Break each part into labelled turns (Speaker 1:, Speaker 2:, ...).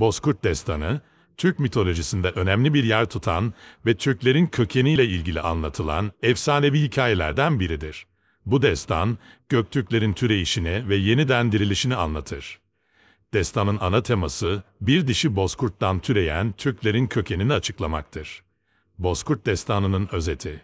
Speaker 1: Bozkurt Destanı, Türk mitolojisinde önemli bir yer tutan ve Türklerin kökeniyle ilgili anlatılan efsanevi hikayelerden biridir. Bu destan, Göktürklerin türeyişini ve yeniden dirilişini anlatır. Destanın ana teması, bir dişi Bozkurt'tan türeyen Türklerin kökenini açıklamaktır. Bozkurt Destanı'nın özeti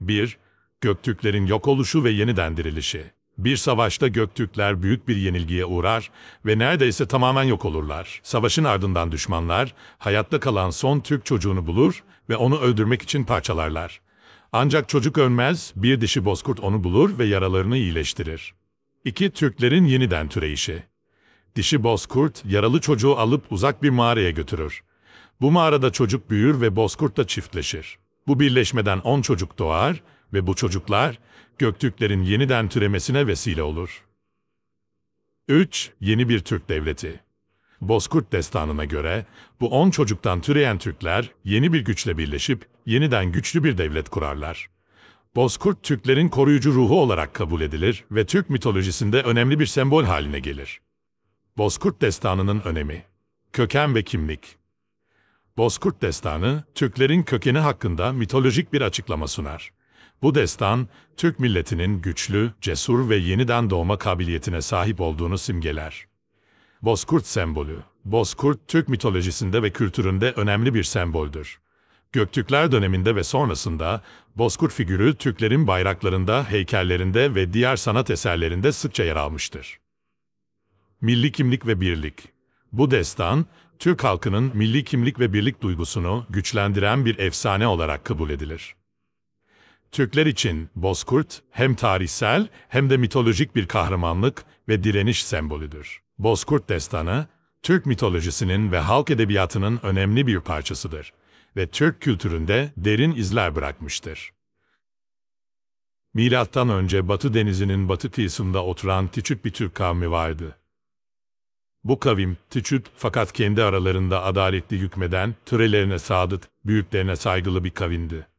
Speaker 1: 1. Göktürklerin yok oluşu ve yeniden dirilişi bir savaşta Göktürkler büyük bir yenilgiye uğrar ve neredeyse tamamen yok olurlar. Savaşın ardından düşmanlar hayatta kalan son Türk çocuğunu bulur ve onu öldürmek için parçalarlar. Ancak çocuk ölmez, bir dişi bozkurt onu bulur ve yaralarını iyileştirir. İki Türklerin yeniden türeyişi Dişi bozkurt, yaralı çocuğu alıp uzak bir mağaraya götürür. Bu mağarada çocuk büyür ve bozkurt da çiftleşir. Bu birleşmeden 10 çocuk doğar ve bu çocuklar Göktürklerin yeniden türemesine vesile olur. 3. Yeni bir Türk Devleti Bozkurt destanına göre bu 10 çocuktan türeyen Türkler yeni bir güçle birleşip yeniden güçlü bir devlet kurarlar. Bozkurt Türklerin koruyucu ruhu olarak kabul edilir ve Türk mitolojisinde önemli bir sembol haline gelir. Bozkurt destanının önemi Köken ve kimlik Bozkurt destanı, Türklerin kökeni hakkında mitolojik bir açıklama sunar. Bu destan, Türk milletinin güçlü, cesur ve yeniden doğma kabiliyetine sahip olduğunu simgeler. Bozkurt sembolü Bozkurt, Türk mitolojisinde ve kültüründe önemli bir semboldür. Göktürkler döneminde ve sonrasında Bozkurt figürü Türklerin bayraklarında, heykellerinde ve diğer sanat eserlerinde sıkça yer almıştır. Milli kimlik ve birlik Bu destan, Türk halkının milli kimlik ve birlik duygusunu güçlendiren bir efsane olarak kabul edilir. Türkler için Bozkurt hem tarihsel hem de mitolojik bir kahramanlık ve direniş sembolüdür. Bozkurt destanı, Türk mitolojisinin ve halk edebiyatının önemli bir parçasıdır ve Türk kültüründe derin izler bırakmıştır. Milattan önce Batı denizinin batı kıyısında oturan küçük bir Türk kavmi vardı. Bu kavim, tüçüt fakat kendi aralarında adaletli hükmeden, türelerine sadık, büyüklerine saygılı bir kavimdi.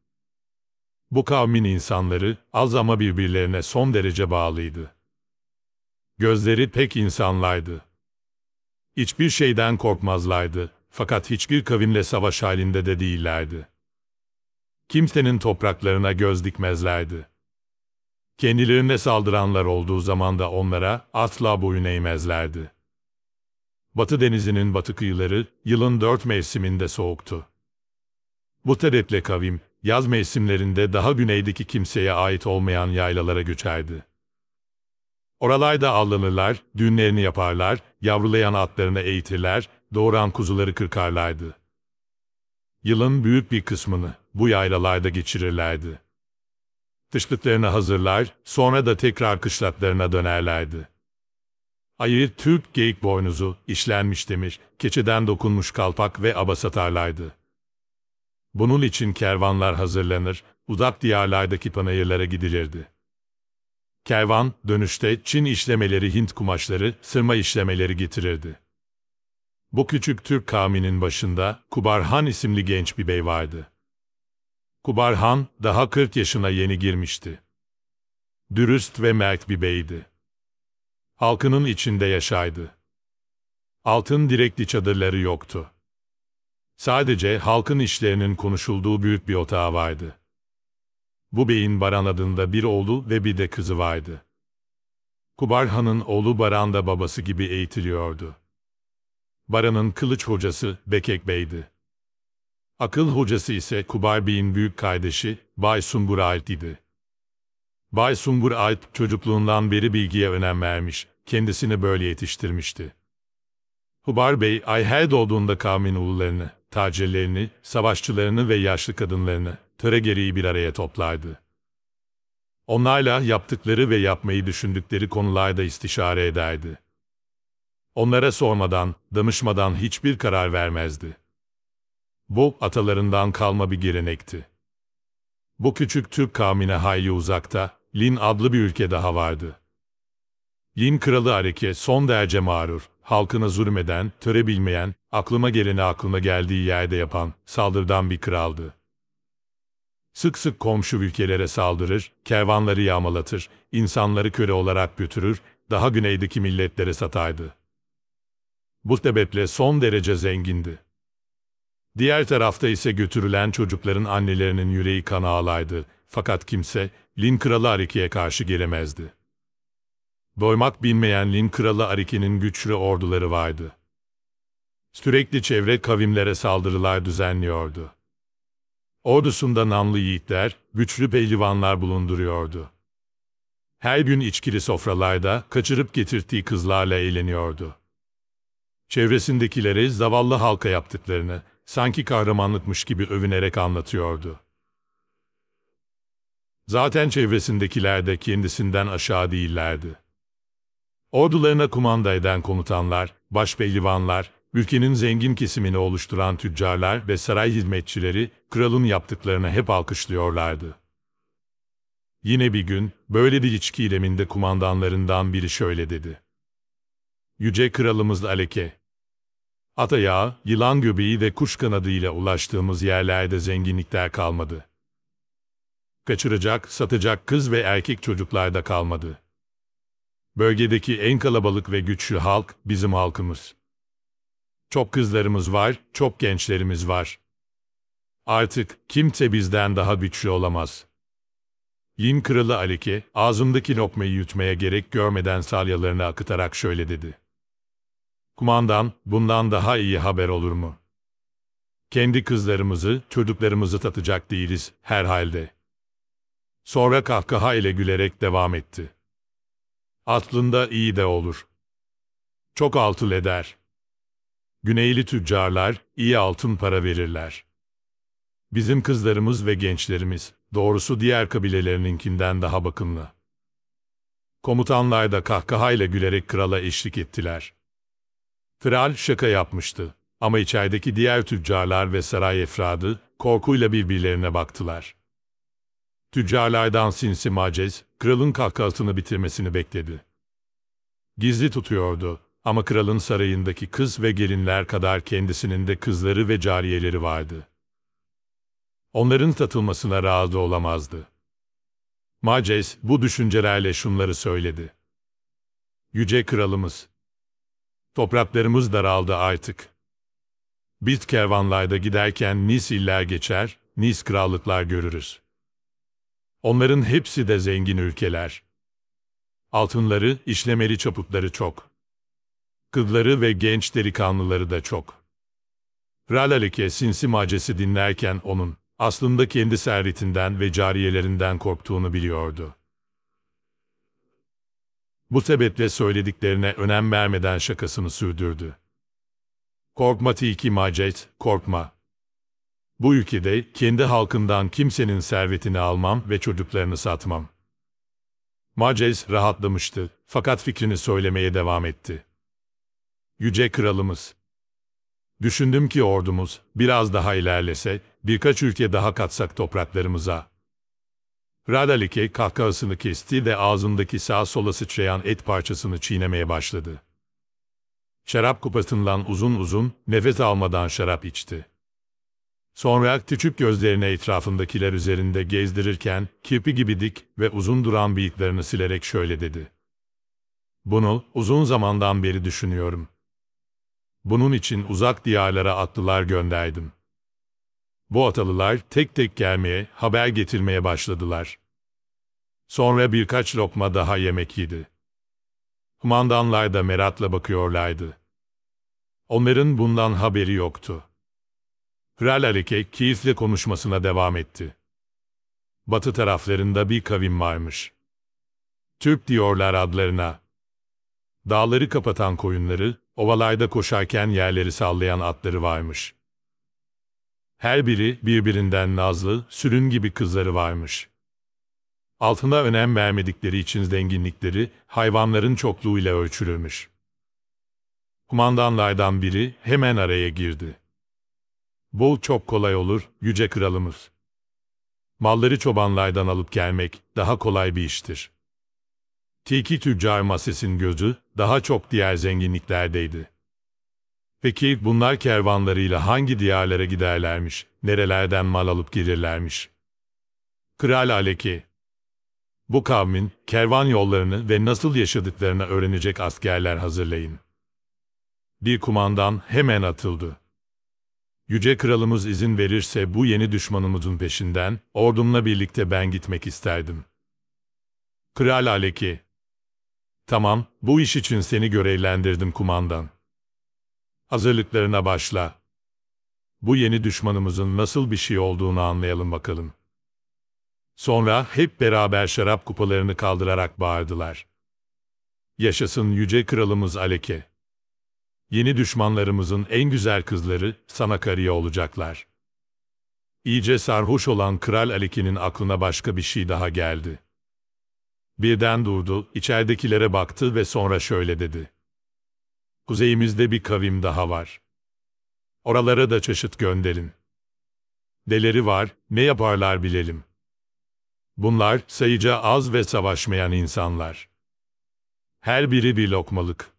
Speaker 1: Bu kavmin insanları az ama birbirlerine son derece bağlıydı. Gözleri pek insanlaydı. Hiçbir şeyden korkmazlardı fakat hiçbir kavimle savaş halinde de değillerdi. Kimsenin topraklarına göz dikmezlerdi. Kendilerine saldıranlar olduğu zaman da onlara asla boyun eğmezlerdi. Batı denizinin batı kıyıları yılın dört mevsiminde soğuktu. Bu sebeple kavim yaz mevsimlerinde daha güneydeki kimseye ait olmayan yaylalara göçerdi. Oralayda avlanırlar, düğünlerini yaparlar, yavrulayan atlarını eğitirler, doğuran kuzuları kırkarlardı. Yılın büyük bir kısmını bu yaylalarda geçirirlerdi. Dışlıklarını hazırlar, sonra da tekrar kışlatlarına dönerlerdi. Ayı Türk geyik boynuzu, işlenmiş demir, keçeden dokunmuş kalpak ve aba satarlardı. Bunun için kervanlar hazırlanır, uzak diyarlardaki panayırlara gidilirdi. Kervan, dönüşte Çin işlemeleri Hint kumaşları, sırma işlemeleri getirirdi. Bu küçük Türk kavminin başında Kubarhan isimli genç bir bey vardı. Kubarhan daha 40 yaşına yeni girmişti. Dürüst ve mert bir beydi. Halkının içinde yaşaydı. Altın direkli çadırları yoktu. Sadece halkın işlerinin konuşulduğu büyük bir otağı vardı. Bu beyin Baran adında bir oğlu ve bir de kızı vardı. Kubar hanın oğlu Baran da babası gibi eğitiliyordu. Baran'ın kılıç hocası Bekek Bey'di. Akıl hocası ise Kubar Bey'in büyük kardeşi Bay Sumbur Ait idi. Bay Sumbur Ait çocukluğundan beri bilgiye önem vermiş, kendisini böyle yetiştirmişti. Kubar Bey Ayhed doğduğunda kavmin ulularını tacirlerini, savaşçılarını ve yaşlı kadınlarını töre gereği bir araya toplardı. Onlarla yaptıkları ve yapmayı düşündükleri konularda istişare ederdi. Onlara sormadan, danışmadan hiçbir karar vermezdi. Bu, atalarından kalma bir gelenekti. Bu küçük Türk kavmine hayli uzakta, Lin adlı bir ülke daha vardı. Lin kralı Arike son derece mağrur, halkına zulmeden, bilmeyen, aklıma geleni aklına geldiği yerde yapan, saldırdan bir kraldı. Sık sık komşu ülkelere saldırır, kervanları yağmalatır, insanları köle olarak götürür, daha güneydeki milletlere sataydı. Bu sebeple son derece zengindi. Diğer tarafta ise götürülen çocukların annelerinin yüreği kan ağlaydı, fakat kimse Lin kralı Ariki'ye karşı gelemezdi. Doymak bilmeyen Lin kralı Ariki'nin güçlü orduları vardı. Sürekli çevre kavimlere saldırılar düzenliyordu. Ordusunda namlı yiğitler, güçlü pehlivanlar bulunduruyordu. Her gün içkili sofralarda kaçırıp getirttiği kızlarla eğleniyordu. Çevresindekileri zavallı halka yaptıklarını sanki kahramanlıkmış gibi övünerek anlatıyordu. Zaten çevresindekiler de kendisinden aşağı değillerdi. Ordularına kumanda eden komutanlar, başpehlivanlar, ülkenin zengin kesimini oluşturan tüccarlar ve saray hizmetçileri kralın yaptıklarını hep alkışlıyorlardı. Yine bir gün, böyle bir içki ileminde kumandanlarından biri şöyle dedi. Yüce kralımız Aleke, ataya, yılan göbeği ve kuş kanadı ile ulaştığımız yerlerde zenginlikler kalmadı. Kaçıracak, satacak kız ve erkek çocuklar da kalmadı. Bölgedeki en kalabalık ve güçlü halk bizim halkımız. Çok kızlarımız var, çok gençlerimiz var. Artık kimse bizden daha güçlü olamaz. Yim kralı Aleki, ağzımdaki lokmayı yutmaya gerek görmeden salyalarını akıtarak şöyle dedi. Kumandan, bundan daha iyi haber olur mu? Kendi kızlarımızı, çocuklarımızı tatacak değiliz herhalde. Sonra kahkaha ile gülerek devam etti. Aslında iyi de olur. Çok altıl eder. Güneyli tüccarlar iyi altın para verirler. Bizim kızlarımız ve gençlerimiz, doğrusu diğer kabilelerininkinden daha bakımlı. Komutanlar da kahkahayla gülerek krala eşlik ettiler. Kral şaka yapmıştı ama içerideki diğer tüccarlar ve saray efradı korkuyla birbirlerine baktılar. Tüccarlardan sinsi Macez, kralın kahkahasını bitirmesini bekledi. Gizli tutuyordu ama kralın sarayındaki kız ve gelinler kadar kendisinin de kızları ve cariyeleri vardı. Onların tatılmasına razı olamazdı. Macez bu düşüncelerle şunları söyledi. Yüce kralımız, topraklarımız daraldı artık. Biz kervanlarda giderken Nis iller geçer, Nis krallıklar görürüz. Onların hepsi de zengin ülkeler. Altınları, işlemeli çaputları çok. Kızları ve genç delikanlıları da çok. Ralalike sinsi macesi dinlerken onun, aslında kendi serretinden ve cariyelerinden korktuğunu biliyordu. Bu sebeple söylediklerine önem vermeden şakasını sürdürdü. Korkma Tiki Macet, korkma, bu ülkede kendi halkından kimsenin servetini almam ve çocuklarını satmam. Maces rahatlamıştı fakat fikrini söylemeye devam etti. Yüce Kralımız. Düşündüm ki ordumuz biraz daha ilerlese birkaç ülke daha katsak topraklarımıza. Radalike kahkahasını kesti ve ağzındaki sağ sola sıçrayan et parçasını çiğnemeye başladı. Şarap kupasından uzun uzun nefes almadan şarap içti. Sonra küçük gözlerini etrafındakiler üzerinde gezdirirken kirpi gibi dik ve uzun duran bıyıklarını silerek şöyle dedi. Bunu uzun zamandan beri düşünüyorum. Bunun için uzak diyarlara atlılar gönderdim. Bu atalılar tek tek gelmeye, haber getirmeye başladılar. Sonra birkaç lokma daha yemek yedi. Kumandanlar da meratla bakıyorlardı. Onların bundan haberi yoktu. Hürel Aleke keyifle konuşmasına devam etti. Batı taraflarında bir kavim varmış. Türk diyorlar adlarına. Dağları kapatan koyunları, ovalarda koşarken yerleri sallayan atları varmış. Her biri birbirinden nazlı, sürün gibi kızları varmış. Altına önem vermedikleri için zenginlikleri hayvanların çokluğuyla ölçülürmüş. Kumandanlardan biri hemen araya girdi. Bu çok kolay olur, yüce kralımız. Malları çobanlardan alıp gelmek daha kolay bir iştir. Tiki tüccar masesinin gözü daha çok diğer zenginliklerdeydi. Peki bunlar kervanlarıyla hangi diyarlara giderlermiş, nerelerden mal alıp gelirlermiş? Kral Aleki Bu kavmin kervan yollarını ve nasıl yaşadıklarını öğrenecek askerler hazırlayın. Bir kumandan hemen atıldı. Yüce Kralımız izin verirse bu yeni düşmanımızın peşinden ordumla birlikte ben gitmek isterdim. Kral Aleki Tamam, bu iş için seni görevlendirdim kumandan. Hazırlıklarına başla. Bu yeni düşmanımızın nasıl bir şey olduğunu anlayalım bakalım. Sonra hep beraber şarap kupalarını kaldırarak bağırdılar. Yaşasın Yüce Kralımız Aleki. Yeni düşmanlarımızın en güzel kızları sana kariye olacaklar. İyice sarhoş olan Kral Aliki'nin aklına başka bir şey daha geldi. Birden durdu, içeridekilere baktı ve sonra şöyle dedi. Kuzeyimizde bir kavim daha var. Oralara da çeşit gönderin. Deleri var, ne yaparlar bilelim. Bunlar sayıca az ve savaşmayan insanlar. Her biri bir lokmalık.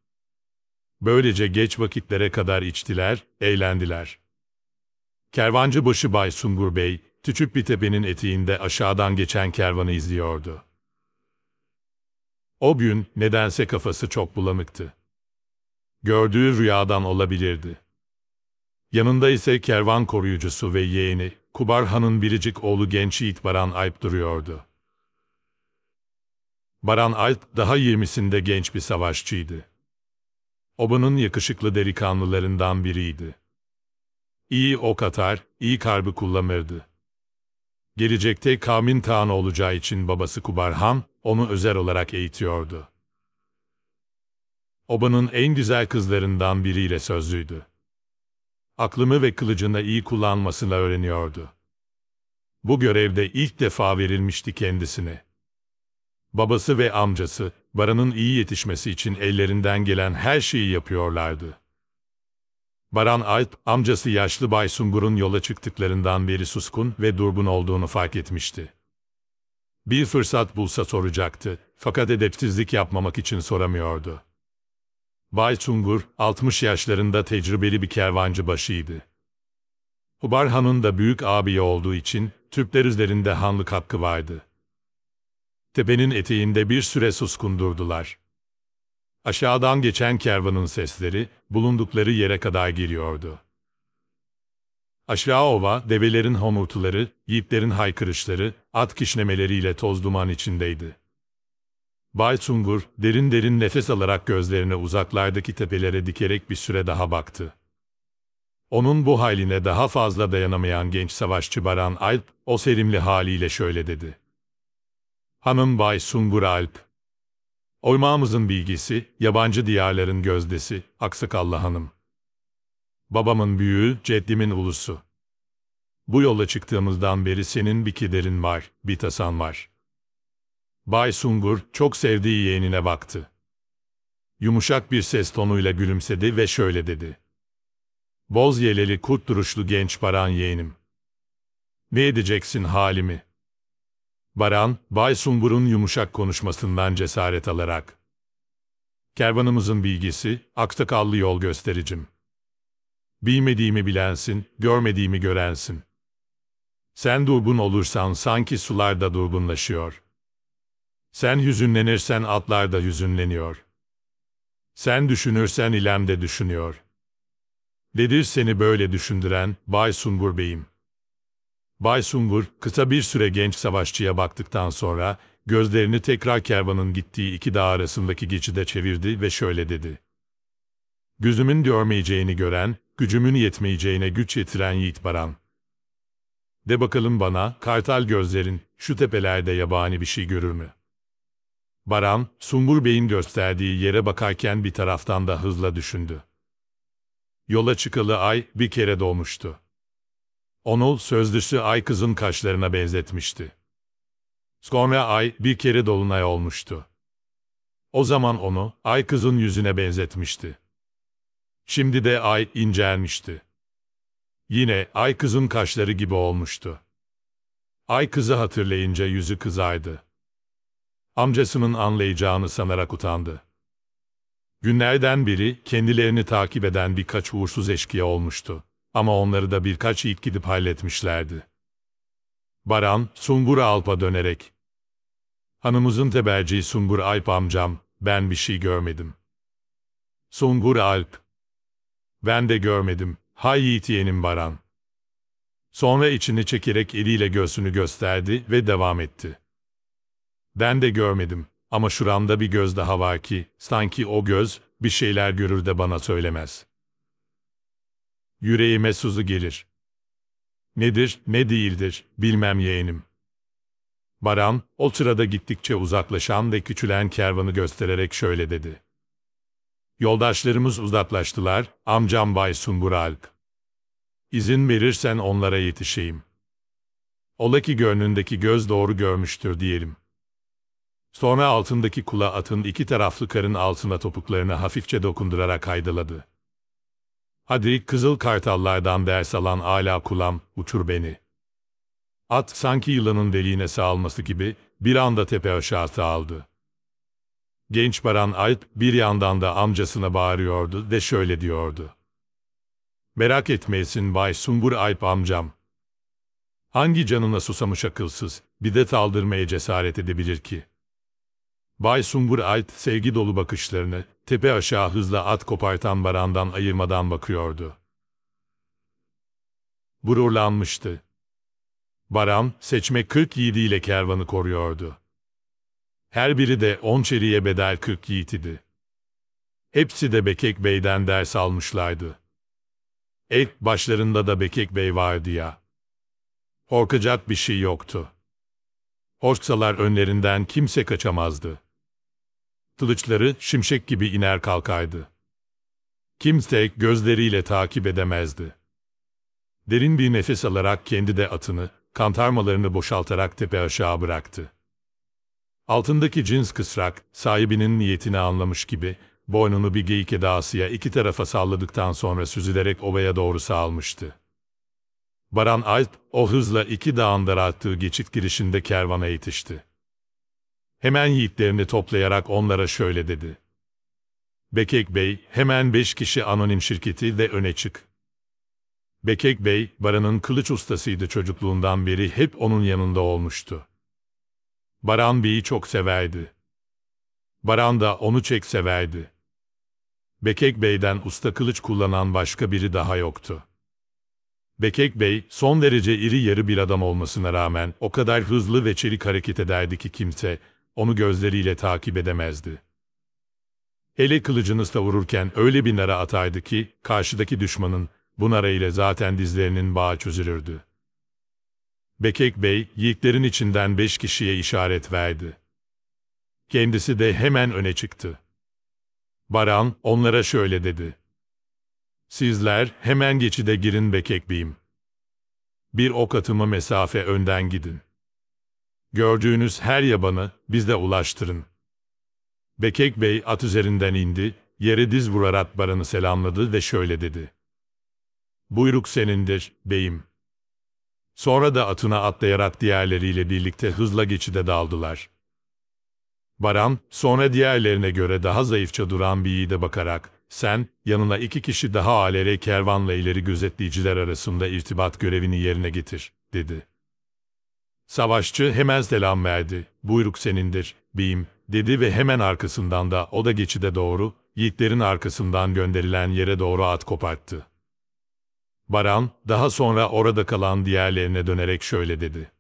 Speaker 1: Böylece geç vakitlere kadar içtiler, eğlendiler. Kervancıbaşı Bay Sungur Bey, küçük bir tepenin eteğinde aşağıdan geçen kervanı izliyordu. O gün nedense kafası çok bulamıktı. Gördüğü rüyadan olabilirdi. Yanında ise kervan koruyucusu ve yeğeni, Kubarhan'ın biricik oğlu genç Yiğit Baran Alp duruyordu. Baran Alp daha 20'sinde genç bir savaşçıydı obanın yakışıklı delikanlılarından biriydi. İyi ok atar, iyi karbı kullanırdı. Gelecekte kavmin kağını olacağı için babası Kubarham, onu özel olarak eğitiyordu. Obanın en güzel kızlarından biriyle sözlüydü. Aklımı ve kılıcını iyi kullanmasını öğreniyordu. Bu görevde ilk defa verilmişti kendisine. Babası ve amcası Baran'ın iyi yetişmesi için ellerinden gelen her şeyi yapıyorlardı. Baran Alp, amcası yaşlı Bay Sungur'un yola çıktıklarından beri suskun ve durgun olduğunu fark etmişti. Bir fırsat bulsa soracaktı, fakat edepsizlik yapmamak için soramıyordu. Bay Sungur, 60 yaşlarında tecrübeli bir kervancı başıydı. Hubar Han'ın da büyük abiye olduğu için Türkler üzerinde hanlık hakkı vardı. Tepenin eteğinde bir süre suskundurdular. Aşağıdan geçen kervanın sesleri bulundukları yere kadar giriyordu. Aşağı ova, develerin homurtuları, yiğitlerin haykırışları, at kişnemeleriyle toz duman içindeydi. Bay Sungur, derin derin nefes alarak gözlerini uzaklardaki tepelere dikerek bir süre daha baktı. Onun bu haline daha fazla dayanamayan genç savaşçı Baran Alp, o serimli haliyle şöyle dedi. Hanım Bay Sungur Alp. Oymağımızın bilgisi, yabancı diyarların gözdesi, Aksakallı Hanım. Babamın büyüğü, ceddimin ulusu. Bu yola çıktığımızdan beri senin bir kiderin var, bir tasan var. Bay Sungur çok sevdiği yeğenine baktı. Yumuşak bir ses tonuyla gülümsedi ve şöyle dedi. Boz yeleli kurt duruşlu genç baran yeğenim. Ne edeceksin halimi?'' Baran, Bay Sumbur'un yumuşak konuşmasından cesaret alarak. Kervanımızın bilgisi, aktakallı yol göstericim. Bilmediğimi bilensin, görmediğimi görensin. Sen durgun olursan sanki sularda durgunlaşıyor. Sen hüzünlenirsen atlar da hüzünleniyor. Sen düşünürsen ilemde düşünüyor. Dedir seni böyle düşündüren Bay Sumbur Bey'im. Bay Sungur kısa bir süre genç savaşçıya baktıktan sonra gözlerini tekrar kervanın gittiği iki dağ arasındaki geçide çevirdi ve şöyle dedi. Gözümün görmeyeceğini gören, gücümün yetmeyeceğine güç yetiren Yiğit Baran. De bakalım bana, kartal gözlerin, şu tepelerde yabani bir şey görür mü? Baran, Sungur Bey'in gösterdiği yere bakarken bir taraftan da hızla düşündü. Yola çıkalı ay bir kere doğmuştu. Onu sözlüsü ay kızın kaşlarına benzetmişti. Sonra ay bir kere dolunay olmuştu. O zaman onu ay kızın yüzüne benzetmişti. Şimdi de ay incelmişti. Yine ay kızın kaşları gibi olmuştu. Ay kızı hatırlayınca yüzü kızaydı. Amcasının anlayacağını sanarak utandı. Günlerden biri kendilerini takip eden birkaç uğursuz eşkıya olmuştu. Ama onları da birkaç it gidip halletmişlerdi. Baran, Sungur Alp'a dönerek. Hanımızın teberci Sungur Alp amcam, ben bir şey görmedim. Sungur Alp. Ben de görmedim, hay yiğit yeğenim Baran. Sonra içini çekerek eliyle göğsünü gösterdi ve devam etti. Ben de görmedim ama şuramda bir göz daha var ki, sanki o göz, bir şeyler görür de bana söylemez.'' yüreğime suzu gelir. Nedir, ne değildir, bilmem yeğenim. Baran, o sırada gittikçe uzaklaşan ve küçülen kervanı göstererek şöyle dedi. Yoldaşlarımız uzaklaştılar, amcam Bay Sumburalk. İzin verirsen onlara yetişeyim. Ola ki gönlündeki göz doğru görmüştür diyelim. Sonra altındaki kula atın iki taraflı karın altına topuklarını hafifçe dokundurarak haydaladı. Hadi kızıl kartallardan ders alan ala kulam, uçur beni. At sanki yılanın deliğine sağılması gibi bir anda tepe aşağısı aldı. Genç Baran Alp bir yandan da amcasına bağırıyordu ve şöyle diyordu. Merak etmeyesin Bay Sumbur Alp amcam. Hangi canına susamış akılsız, bir de aldırmaya cesaret edebilir ki?'' Bay Sumbur ait sevgi dolu bakışlarını tepe aşağı hızla at kopartan barandan ayırmadan bakıyordu. Gururlanmıştı. Baran, seçme 47 ile kervanı koruyordu. Her biri de on çeriye bedel 40 yiğit idi. Hepsi de Bekek Bey'den ders almışlardı. Et başlarında da Bekek Bey vardı ya. Korkacak bir şey yoktu. Korksalar önlerinden kimse kaçamazdı kılıçları şimşek gibi iner kalkaydı. Kimse gözleriyle takip edemezdi. Derin bir nefes alarak kendi de atını, kantarmalarını boşaltarak tepe aşağı bıraktı. Altındaki cins kısrak, sahibinin niyetini anlamış gibi, boynunu bir geyik edasıya iki tarafa salladıktan sonra süzülerek obaya doğru sağılmıştı. Baran Alp, o hızla iki dağın daralttığı geçit girişinde kervana yetişti. Hemen yiğitlerini toplayarak onlara şöyle dedi. Bekek Bey, hemen beş kişi anonim şirketi de öne çık. Bekek Bey, Baran'ın kılıç ustasıydı çocukluğundan beri hep onun yanında olmuştu. Baran Bey'i çok severdi. Baran da onu çek severdi. Bekek Bey'den usta kılıç kullanan başka biri daha yoktu. Bekek Bey, son derece iri yarı bir adam olmasına rağmen o kadar hızlı ve çelik hareket ederdi ki kimse, onu gözleriyle takip edemezdi. Hele kılıcını savururken öyle bir nara ataydı ki karşıdaki düşmanın bu nara ile zaten dizlerinin bağı çözülürdü. Bekek Bey yiğitlerin içinden beş kişiye işaret verdi. Kendisi de hemen öne çıktı. Baran onlara şöyle dedi. Sizler hemen geçide girin Bekek Bey'im. Bir ok atımı mesafe önden gidin. Gördüğünüz her yabanı bizde ulaştırın. Bekek Bey at üzerinden indi, yere diz vurarak baranı selamladı ve şöyle dedi. Buyruk senindir, beyim. Sonra da atına atlayarak diğerleriyle birlikte hızla geçide daldılar. Baran, sonra diğerlerine göre daha zayıfça duran bir yiğide bakarak, sen, yanına iki kişi daha alere kervanla ileri gözetleyiciler arasında irtibat görevini yerine getir, dedi. Savaşçı hemen selam verdi. Buyruk senindir, beyim, dedi ve hemen arkasından da o da geçide doğru, yiğitlerin arkasından gönderilen yere doğru at koparttı. Baran, daha sonra orada kalan diğerlerine dönerek şöyle dedi.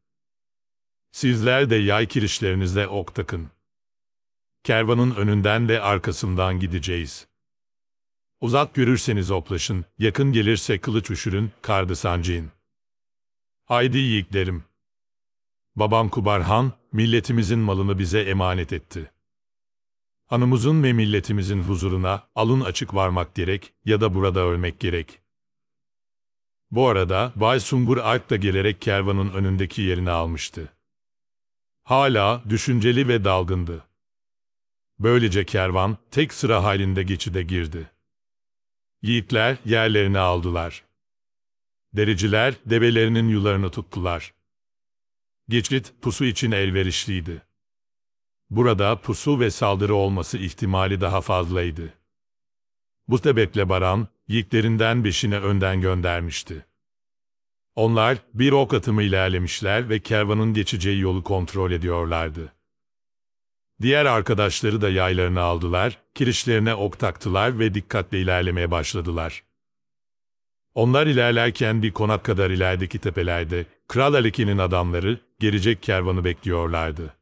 Speaker 1: Sizler de yay kirişlerinizde ok takın. Kervanın önünden ve arkasından gideceğiz. Uzak görürseniz oplaşın, yakın gelirse kılıç üşürün, kardı sancayın. Haydi yiğitlerim.'' Babam Kubarhan, milletimizin malını bize emanet etti. Anımızın ve milletimizin huzuruna alın açık varmak gerek ya da burada ölmek gerek. Bu arada Bay Sungur Alp da gelerek kervanın önündeki yerini almıştı. Hala düşünceli ve dalgındı. Böylece kervan tek sıra halinde geçide girdi. Yiğitler yerlerini aldılar. Dericiler develerinin yularını tuttular geçit pusu için elverişliydi. Burada pusu ve saldırı olması ihtimali daha fazlaydı. Bu sebeple Baran, yiklerinden beşine önden göndermişti. Onlar bir ok atımı ilerlemişler ve kervanın geçeceği yolu kontrol ediyorlardı. Diğer arkadaşları da yaylarını aldılar, kirişlerine ok taktılar ve dikkatle ilerlemeye başladılar. Onlar ilerlerken bir konak kadar ilerideki tepelerde Kral Aleki'nin adamları gelecek kervanı bekliyorlardı.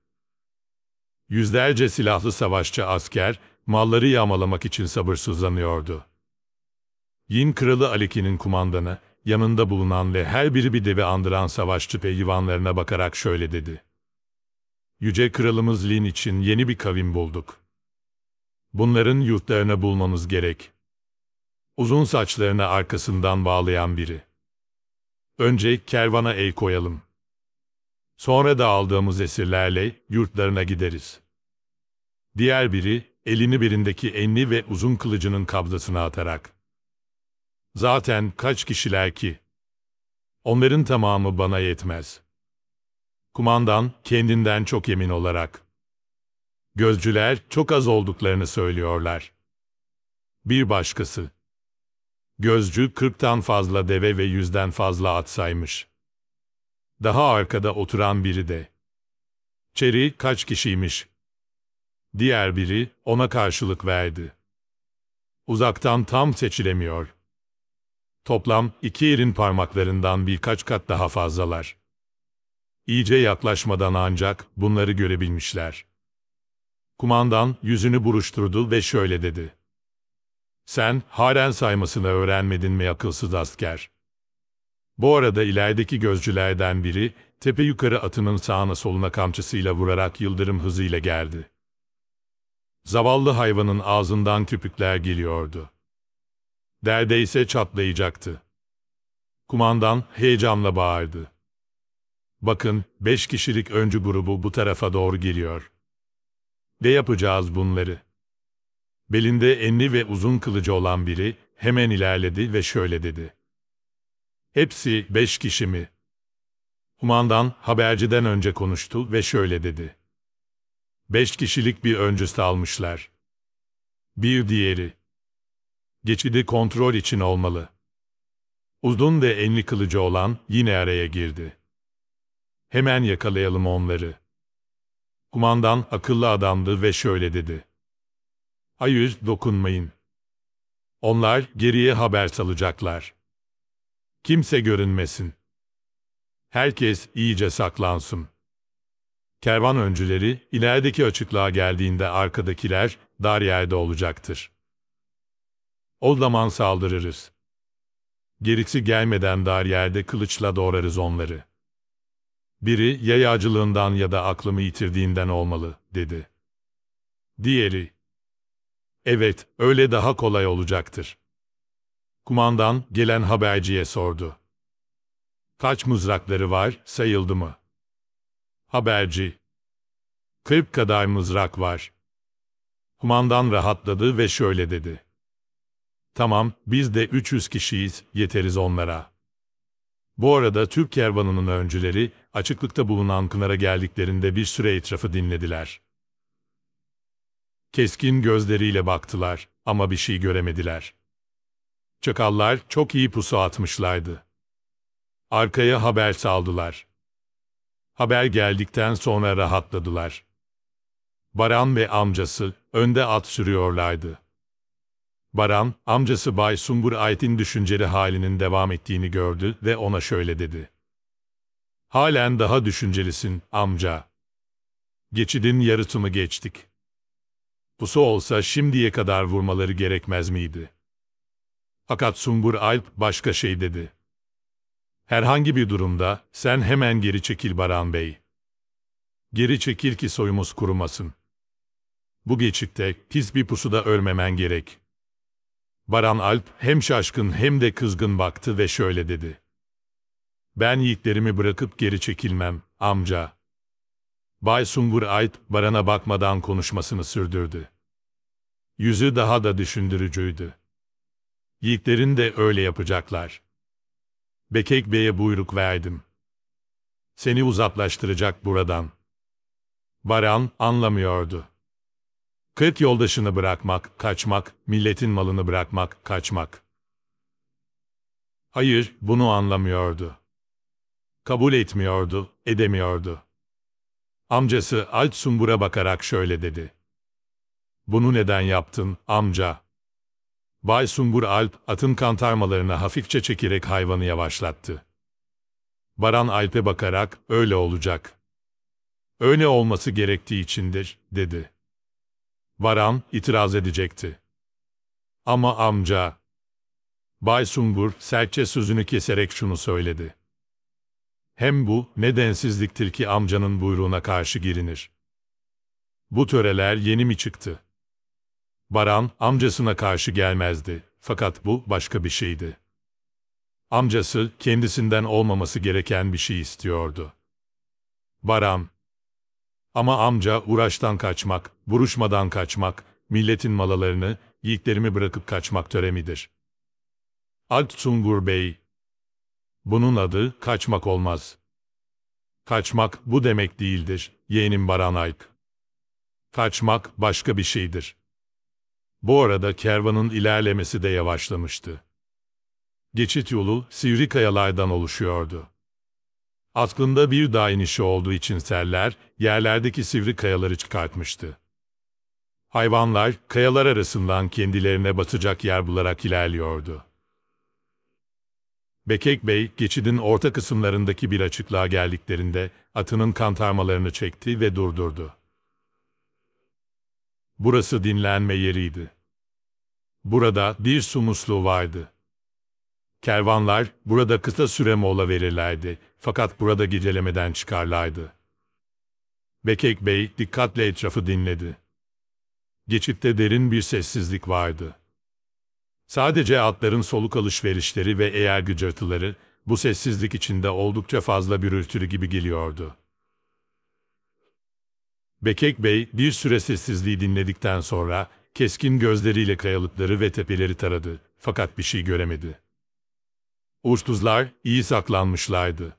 Speaker 1: Yüzlerce silahlı savaşçı asker malları yağmalamak için sabırsızlanıyordu. Yin Kralı Aleki'nin kumandanı yanında bulunan ve her biri bir deve andıran savaşçı pehlivanlarına bakarak şöyle dedi. Yüce Kralımız Lin için yeni bir kavim bulduk. Bunların yurtlarına bulmanız gerek.'' Uzun saçlarını arkasından bağlayan biri. Önce kervana el koyalım. Sonra da aldığımız esirlerle yurtlarına gideriz. Diğer biri elini birindeki enli ve uzun kılıcının kabzasına atarak. Zaten kaç kişiler ki? Onların tamamı bana yetmez. Kumandan kendinden çok emin olarak. Gözcüler çok az olduklarını söylüyorlar. Bir başkası. Gözcü 40'tan fazla deve ve yüzden fazla at saymış. Daha arkada oturan biri de. Çeri kaç kişiymiş? Diğer biri ona karşılık verdi. Uzaktan tam seçilemiyor. Toplam iki elin parmaklarından birkaç kat daha fazlalar. İyice yaklaşmadan ancak bunları görebilmişler. Kumandan yüzünü buruşturdu ve şöyle dedi. Sen halen saymasını öğrenmedin mi akılsız asker? Bu arada ilerideki gözcülerden biri tepe yukarı atının sağına soluna kamçısıyla vurarak yıldırım hızıyla geldi. Zavallı hayvanın ağzından köpükler geliyordu. Derdeyse çatlayacaktı. Kumandan heyecanla bağırdı. Bakın, beş kişilik öncü grubu bu tarafa doğru geliyor. Ne yapacağız bunları?'' Belinde enli ve uzun kılıcı olan biri hemen ilerledi ve şöyle dedi. Hepsi beş kişi mi? Kumandan haberciden önce konuştu ve şöyle dedi. Beş kişilik bir öncüsü almışlar. Bir diğeri. Geçidi kontrol için olmalı. Uzun ve enli kılıcı olan yine araya girdi. Hemen yakalayalım onları. Kumandan akıllı adamdı ve şöyle dedi hayır dokunmayın. Onlar geriye haber salacaklar. Kimse görünmesin. Herkes iyice saklansın. Kervan öncüleri ilerideki açıklığa geldiğinde arkadakiler dar yerde olacaktır. O zaman saldırırız. Geriksi gelmeden dar yerde kılıçla doğrarız onları. Biri yayacılığından ya da aklımı yitirdiğinden olmalı, dedi. Diğeri, Evet, öyle daha kolay olacaktır. Kumandan gelen haberciye sordu. Kaç mızrakları var, sayıldı mı? Haberci. Kırk kadar mızrak var. Kumandan rahatladı ve şöyle dedi. Tamam, biz de 300 kişiyiz, yeteriz onlara. Bu arada Türk kervanının öncüleri, açıklıkta bulunan Kınar'a geldiklerinde bir süre etrafı dinlediler. Keskin gözleriyle baktılar ama bir şey göremediler. Çakallar çok iyi pusu atmışlardı. Arkaya haber saldılar. Haber geldikten sonra rahatladılar. Baran ve amcası önde at sürüyorlardı. Baran, amcası Bay Sumbur Ayt'in düşünceli halinin devam ettiğini gördü ve ona şöyle dedi. Halen daha düşüncelisin amca. Geçidin yarısını geçtik. Pusu olsa şimdiye kadar vurmaları gerekmez miydi? Fakat Sungur Alp başka şey dedi. Herhangi bir durumda sen hemen geri çekil Baran Bey. Geri çekil ki soyumuz kurumasın. Bu geçikte pis bir pusuda ölmemen gerek. Baran Alp hem şaşkın hem de kızgın baktı ve şöyle dedi. Ben yiğitlerimi bırakıp geri çekilmem, amca.'' Bay Sungur ait barana bakmadan konuşmasını sürdürdü. Yüzü daha da düşündürücüydü. Yiğitlerin de öyle yapacaklar. Bekek Bey'e buyruk verdim. Seni uzaklaştıracak buradan. Baran anlamıyordu. Kırt yoldaşını bırakmak, kaçmak, milletin malını bırakmak, kaçmak. Hayır, bunu anlamıyordu. Kabul etmiyordu, edemiyordu. Amcası Altsumbura bakarak şöyle dedi. Bunu neden yaptın amca? Bay Sumbur Alp atın kantarmalarını hafifçe çekerek hayvanı yavaşlattı. Baran Alp'e bakarak öyle olacak. Öyle olması gerektiği içindir dedi. Baran itiraz edecekti. Ama amca... Bay Sumbur sertçe sözünü keserek şunu söyledi. Hem bu nedensizliktir ki amcanın buyruğuna karşı girinir. Bu töreler yeni mi çıktı? Baran amcasına karşı gelmezdi fakat bu başka bir şeydi. Amcası kendisinden olmaması gereken bir şey istiyordu. Baran Ama amca uğraştan kaçmak, buruşmadan kaçmak, milletin malalarını, yiğitlerimi bırakıp kaçmak töremidir. Alp Sungur Bey bunun adı kaçmak olmaz. Kaçmak bu demek değildir, yeğenim Baranayk. Kaçmak başka bir şeydir. Bu arada kervanın ilerlemesi de yavaşlamıştı. Geçit yolu sivri kayalardan oluşuyordu. Aklında bir dağ inişi olduğu için seller, yerlerdeki sivri kayaları çıkartmıştı. Hayvanlar, kayalar arasından kendilerine batacak yer bularak ilerliyordu. Bekek Bey, geçidin orta kısımlarındaki bir açıklığa geldiklerinde atının kantarmalarını çekti ve durdurdu. Burası dinlenme yeriydi. Burada bir su musluğu vardı. Kervanlar burada kısa süre mola verirlerdi fakat burada gecelemeden çıkarlardı. Bekek Bey dikkatle etrafı dinledi. Geçitte derin bir sessizlik vardı. Sadece atların soluk alışverişleri ve eğer gıcırtıları bu sessizlik içinde oldukça fazla bir ürtülü gibi geliyordu. Bekek Bey bir süre sessizliği dinledikten sonra keskin gözleriyle kayalıkları ve tepeleri taradı fakat bir şey göremedi. Uçtuzlar iyi saklanmışlardı.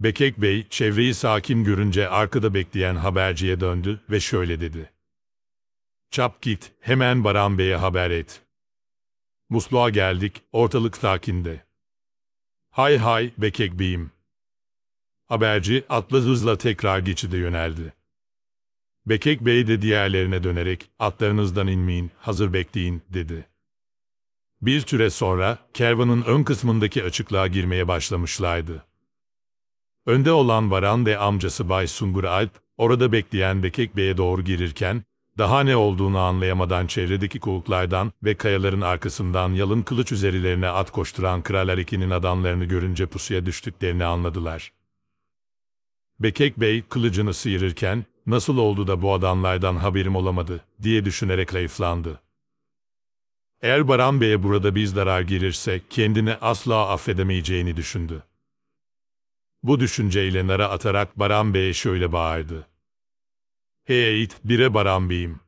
Speaker 1: Bekek Bey çevreyi sakin görünce arkada bekleyen haberciye döndü ve şöyle dedi. Çap git hemen Baran Bey'e haber et. Musluğa geldik, ortalık sakinde. Hay hay be kekbiyim. Haberci atlı hızla tekrar geçide yöneldi. Bekek Bey de diğerlerine dönerek atlarınızdan inmeyin, hazır bekleyin dedi. Bir süre sonra kervanın ön kısmındaki açıklığa girmeye başlamışlardı. Önde olan Varan ve amcası Bay Sungur Alp, orada bekleyen Bekek Bey'e doğru girirken daha ne olduğunu anlayamadan çevredeki kovuklardan ve kayaların arkasından yalın kılıç üzerilerine at koşturan Kral Ariki'nin adamlarını görünce pusuya düştüklerini anladılar. Bekek Bey kılıcını sıyırırken nasıl oldu da bu adamlardan haberim olamadı diye düşünerek zayıflandı. Eğer Baran Bey'e burada biz zarar gelirse kendini asla affedemeyeceğini düşündü. Bu düşünceyle nara atarak Baran Bey'e şöyle bağırdı. Heyit bire baran beyim.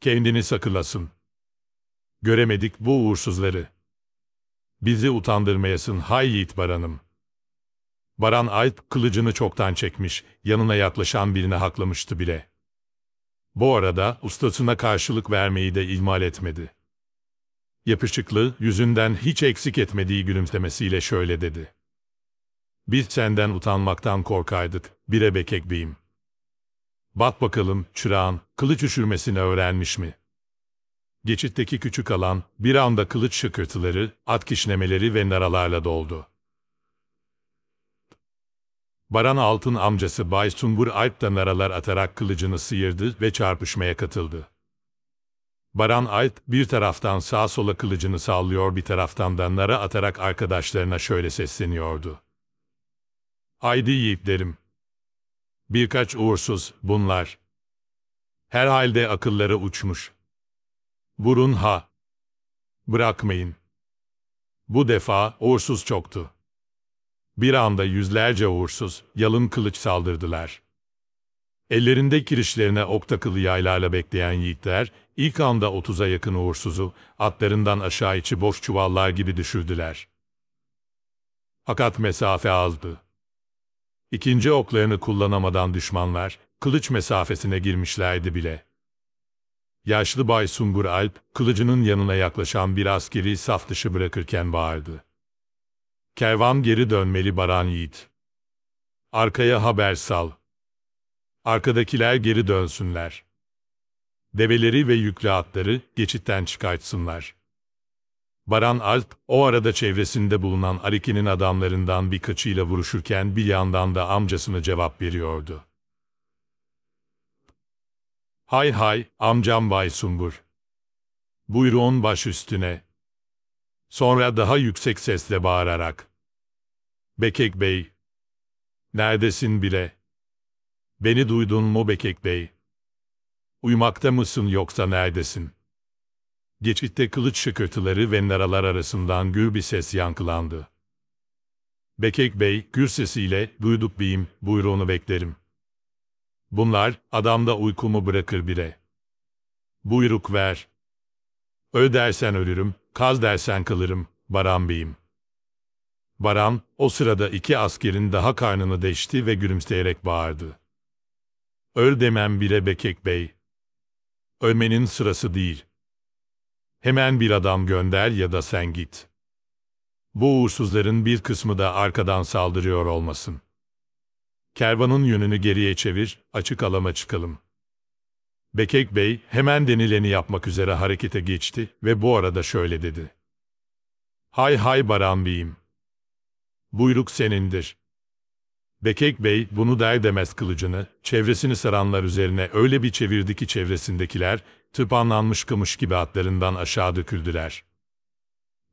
Speaker 1: Kendini sakılasın. Göremedik bu uğursuzları. Bizi utandırmayasın hay yiğit baranım. Baran Alp kılıcını çoktan çekmiş, yanına yaklaşan birine haklamıştı bile. Bu arada ustasına karşılık vermeyi de ihmal etmedi. Yapışıklı, yüzünden hiç eksik etmediği gülümsemesiyle şöyle dedi. Biz senden utanmaktan korkaydık, bire bekek beyim. Bak bakalım çırağın kılıç üşürmesini öğrenmiş mi? Geçitteki küçük alan bir anda kılıç şıkırtıları, at kişnemeleri ve naralarla doldu. Baran Altın amcası Bay Sungur Alp da naralar atarak kılıcını sıyırdı ve çarpışmaya katıldı. Baran Alp bir taraftan sağ sola kılıcını sallıyor bir taraftan da nara atarak arkadaşlarına şöyle sesleniyordu. Haydi yiğitlerim, Birkaç uğursuz bunlar. Herhalde akılları uçmuş. Burun ha. Bırakmayın. Bu defa uğursuz çoktu. Bir anda yüzlerce uğursuz, yalın kılıç saldırdılar. Ellerinde kirişlerine takılı yaylarla bekleyen yiğitler, ilk anda otuza yakın uğursuzu, atlarından aşağı içi boş çuvallar gibi düşürdüler. Fakat mesafe azdı. İkinci oklarını kullanamadan düşmanlar, kılıç mesafesine girmişlerdi bile. Yaşlı Bay Sungur Alp, kılıcının yanına yaklaşan bir askeri saf dışı bırakırken bağırdı. Kervan geri dönmeli Baran Yiğit. Arkaya haber sal. Arkadakiler geri dönsünler. Develeri ve yüklü atları geçitten çıkartsınlar.'' Baran Alp, o arada çevresinde bulunan Ariki'nin adamlarından birkaçıyla vuruşurken bir yandan da amcasına cevap veriyordu. Hay hay, amcam Bay Sumbur. Buyurun baş üstüne. Sonra daha yüksek sesle bağırarak. Bekek Bey. Neredesin bile? Beni duydun mu Bekek Bey? Uyumakta mısın yoksa neredesin?'' Geçitte kılıç şıkırtıları ve naralar arasından gür bir ses yankılandı. Bekek Bey, gür sesiyle, duyduk beyim, buyruğunu beklerim. Bunlar, adamda uykumu bırakır bire. Buyruk ver. Öl dersen ölürüm, kaz dersen kalırım, Baran Bey'im. Baran, o sırada iki askerin daha karnını deşti ve gülümseyerek bağırdı. Öl demem bile Bekek Bey. Ölmenin sırası değil.'' Hemen bir adam gönder ya da sen git. Bu uğursuzların bir kısmı da arkadan saldırıyor olmasın. Kervanın yönünü geriye çevir, açık alama çıkalım. Bekek Bey hemen denileni yapmak üzere harekete geçti ve bu arada şöyle dedi. Hay hay Baran Bey'im. Buyruk senindir. Bekek Bey bunu der demez kılıcını, çevresini saranlar üzerine öyle bir çevirdi ki çevresindekiler tıpanlanmış kımış gibi atlarından aşağı döküldüler.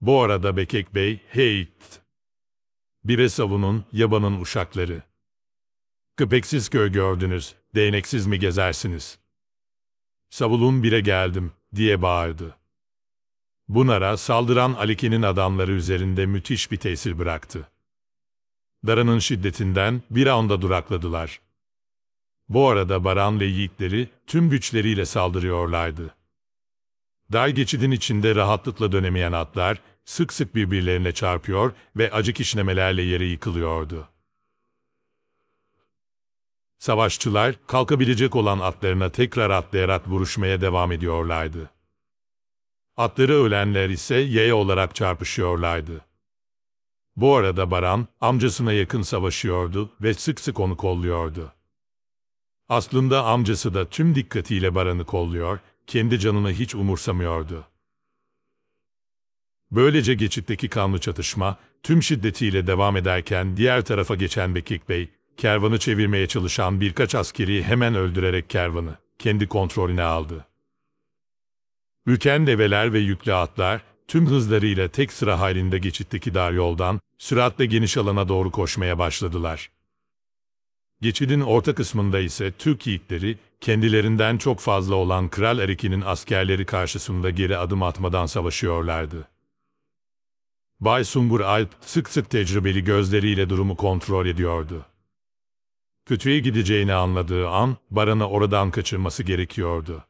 Speaker 1: Bu arada Bekek Bey, heyt! Bire savunun, yabanın uşakları. Köpeksiz köy gördünüz, değneksiz mi gezersiniz? Savulun bire geldim, diye bağırdı. Bunara saldıran Aliki'nin adamları üzerinde müthiş bir tesir bıraktı. Daranın şiddetinden bir anda durakladılar. Bu arada Baran ve yiğitleri tüm güçleriyle saldırıyorlardı. Dar geçidin içinde rahatlıkla dönemeyen atlar sık sık birbirlerine çarpıyor ve acı işlemelerle yere yıkılıyordu. Savaşçılar kalkabilecek olan atlarına tekrar atlayarak vuruşmaya devam ediyorlardı. Atları ölenler ise yaya olarak çarpışıyorlardı. Bu arada Baran amcasına yakın savaşıyordu ve sık sık onu kolluyordu. Aslında amcası da tüm dikkatiyle Baran'ı kolluyor, kendi canını hiç umursamıyordu. Böylece geçitteki kanlı çatışma tüm şiddetiyle devam ederken diğer tarafa geçen Bekik Bey, kervanı çevirmeye çalışan birkaç askeri hemen öldürerek kervanı kendi kontrolüne aldı. Üken develer ve yüklü atlar tüm hızlarıyla tek sıra halinde geçitteki dar yoldan süratle geniş alana doğru koşmaya başladılar. Geçidin orta kısmında ise Türk yiğitleri kendilerinden çok fazla olan Kral Eriki'nin askerleri karşısında geri adım atmadan savaşıyorlardı. Bay Sumbur Alp sık sık tecrübeli gözleriyle durumu kontrol ediyordu. Kötüye gideceğini anladığı an Baran'ı oradan kaçırması gerekiyordu.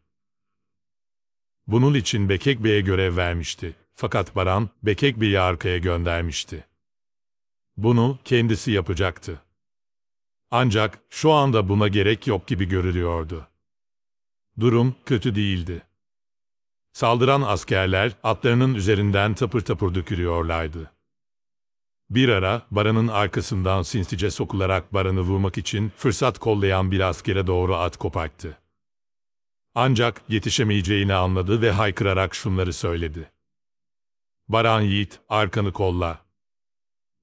Speaker 1: Bunun için Bekek Bey'e görev vermişti fakat Baran Bekek Bey'i arkaya göndermişti. Bunu kendisi yapacaktı. Ancak şu anda buna gerek yok gibi görülüyordu. Durum kötü değildi. Saldıran askerler atlarının üzerinden tapır tapır dökülüyorlardı. Bir ara baranın arkasından sinsice sokularak baranı vurmak için fırsat kollayan bir askere doğru at koparttı. Ancak yetişemeyeceğini anladı ve haykırarak şunları söyledi. Baran Yiğit, arkanı kolla.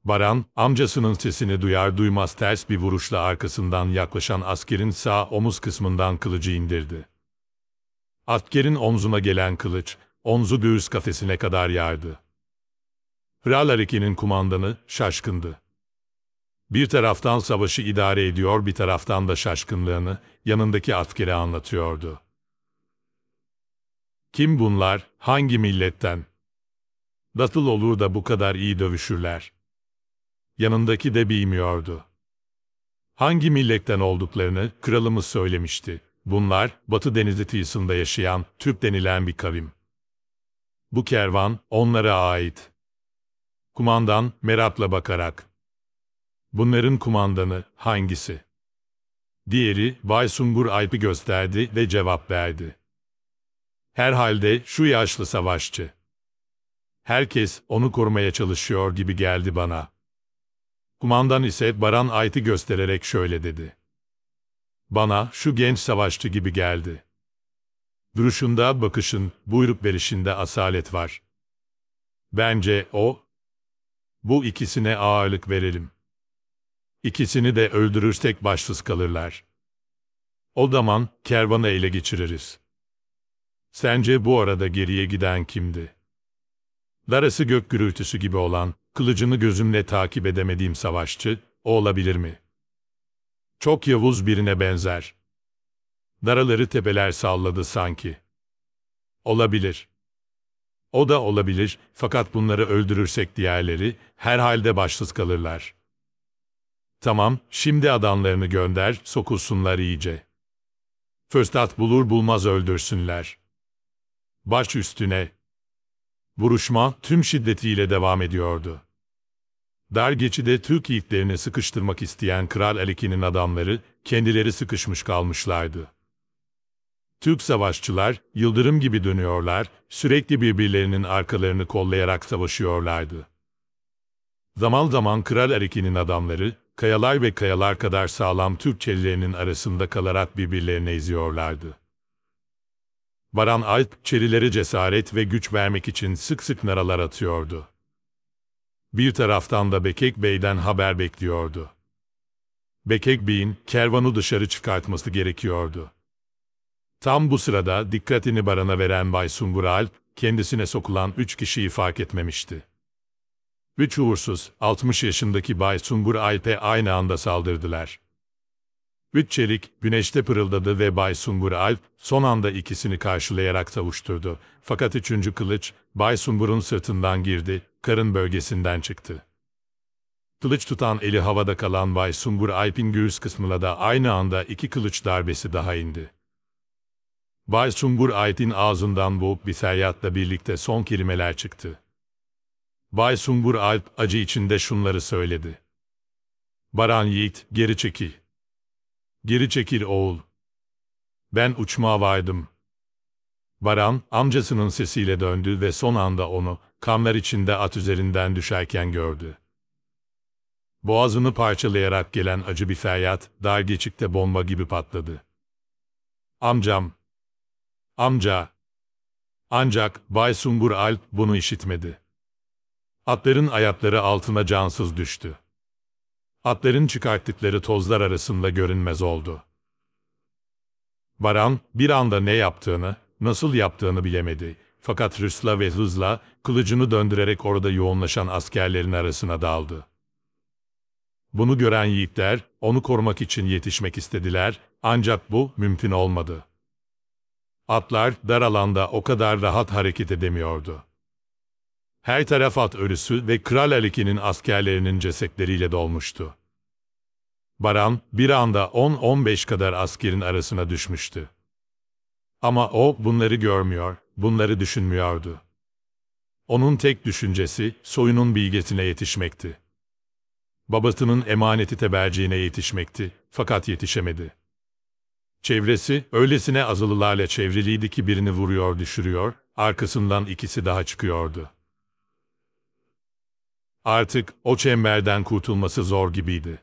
Speaker 1: Baran, amcasının sesini duyar duymaz ters bir vuruşla arkasından yaklaşan askerin sağ omuz kısmından kılıcı indirdi. Askerin omzuna gelen kılıç, omzu göğüs kafesine kadar yardı. Hralarik'in kumandanı şaşkındı. Bir taraftan savaşı idare ediyor, bir taraftan da şaşkınlığını yanındaki askere anlatıyordu. Kim bunlar, hangi milletten? Nasıl olur da bu kadar iyi dövüşürler? yanındaki de bilmiyordu. Hangi milletten olduklarını kralımız söylemişti. Bunlar, Batı Denizi kıyısında yaşayan Türk denilen bir kavim. Bu kervan onlara ait. Kumandan merakla bakarak. Bunların kumandanı hangisi? Diğeri Bay Sungur Alp'i gösterdi ve cevap verdi. Herhalde şu yaşlı savaşçı. Herkes onu korumaya çalışıyor gibi geldi bana. Kumandan ise Baran Ayt'ı göstererek şöyle dedi. Bana şu genç savaşçı gibi geldi. Duruşunda, bakışın, buyruk verişinde asalet var. Bence o, bu ikisine ağırlık verelim. İkisini de öldürürsek başsız kalırlar. O zaman kervanı ele geçiririz. Sence bu arada geriye giden kimdi? Darası gök gürültüsü gibi olan, kılıcını gözümle takip edemediğim savaşçı, o olabilir mi? Çok Yavuz birine benzer. Daraları tepeler salladı sanki. Olabilir. O da olabilir, fakat bunları öldürürsek diğerleri, herhalde başsız kalırlar. Tamam, şimdi adamlarını gönder, sokulsunlar iyice. Fırsat bulur bulmaz öldürsünler. Baş üstüne. Vuruşma tüm şiddetiyle devam ediyordu. Dar geçide Türk yiğitlerini sıkıştırmak isteyen Kral Aliki'nin adamları kendileri sıkışmış kalmışlardı. Türk savaşçılar yıldırım gibi dönüyorlar, sürekli birbirlerinin arkalarını kollayarak savaşıyorlardı. Zaman zaman Kral Aliki'nin adamları kayalar ve kayalar kadar sağlam Türk çelilerinin arasında kalarak birbirlerine iziyorlardı. Baran Alp çelilere cesaret ve güç vermek için sık sık naralar atıyordu. Bir taraftan da Bekek Bey'den haber bekliyordu. Bekek Bey'in kervanı dışarı çıkartması gerekiyordu. Tam bu sırada dikkatini barana veren Bay Sungur Alp, kendisine sokulan üç kişiyi fark etmemişti. Üç uğursuz, 60 yaşındaki Bay Sungur Alp'e aynı anda saldırdılar. Üç çelik güneşte pırıldadı ve Bay Sumbur Alp son anda ikisini karşılayarak savuşturdu. Fakat üçüncü kılıç Bay Sumbur'un sırtından girdi, karın bölgesinden çıktı. Kılıç tutan eli havada kalan Bay Sumbur Alp'in göğüs kısmına da aynı anda iki kılıç darbesi daha indi. Bay Sumbur Alp'in ağzından bu bir feryatla birlikte son kelimeler çıktı. Bay Sumbur Alp acı içinde şunları söyledi. Baran Yiğit geri çekil. Geri çekil oğul. Ben uçmağa vardım. Baran, amcasının sesiyle döndü ve son anda onu, kanlar içinde at üzerinden düşerken gördü. Boğazını parçalayarak gelen acı bir feryat, dar geçikte bomba gibi patladı. Amcam! Amca! Ancak Bay Sungur Alp bunu işitmedi. Atların ayakları altına cansız düştü atların çıkarttıkları tozlar arasında görünmez oldu. Baran bir anda ne yaptığını, nasıl yaptığını bilemedi. Fakat rüsla ve hızla kılıcını döndürerek orada yoğunlaşan askerlerin arasına daldı. Bunu gören yiğitler onu korumak için yetişmek istediler ancak bu mümkün olmadı. Atlar dar alanda o kadar rahat hareket edemiyordu. Her taraf at ölüsü ve Kral Aliki'nin askerlerinin cesetleriyle dolmuştu. Baran bir anda 10-15 kadar askerin arasına düşmüştü. Ama o bunları görmüyor, bunları düşünmüyordu. Onun tek düşüncesi soyunun bilgesine yetişmekti. Babasının emaneti teberciğine yetişmekti fakat yetişemedi. Çevresi öylesine azılılarla çevriliydi ki birini vuruyor düşürüyor, arkasından ikisi daha çıkıyordu. Artık o çemberden kurtulması zor gibiydi.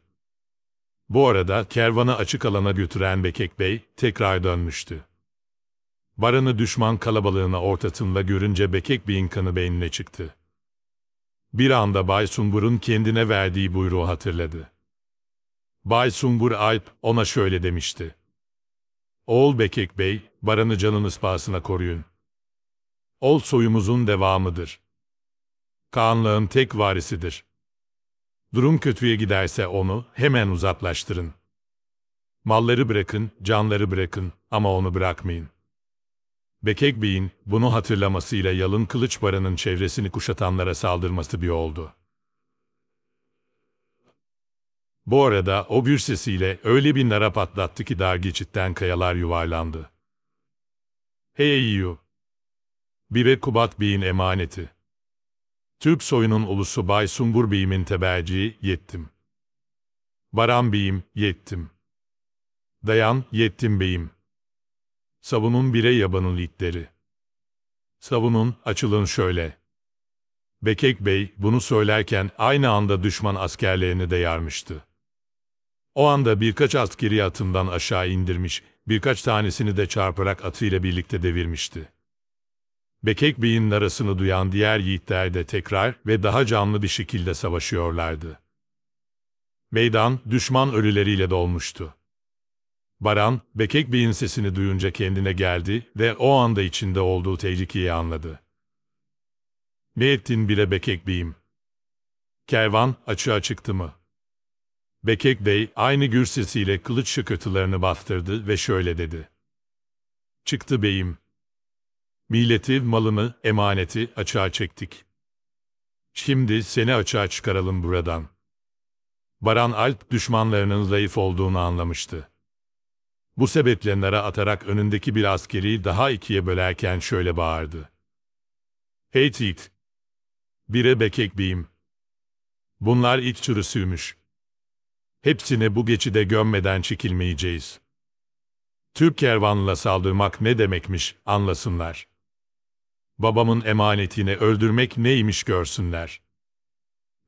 Speaker 1: Bu arada kervanı açık alana götüren Bekek Bey tekrar dönmüştü. Baran'ı düşman kalabalığına ortatımla görünce Bekek Bey'in kanı beynine çıktı. Bir anda Bay Sumbur'un kendine verdiği buyruğu hatırladı. Bay Sumbur Alp ona şöyle demişti. Oğul Bekek Bey, Baran'ı canın ispasına koruyun. Ol soyumuzun devamıdır. Kaanlığın tek varisidir. Durum kötüye giderse onu hemen uzaklaştırın. Malları bırakın, canları bırakın ama onu bırakmayın. Bekek Bey'in bunu hatırlamasıyla yalın kılıç baranın çevresini kuşatanlara saldırması bir oldu. Bu arada o bir sesiyle öyle bir nara patlattı ki dar geçitten kayalar yuvarlandı. Hey yu! Bive Kubat Bey'in emaneti. Türk soyunun ulusu Bay Sungur Bey'imin teberciği yettim. Baran Bey'im yettim. Dayan yettim beyim. Savunun bire yabanın itleri. Savunun açılın şöyle. Bekek Bey bunu söylerken aynı anda düşman askerlerini de yarmıştı. O anda birkaç askeri atından aşağı indirmiş, birkaç tanesini de çarparak atıyla birlikte devirmişti. Bekek Bey'in narasını duyan diğer yiğitler de tekrar ve daha canlı bir şekilde savaşıyorlardı. Meydan, düşman ölüleriyle dolmuştu. Baran, Bekek Bey'in sesini duyunca kendine geldi ve o anda içinde olduğu tehlikeyi anladı. Ne ettin bile Bekek Bey'im? Kervan açığa çıktı mı? Bekek Bey aynı gür sesiyle kılıç şıkırtılarını bastırdı ve şöyle dedi. Çıktı beyim. Milleti, malını, emaneti açığa çektik. Şimdi seni açığa çıkaralım buradan. Baran Alp düşmanlarının zayıf olduğunu anlamıştı. Bu sebeple nara atarak önündeki bir askeri daha ikiye bölerken şöyle bağırdı. Hey Tit! Bire bekek beyim. Bunlar iç çürüsüymüş. Hepsini bu geçide gömmeden çekilmeyeceğiz. Türk kervanla saldırmak ne demekmiş anlasınlar.'' babamın emanetini öldürmek neymiş görsünler.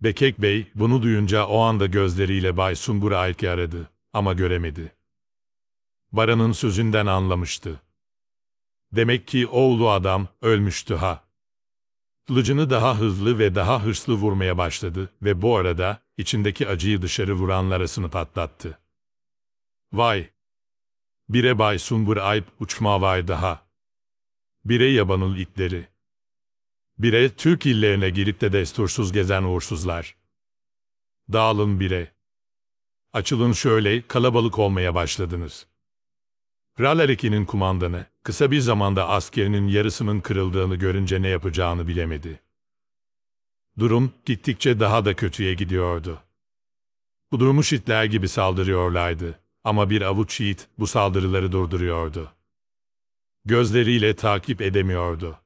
Speaker 1: Bekek Bey bunu duyunca o anda gözleriyle Bay Sungur'a Ayke aradı ama göremedi. Baran'ın sözünden anlamıştı. Demek ki oğlu adam ölmüştü ha. Kılıcını daha hızlı ve daha hırslı vurmaya başladı ve bu arada içindeki acıyı dışarı vuranlarasını patlattı. Vay! Bire Bay Sumbur Ayp uçma vay daha bire yabanıl itleri, bire Türk illerine girip de destursuz gezen uğursuzlar. Dağılın bire. Açılın şöyle kalabalık olmaya başladınız. Ralariki'nin kumandanı, kısa bir zamanda askerinin yarısının kırıldığını görünce ne yapacağını bilemedi. Durum gittikçe daha da kötüye gidiyordu. Kudurmuş itler gibi saldırıyorlardı ama bir avuç yiğit bu saldırıları durduruyordu. Gözleriyle takip edemiyordu.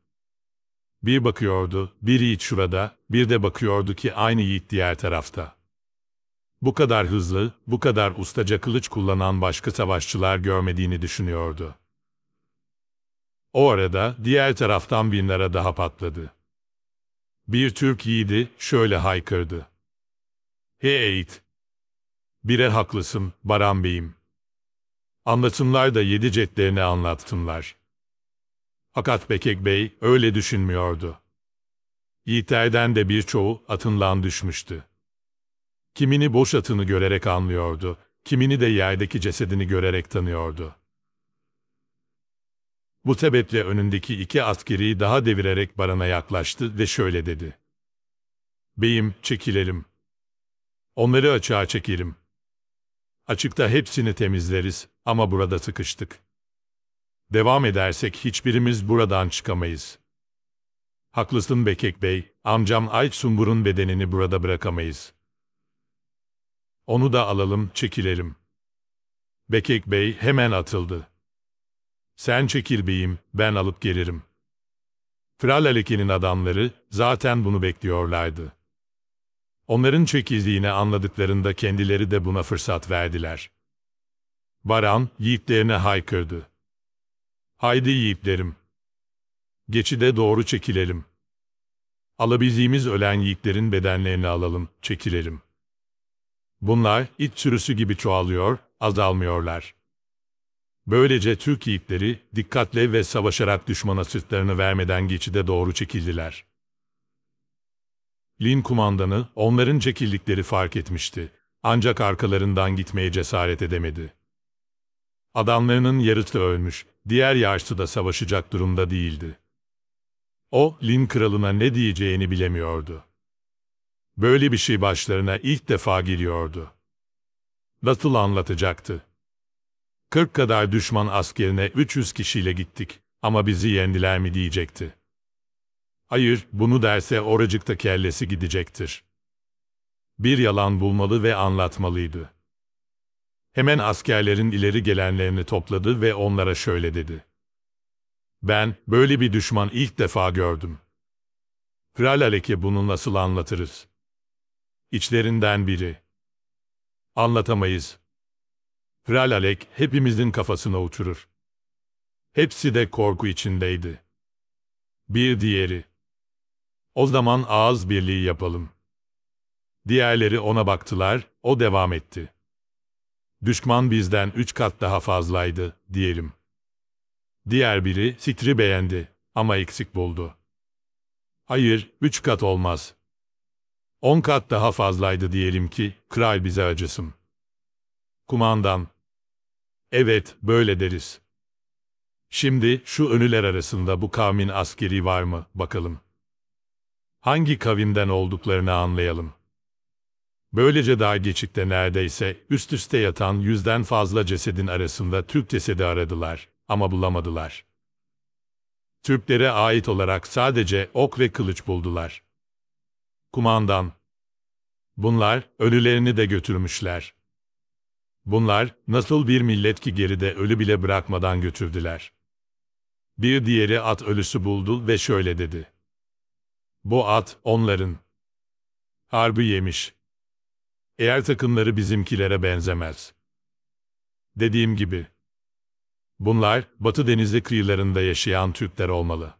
Speaker 1: Bir bakıyordu, bir yiğit şurada, bir de bakıyordu ki aynı yiğit diğer tarafta. Bu kadar hızlı, bu kadar ustaca kılıç kullanan başka savaşçılar görmediğini düşünüyordu. O arada diğer taraftan binlere daha patladı. Bir Türk yiğidi şöyle haykırdı. Hey Eğit! Bire haklısın, Baran Bey'im. Anlatımlar da yedi cetlerini anlattımlar. Fakat Bekek Bey öyle düşünmüyordu. Yiğitlerden de birçoğu atından düşmüştü. Kimini boş atını görerek anlıyordu, kimini de yerdeki cesedini görerek tanıyordu. Bu sebeple önündeki iki askeriyi daha devirerek barana yaklaştı ve şöyle dedi. Beyim, çekilelim. Onları açığa çekelim. Açıkta hepsini temizleriz ama burada sıkıştık. Devam edersek hiçbirimiz buradan çıkamayız. Haklısın Bekek Bey, amcam Ayç Sumbur'un bedenini burada bırakamayız. Onu da alalım, çekilelim. Bekek Bey hemen atıldı. Sen çekil beyim, ben alıp gelirim. Fralaleki'nin adamları zaten bunu bekliyorlardı. Onların çekildiğini anladıklarında kendileri de buna fırsat verdiler. Baran, yiğitlerine haykırdı. Haydi yiğitlerim, geçide doğru çekilelim. Alabildiğimiz ölen yiğitlerin bedenlerini alalım, çekilelim. Bunlar it sürüsü gibi çoğalıyor, azalmıyorlar. Böylece Türk yiğitleri dikkatle ve savaşarak düşmana sırtlarını vermeden geçide doğru çekildiler. Lin kumandanı onların çekildikleri fark etmişti. Ancak arkalarından gitmeye cesaret edemedi. Adamlarının yarısı ölmüş, diğer yaşlı da savaşacak durumda değildi. O, Lin kralına ne diyeceğini bilemiyordu. Böyle bir şey başlarına ilk defa giriyordu. Batıl anlatacaktı. Kırk kadar düşman askerine 300 kişiyle gittik ama bizi yendiler mi diyecekti. Hayır, bunu derse oracıkta kellesi gidecektir. Bir yalan bulmalı ve anlatmalıydı. Hemen askerlerin ileri gelenlerini topladı ve onlara şöyle dedi. Ben böyle bir düşman ilk defa gördüm. Kral Alek'e bunu nasıl anlatırız? İçlerinden biri. Anlatamayız. Kral Alek hepimizin kafasına uçurur. Hepsi de korku içindeydi. Bir diğeri. O zaman ağız birliği yapalım. Diğerleri ona baktılar, o devam etti. Düşman bizden üç kat daha fazlaydı, diyelim. Diğer biri sitri beğendi ama eksik buldu. Hayır, üç kat olmaz. On kat daha fazlaydı diyelim ki, kral bize acısın. Kumandan. Evet, böyle deriz. Şimdi şu önüler arasında bu kavmin askeri var mı, bakalım. Hangi kavimden olduklarını anlayalım. Böylece daha geçikte neredeyse üst üste yatan yüzden fazla cesedin arasında Türk cesedi aradılar ama bulamadılar. Türklere ait olarak sadece ok ve kılıç buldular. Kumandan Bunlar ölülerini de götürmüşler. Bunlar nasıl bir millet ki geride ölü bile bırakmadan götürdüler. Bir diğeri at ölüsü buldu ve şöyle dedi. Bu at onların. Harbi yemiş. Eğer takımları bizimkilere benzemez. Dediğim gibi, bunlar Batı Denizi kıyılarında yaşayan Türkler olmalı.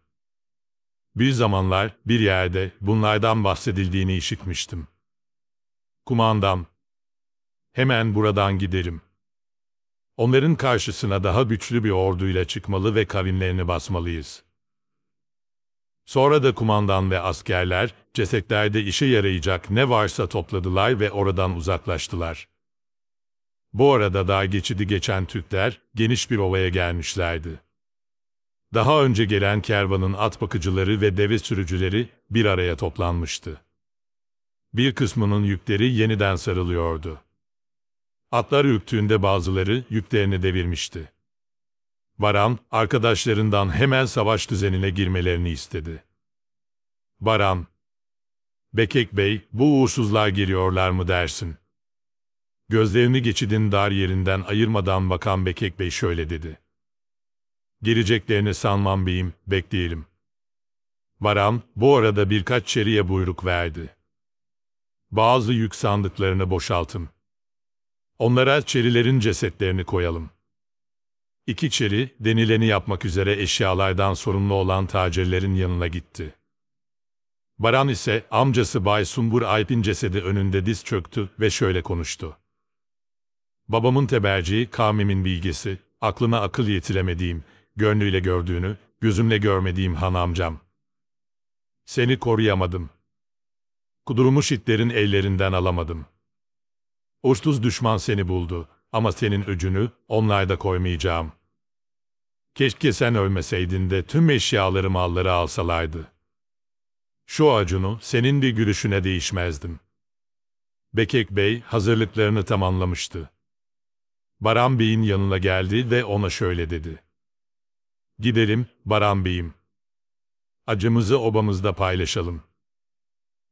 Speaker 1: Bir zamanlar bir yerde bunlardan bahsedildiğini işitmiştim. Kumandan, hemen buradan giderim. Onların karşısına daha güçlü bir orduyla çıkmalı ve kavimlerini basmalıyız. Sonra da kumandan ve askerler cesetlerde işe yarayacak ne varsa topladılar ve oradan uzaklaştılar. Bu arada daha geçidi geçen Türkler geniş bir ovaya gelmişlerdi. Daha önce gelen kervanın at bakıcıları ve deve sürücüleri bir araya toplanmıştı. Bir kısmının yükleri yeniden sarılıyordu. Atlar yüktüğünde bazıları yüklerini devirmişti. Baran, arkadaşlarından hemen savaş düzenine girmelerini istedi. Baran, Bekek Bey, bu uğursuzluğa giriyorlar mı dersin? Gözlerini geçidin dar yerinden ayırmadan bakan Bekek Bey şöyle dedi. "Gireceklerini sanmam beyim, bekleyelim. Baram, bu arada birkaç çeriye buyruk verdi. Bazı yük sandıklarını boşaltın. Onlara çerilerin cesetlerini koyalım. İki çeri, denileni yapmak üzere eşyalardan sorumlu olan tacirlerin yanına gitti. Baran ise amcası Bay Sumbur Alp'in cesedi önünde diz çöktü ve şöyle konuştu. Babamın teberciği kavmimin bilgisi, aklıma akıl yetiremediğim, gönlüyle gördüğünü, gözümle görmediğim han amcam. Seni koruyamadım. Kudurmuş itlerin ellerinden alamadım. Uçsuz düşman seni buldu ama senin öcünü onlarda koymayacağım. Keşke sen ölmeseydin de tüm eşyaları malları alsalardı.'' Şu acunu senin bir gülüşüne değişmezdim. Bekek Bey hazırlıklarını tamamlamıştı. Baran Bey'in yanına geldi ve ona şöyle dedi. Gidelim Baran Bey'im. Acımızı obamızda paylaşalım.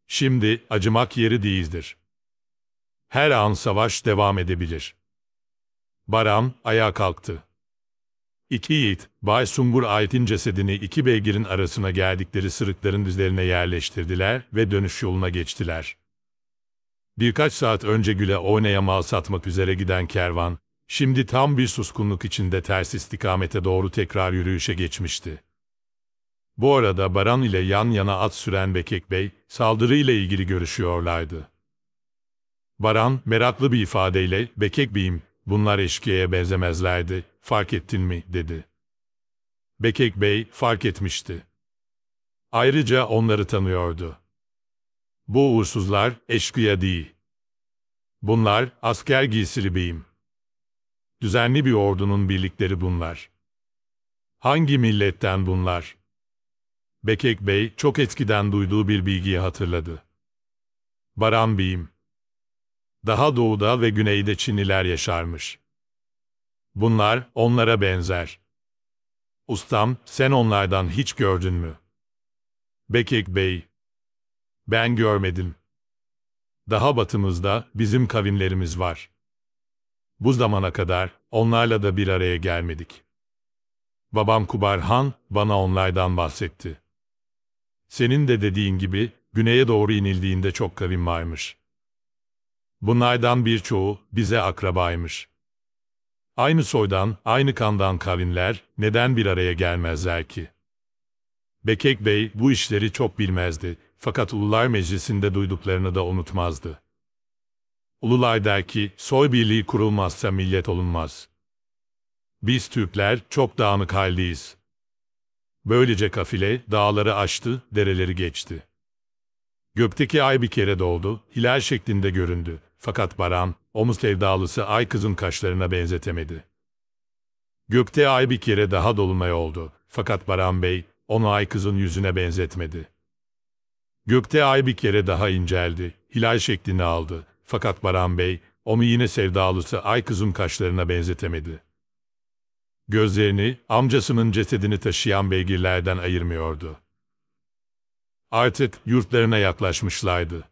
Speaker 1: Şimdi acımak yeri değildir. Her an savaş devam edebilir. Baran ayağa kalktı. İki yiğit, Bay Sumbur aitin cesedini iki beygirin arasına geldikleri sırıkların dizlerine yerleştirdiler ve dönüş yoluna geçtiler. Birkaç saat önce güle oynaya mal satmak üzere giden kervan, şimdi tam bir suskunluk içinde ters istikamete doğru tekrar yürüyüşe geçmişti. Bu arada Baran ile yan yana at süren Bekek Bey, saldırıyla ilgili görüşüyorlardı. Baran, meraklı bir ifadeyle, Bekek Bey'im, Bunlar eşkıya benzemezlerdi, fark ettin mi, dedi. Bekek Bey fark etmişti. Ayrıca onları tanıyordu. Bu uğursuzlar eşkıya değil. Bunlar asker giysili beyim. Düzenli bir ordunun birlikleri bunlar. Hangi milletten bunlar? Bekek Bey çok eskiden duyduğu bir bilgiyi hatırladı. Baran Bey'im daha doğuda ve güneyde Çinliler yaşarmış. Bunlar onlara benzer. Ustam, sen onlardan hiç gördün mü? Bekik Bey, ben görmedim. Daha batımızda bizim kavimlerimiz var. Bu zamana kadar onlarla da bir araya gelmedik. Babam Han bana onlardan bahsetti. Senin de dediğin gibi güneye doğru inildiğinde çok kavim varmış.'' Bunlardan birçoğu bize akrabaymış. Aynı soydan, aynı kandan kavinler neden bir araya gelmezler ki? Bekek Bey bu işleri çok bilmezdi fakat Ulular Meclisi'nde duyduklarını da unutmazdı. Ulular der ki soy birliği kurulmazsa millet olunmaz. Biz Türkler çok dağınık haldeyiz. Böylece kafile dağları aştı, dereleri geçti. Gökteki ay bir kere doldu, hilal şeklinde göründü. Fakat Baran, omuz sevdalısı ay kızın kaşlarına benzetemedi. Gökte ay bir kere daha dolunay oldu. Fakat Baran Bey, onu ay kızın yüzüne benzetmedi. Gökte ay bir kere daha inceldi, hilal şeklini aldı. Fakat Baran Bey, onu yine sevdalısı ay kızın kaşlarına benzetemedi. Gözlerini amcasının cesedini taşıyan beygirlerden ayırmıyordu. Artık yurtlarına yaklaşmışlardı.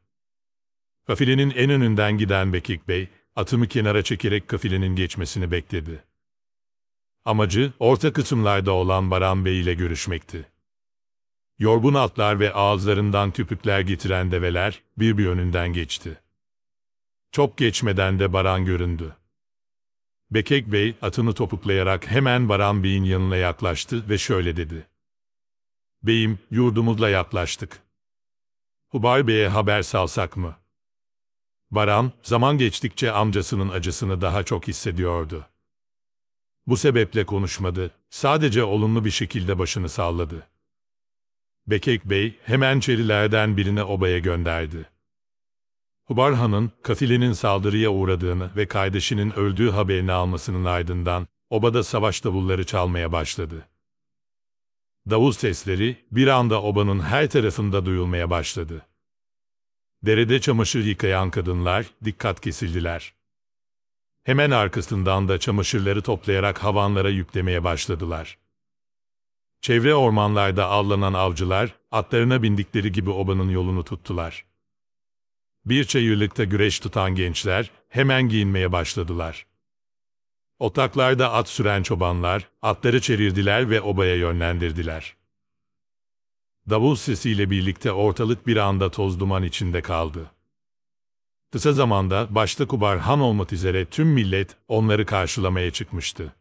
Speaker 1: Kafilenin en önünden giden Bekik Bey, atımı kenara çekerek kafilenin geçmesini bekledi. Amacı, orta kısımlarda olan Baran Bey ile görüşmekti. Yorgun atlar ve ağızlarından tüpükler getiren develer bir bir önünden geçti. Çok geçmeden de Baran göründü. Bekek Bey atını topuklayarak hemen Baran Bey'in yanına yaklaştı ve şöyle dedi. Beyim, yurdumuzla yaklaştık. Hubay Bey'e haber salsak mı?'' Baran, zaman geçtikçe amcasının acısını daha çok hissediyordu. Bu sebeple konuşmadı, sadece olumlu bir şekilde başını salladı. Bekek Bey hemen çerilerden birine obaya gönderdi. Hubarhan'ın katilinin saldırıya uğradığını ve kardeşinin öldüğü haberini almasının ardından obada savaş davulları çalmaya başladı. Davul sesleri bir anda obanın her tarafında duyulmaya başladı. Derede çamaşır yıkayan kadınlar dikkat kesildiler. Hemen arkasından da çamaşırları toplayarak havanlara yüklemeye başladılar. Çevre ormanlarda avlanan avcılar, atlarına bindikleri gibi obanın yolunu tuttular. Bir çayırlıkta güreş tutan gençler hemen giyinmeye başladılar. Otaklarda at süren çobanlar, atları çevirdiler ve obaya yönlendirdiler. Davul sesiyle birlikte ortalık bir anda toz duman içinde kaldı. Kısa zamanda başta Kubar Han olmak üzere tüm millet onları karşılamaya çıkmıştı.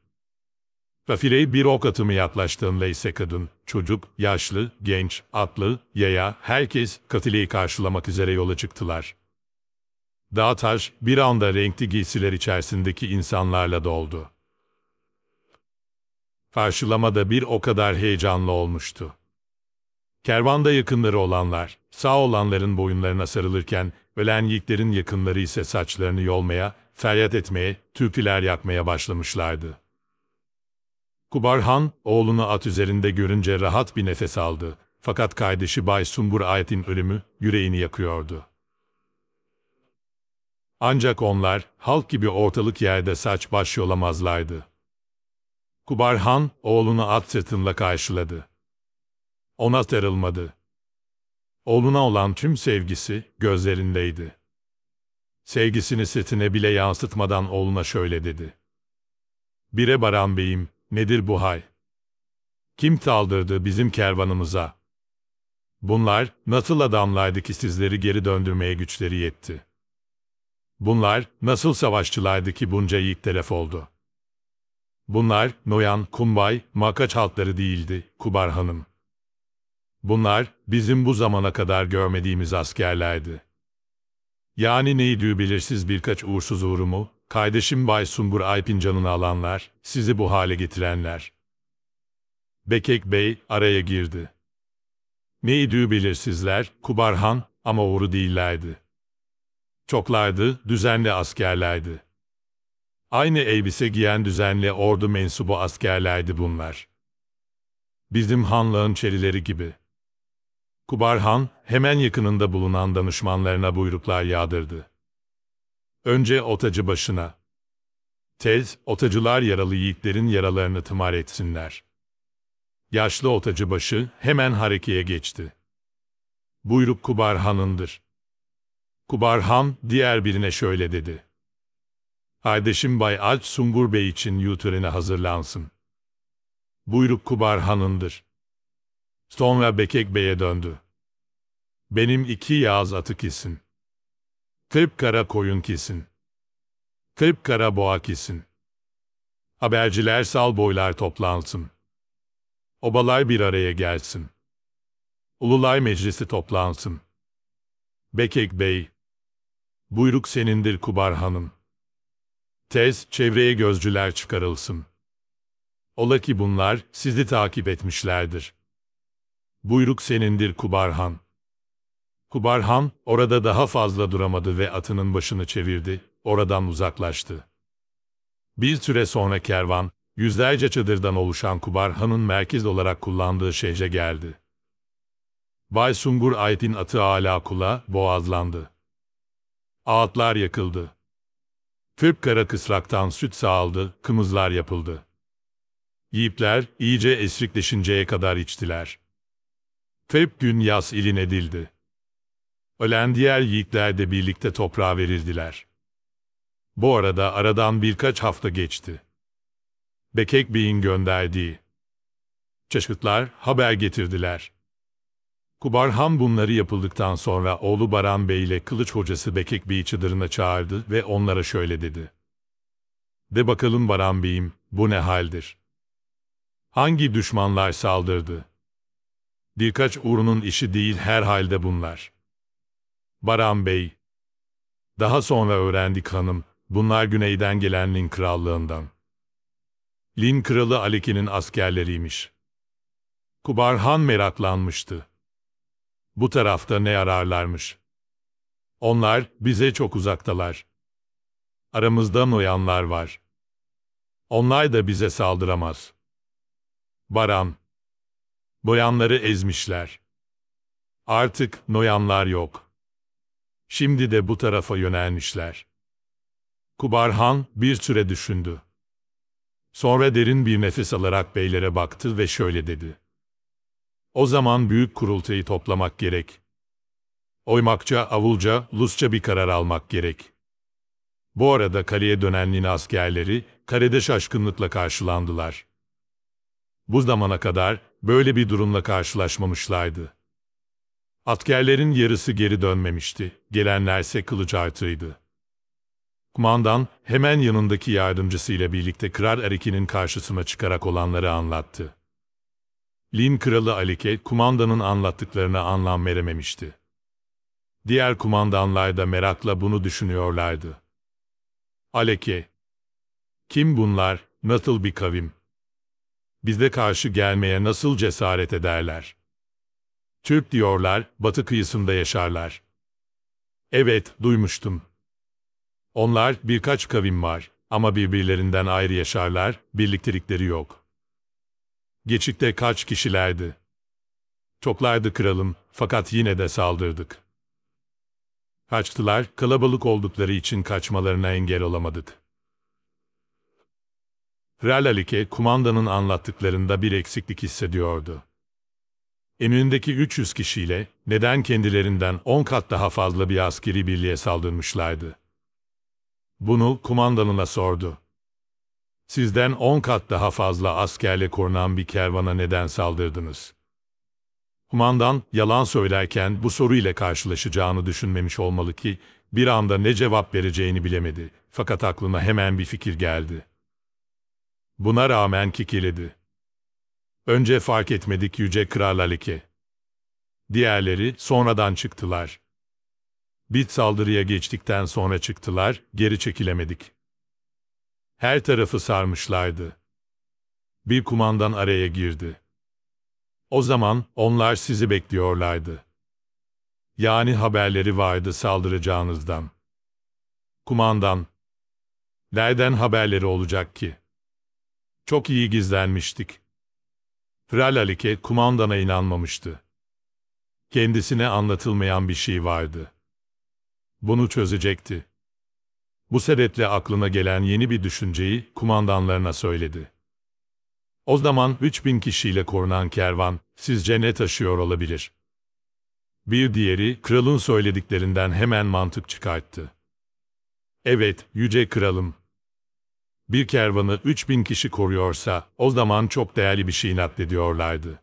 Speaker 1: Kafirey bir ok atımı yaklaştığında ise kadın, çocuk, yaşlı, genç, atlı, yaya, herkes Katile'yi karşılamak üzere yola çıktılar. Dağ taş bir anda renkli giysiler içerisindeki insanlarla doldu. Karşılamada bir o kadar heyecanlı olmuştu. Kervanda yakınları olanlar, sağ olanların boyunlarına sarılırken, ölen yiğitlerin yakınları ise saçlarını yolmaya, feryat etmeye, tüpiler yakmaya başlamışlardı. Kubarhan, oğlunu at üzerinde görünce rahat bir nefes aldı. Fakat kardeşi Bay Sumbur Ayet'in ölümü yüreğini yakıyordu. Ancak onlar, halk gibi ortalık yerde saç baş yolamazlardı. Kubarhan, oğlunu at sırtınla karşıladı. Ona sarılmadı. Oğluna olan tüm sevgisi gözlerindeydi. Sevgisini setine bile yansıtmadan oğluna şöyle dedi. Bire Baran Bey'im, nedir bu hal? Kim saldırdı bizim kervanımıza? Bunlar nasıl adamlardı ki sizleri geri döndürmeye güçleri yetti? Bunlar nasıl savaşçılardı ki bunca yiğit telef oldu? Bunlar Noyan, Kumbay, Makaç halkları değildi, Kubar Hanım.'' Bunlar bizim bu zamana kadar görmediğimiz askerlerdi. Yani neydi belirsiz birkaç uğursuz uğrumu, kardeşim Bay Sumbur canını alanlar, sizi bu hale getirenler. Bekek Bey araya girdi. Neydi belirsizler, Kubarhan ama uğru değillerdi. Çoklardı, düzenli askerlerdi. Aynı elbise giyen düzenli ordu mensubu askerlerdi bunlar. Bizim hanlığın çelileri gibi.'' Kubarhan, hemen yakınında bulunan danışmanlarına buyruklar yağdırdı. Önce otacı başına. Tez, otacılar yaralı yiğitlerin yaralarını tımar etsinler. Yaşlı otacı başı hemen harekeye geçti. Buyruk Kubarhan'ındır. Kubarhan diğer birine şöyle dedi. Kardeşim Bay Alp Sungur Bey için yuturine hazırlansın. Buyruk Kubarhan'ındır. Son ve Bekek Bey'e döndü. Benim iki yağız atı kesin. Kırp kara koyun kesin. Kırp kara boğa kesin. Haberciler sal boylar toplansın. Obalar bir araya gelsin. Ululay Meclisi toplansın. Bekek Bey, buyruk senindir Kubar Hanım. Tez çevreye gözcüler çıkarılsın. Ola ki bunlar sizi takip etmişlerdir.'' Buyruk senindir Kubarhan. Kubarhan orada daha fazla duramadı ve atının başını çevirdi, oradan uzaklaştı. Bir süre sonra kervan, yüzlerce çadırdan oluşan Kubarhan'ın merkez olarak kullandığı şehre geldi. Bay Sungur aitin atı hala kula, boğazlandı. Ağıtlar yakıldı. Fırp kara kısraktan süt sağıldı, kımızlar yapıldı. Yiyipler iyice esrikleşinceye kadar içtiler gün yaz ilin edildi. Ölen diğer yiğitler de birlikte toprağa verildiler. Bu arada aradan birkaç hafta geçti. Bekek Bey'in gönderdiği. Çeşitler haber getirdiler. Kubarhan bunları yapıldıktan sonra oğlu Baran Bey ile Kılıç Hocası Bekek Bey'i çadırına çağırdı ve onlara şöyle dedi. De bakalım Baran Bey'im, bu ne haldir? Hangi düşmanlar saldırdı? Birkaç uğrunun işi değil herhalde bunlar. Baran Bey. Daha sonra öğrendik hanım, bunlar güneyden gelen Lin krallığından. Lin kralı Aleki'nin askerleriymiş. Kubarhan meraklanmıştı. Bu tarafta ne ararlarmış? Onlar bize çok uzaktalar. Aramızdan uyanlar var. Onlar da bize saldıramaz. Baran Boyanları ezmişler. Artık noyanlar yok. Şimdi de bu tarafa yönelmişler. Kubarhan bir süre düşündü. Sonra derin bir nefes alarak beylere baktı ve şöyle dedi. O zaman büyük kurultayı toplamak gerek. Oymakça, avulca, lusça bir karar almak gerek. Bu arada kaleye dönen Nina askerleri, kalede şaşkınlıkla karşılandılar. Bu zamana kadar böyle bir durumla karşılaşmamışlardı. Atkerlerin yarısı geri dönmemişti, gelenlerse kılıç artıydı. Kumandan hemen yanındaki yardımcısıyla birlikte Kral Eriki'nin karşısına çıkarak olanları anlattı. Lin kralı Alike, kumandanın anlattıklarına anlam verememişti. Diğer kumandanlar da merakla bunu düşünüyorlardı. Aleke, kim bunlar, nasıl bir kavim? bize karşı gelmeye nasıl cesaret ederler? Türk diyorlar, batı kıyısında yaşarlar. Evet, duymuştum. Onlar birkaç kavim var ama birbirlerinden ayrı yaşarlar, birliktelikleri yok. Geçikte kaç kişilerdi? Çoklardı kralım, fakat yine de saldırdık. Kaçtılar, kalabalık oldukları için kaçmalarına engel olamadık. Realalike kumandanın anlattıklarında bir eksiklik hissediyordu. Emrindeki 300 kişiyle neden kendilerinden 10 kat daha fazla bir askeri birliğe saldırmışlardı? Bunu kumandanına sordu. Sizden 10 kat daha fazla askerle korunan bir kervana neden saldırdınız? Kumandan yalan söylerken bu soruyla karşılaşacağını düşünmemiş olmalı ki bir anda ne cevap vereceğini bilemedi. Fakat aklına hemen bir fikir geldi. Buna rağmen kikiledi. Önce fark etmedik Yüce Kral Alike. Diğerleri sonradan çıktılar. Bit saldırıya geçtikten sonra çıktılar, geri çekilemedik. Her tarafı sarmışlardı. Bir kumandan araya girdi. O zaman onlar sizi bekliyorlardı. Yani haberleri vardı saldıracağınızdan. Kumandan, nereden haberleri olacak ki? Çok iyi gizlenmiştik. Frelalike kumandana inanmamıştı. Kendisine anlatılmayan bir şey vardı. Bunu çözecekti. Bu sebeple aklına gelen yeni bir düşünceyi kumandanlarına söyledi. O zaman 3000 kişiyle korunan kervan sizce ne taşıyor olabilir? Bir diğeri kralın söylediklerinden hemen mantık çıkarttı. Evet, yüce kralım, bir kervanı 3000 kişi koruyorsa o zaman çok değerli bir şey naklediyorlardı.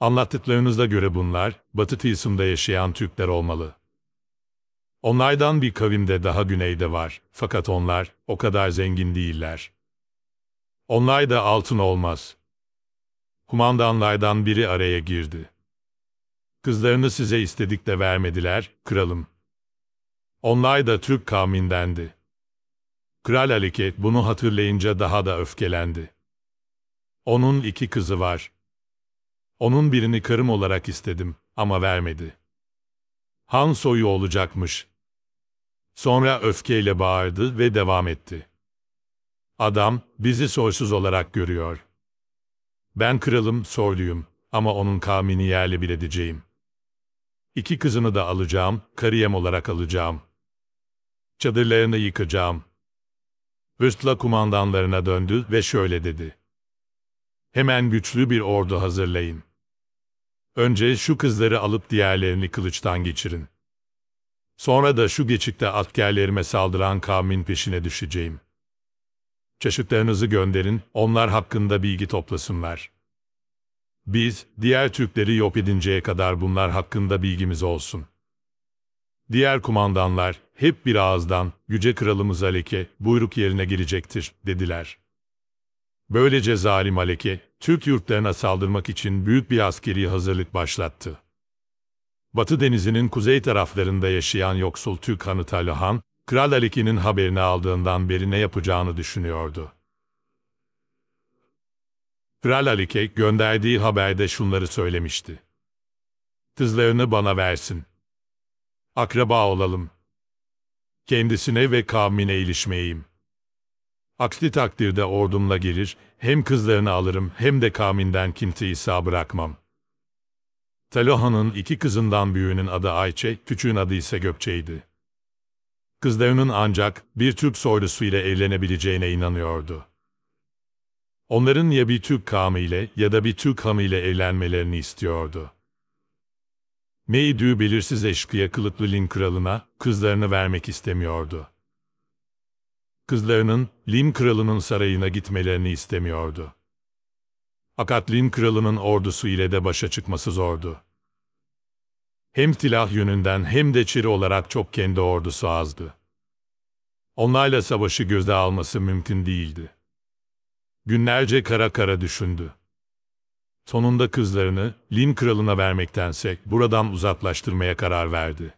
Speaker 1: Anlattıklarınıza göre bunlar Batı Tilsim'de yaşayan Türkler olmalı. Onlardan bir kavim de daha güneyde var fakat onlar o kadar zengin değiller. Onlar da altın olmaz. Kumandanlardan biri araya girdi. Kızlarını size istedik de vermediler, kralım. Onlar da Türk kavmindendi. Kral Alike bunu hatırlayınca daha da öfkelendi. Onun iki kızı var. Onun birini karım olarak istedim ama vermedi. Han soyu olacakmış. Sonra öfkeyle bağırdı ve devam etti. Adam bizi soysuz olarak görüyor. Ben kralım, soyluyum ama onun kavmini yerle bir edeceğim. İki kızını da alacağım, kariyem olarak alacağım. Çadırlarını yıkacağım.'' Vüstla kumandanlarına döndü ve şöyle dedi. Hemen güçlü bir ordu hazırlayın. Önce şu kızları alıp diğerlerini kılıçtan geçirin. Sonra da şu geçikte askerlerime saldıran kavmin peşine düşeceğim. Çeşitlerinizi gönderin, onlar hakkında bilgi toplasınlar. Biz, diğer Türkleri yok edinceye kadar bunlar hakkında bilgimiz olsun. Diğer kumandanlar, hep bir ağızdan, Yüce Kralımız Aleke, buyruk yerine gelecektir, dediler. Böylece zalim Aleke, Türk yurtlarına saldırmak için büyük bir askeri hazırlık başlattı. Batı denizinin kuzey taraflarında yaşayan yoksul Türk hanı Talahan, Kral Aleke'nin haberini aldığından beri ne yapacağını düşünüyordu. Kral Alike gönderdiği haberde şunları söylemişti. Kızlarını bana versin. Akraba olalım kendisine ve kavmine ilişmeyim. Aksi takdirde ordumla gelir, hem kızlarını alırım hem de kavminden kimseyi sağ bırakmam. Teloha'nın iki kızından büyüğünün adı Ayçe, küçüğün adı ise Gökçe'ydi. Kızlarının ancak bir Türk soylusu ile evlenebileceğine inanıyordu. Onların ya bir Türk kavmi ile ya da bir Türk hamı ile evlenmelerini istiyordu. Meydü belirsiz eşkıya kılıklı Lin kralına kızlarını vermek istemiyordu. Kızlarının Lin kralının sarayına gitmelerini istemiyordu. Fakat Lin kralının ordusu ile de başa çıkması zordu. Hem silah yönünden hem de çiri olarak çok kendi ordusu azdı. Onlarla savaşı göze alması mümkün değildi. Günlerce kara kara düşündü. Sonunda kızlarını Lin kralına vermektense buradan uzaklaştırmaya karar verdi.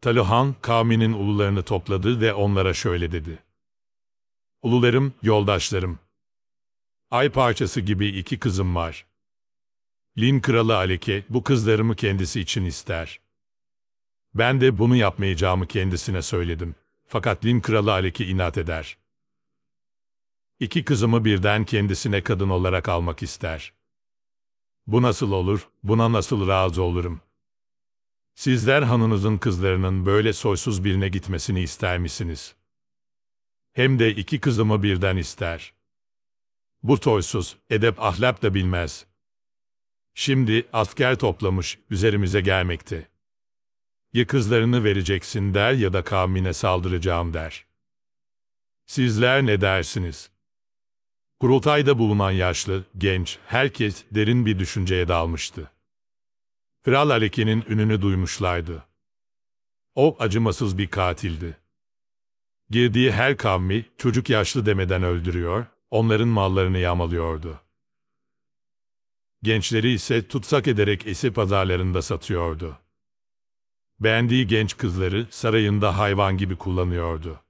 Speaker 1: Taluhan kavminin ulularını topladı ve onlara şöyle dedi. Ulularım, yoldaşlarım. Ay parçası gibi iki kızım var. Lin kralı Aleke bu kızlarımı kendisi için ister. Ben de bunu yapmayacağımı kendisine söyledim. Fakat Lin kralı Aleke inat eder.'' İki kızımı birden kendisine kadın olarak almak ister. Bu nasıl olur, buna nasıl razı olurum? Sizler hanınızın kızlarının böyle soysuz birine gitmesini ister misiniz? Hem de iki kızımı birden ister. Bu toysuz, edep ahlak da bilmez. Şimdi asker toplamış, üzerimize gelmekte. Ya kızlarını vereceksin der ya da kavmine saldıracağım der. Sizler ne dersiniz?'' Kurultayda bulunan yaşlı, genç, herkes derin bir düşünceye dalmıştı. Kral Aleke'nin ününü duymuşlardı. O acımasız bir katildi. Girdiği her kavmi çocuk yaşlı demeden öldürüyor, onların mallarını yağmalıyordu. Gençleri ise tutsak ederek esi pazarlarında satıyordu. Beğendiği genç kızları sarayında hayvan gibi kullanıyordu.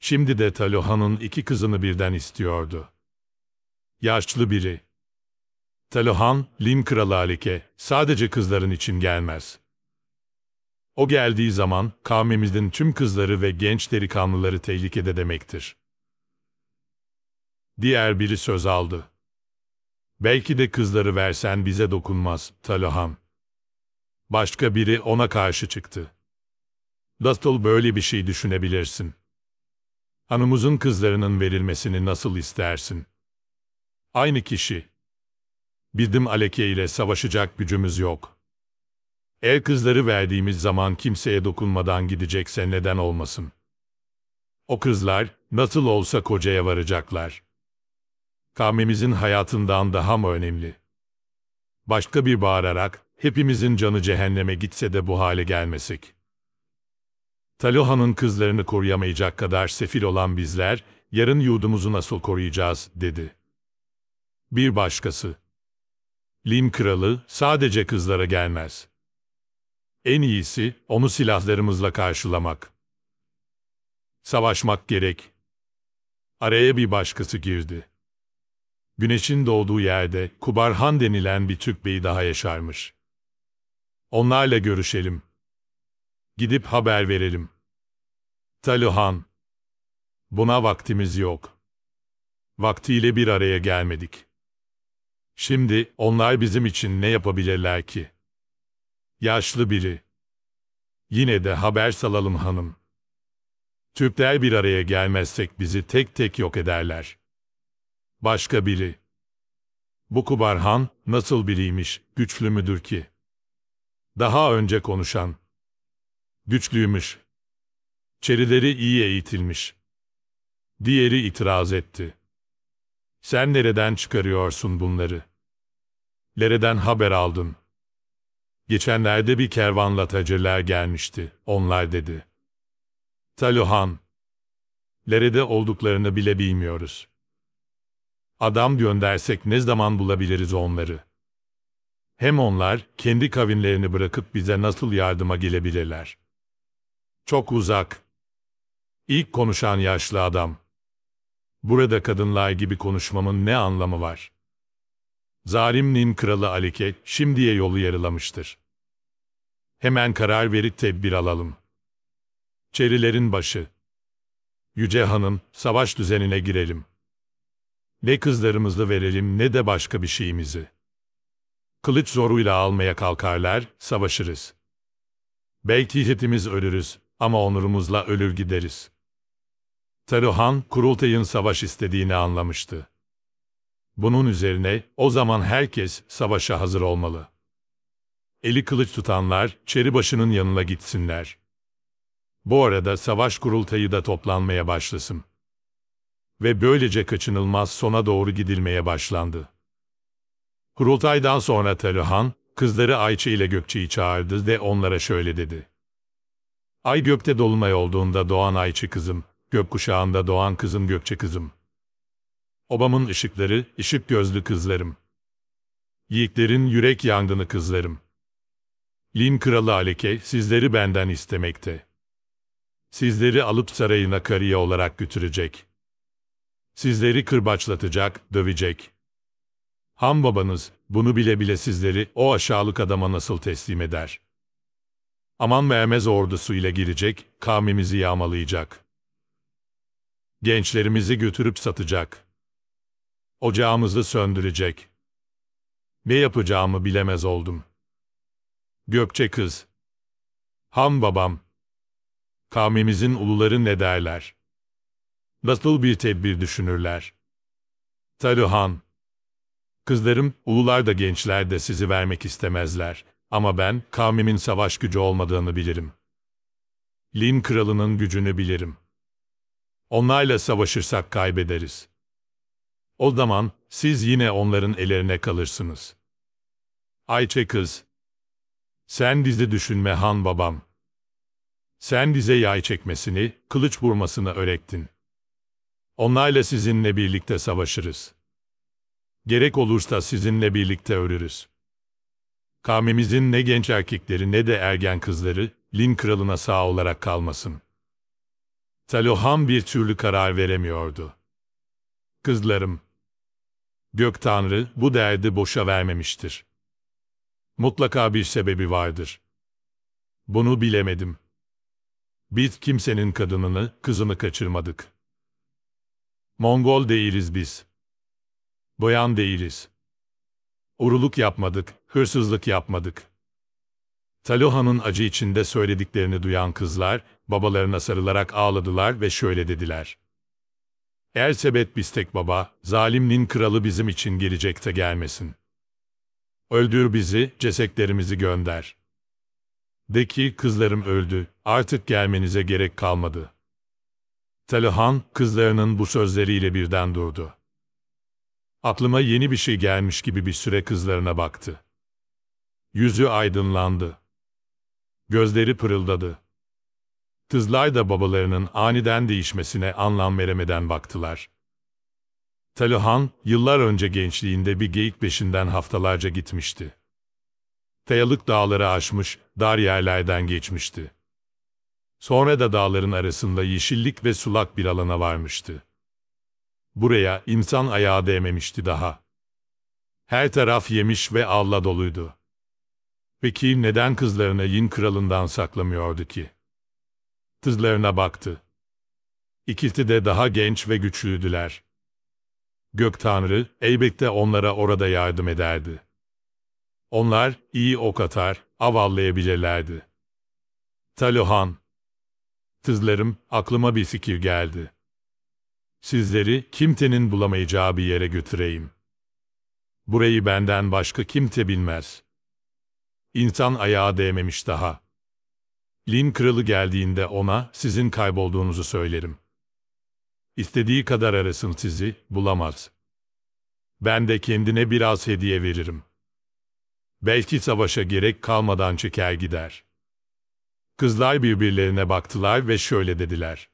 Speaker 1: Şimdi de Talohan'ın iki kızını birden istiyordu. Yaşlı biri. Talohan, Lim kralı Alike, sadece kızların için gelmez. O geldiği zaman kavmimizin tüm kızları ve genç delikanlıları tehlikede demektir. Diğer biri söz aldı. Belki de kızları versen bize dokunmaz, Talohan. Başka biri ona karşı çıktı. Nasıl böyle bir şey düşünebilirsin?'' hanımızın kızlarının verilmesini nasıl istersin? Aynı kişi. Bizim Aleke ile savaşacak gücümüz yok. El kızları verdiğimiz zaman kimseye dokunmadan gidecekse neden olmasın? O kızlar nasıl olsa kocaya varacaklar. Kavmimizin hayatından daha mı önemli? Başka bir bağırarak hepimizin canı cehenneme gitse de bu hale gelmesek. Taloha'nın kızlarını koruyamayacak kadar sefil olan bizler, yarın yurdumuzu nasıl koruyacağız, dedi. Bir başkası. Lim kralı sadece kızlara gelmez. En iyisi onu silahlarımızla karşılamak. Savaşmak gerek. Araya bir başkası girdi. Güneşin doğduğu yerde Kubarhan denilen bir Türk beyi daha yaşarmış. Onlarla görüşelim. Gidip haber verelim. Taluhan, buna vaktimiz yok. Vaktiyle bir araya gelmedik. Şimdi onlar bizim için ne yapabilirler ki? Yaşlı biri. Yine de haber salalım hanım. Türkler bir araya gelmezsek bizi tek tek yok ederler. Başka biri. Bu Kubarhan nasıl biriymiş, güçlü müdür ki? Daha önce konuşan. Güçlüymüş, Çerileri iyi eğitilmiş. Diğeri itiraz etti. Sen nereden çıkarıyorsun bunları? Nereden haber aldın? Geçenlerde bir kervanla tacirler gelmişti, onlar dedi. Taluhan, nerede olduklarını bile bilmiyoruz. Adam göndersek ne zaman bulabiliriz onları? Hem onlar kendi kavimlerini bırakıp bize nasıl yardıma gelebilirler? Çok uzak, İlk konuşan yaşlı adam. Burada kadınlar gibi konuşmamın ne anlamı var? Zalim Nin kralı Alike şimdiye yolu yarılamıştır. Hemen karar verip tedbir alalım. Çerilerin başı. Yüce Hanım, savaş düzenine girelim. Ne kızlarımızı verelim ne de başka bir şeyimizi. Kılıç zoruyla almaya kalkarlar, savaşırız. Belki hepimiz ölürüz ama onurumuzla ölür gideriz. Tarıhan, kurultayın savaş istediğini anlamıştı. Bunun üzerine o zaman herkes savaşa hazır olmalı. Eli kılıç tutanlar Çeribaşı'nın yanına gitsinler. Bu arada savaş kurultayı da toplanmaya başlasın. Ve böylece kaçınılmaz sona doğru gidilmeye başlandı. Kurultaydan sonra Tarıhan, kızları Ayça ile Gökçe'yi çağırdı ve onlara şöyle dedi. Ay gökte dolunay olduğunda doğan Ayça kızım, Gökkuşağında doğan kızım Gökçe kızım. Obamın ışıkları, ışık gözlü kızlarım. Yiğitlerin yürek yangını kızlarım. Lin kralı Aleke sizleri benden istemekte. Sizleri alıp sarayına kariye olarak götürecek. Sizleri kırbaçlatacak, dövecek. Ham babanız bunu bile bile sizleri o aşağılık adama nasıl teslim eder? Aman Mehmez ordusu ile girecek, kavmimizi yağmalayacak.'' Gençlerimizi götürüp satacak. Ocağımızı söndürecek. Ne yapacağımı bilemez oldum. Gökçe kız. Ham babam. Kavmimizin uluları ne derler? Nasıl bir tedbir düşünürler? Taruhan, Kızlarım, ulular da gençler de sizi vermek istemezler. Ama ben kavmimin savaş gücü olmadığını bilirim. Lin kralının gücünü bilirim. Onlarla savaşırsak kaybederiz. O zaman siz yine onların ellerine kalırsınız. Ayçe kız, sen dizi düşünme han babam. Sen bize yay çekmesini, kılıç vurmasını öğrettin. Onlarla sizinle birlikte savaşırız. Gerek olursa sizinle birlikte ölürüz. Kavmimizin ne genç erkekleri ne de ergen kızları, Lin kralına sağ olarak kalmasın. Taluham bir türlü karar veremiyordu. Kızlarım, Gök Tanrı bu derdi boşa vermemiştir. Mutlaka bir sebebi vardır. Bunu bilemedim. Biz kimsenin kadınını, kızını kaçırmadık. Mongol değiliz biz. Boyan değiliz. Uruluk yapmadık, hırsızlık yapmadık. Taloha'nın acı içinde söylediklerini duyan kızlar, babalarına sarılarak ağladılar ve şöyle dediler. Ersebet Bistek Baba, zalimnin kralı bizim için gelecekte gelmesin. Öldür bizi, ceseklerimizi gönder. De ki kızlarım öldü, artık gelmenize gerek kalmadı. Talahan, kızlarının bu sözleriyle birden durdu. Aklıma yeni bir şey gelmiş gibi bir süre kızlarına baktı. Yüzü aydınlandı. Gözleri pırıldadı. Kızlar da babalarının aniden değişmesine anlam veremeden baktılar. Taluhan yıllar önce gençliğinde bir geyik peşinden haftalarca gitmişti. Kayalık dağları aşmış, dar yerlerden geçmişti. Sonra da dağların arasında yeşillik ve sulak bir alana varmıştı. Buraya insan ayağı değmemişti daha. Her taraf yemiş ve avla doluydu. Peki neden kızlarını Yin kralından saklamıyordu ki? Kızlarına baktı. İkisi de daha genç ve güçlüydüler. Gök Tanrı elbette onlara orada yardım ederdi. Onlar iyi ok atar, av avlayabilirlerdi. Taluhan, kızlarım aklıma bir fikir geldi. Sizleri kimsenin bulamayacağı bir yere götüreyim. Burayı benden başka kimte bilmez. İnsan ayağı değmemiş daha. Lin kralı geldiğinde ona sizin kaybolduğunuzu söylerim. İstediği kadar arasın sizi, bulamaz. Ben de kendine biraz hediye veririm. Belki savaşa gerek kalmadan çeker gider. Kızlar birbirlerine baktılar ve şöyle dediler.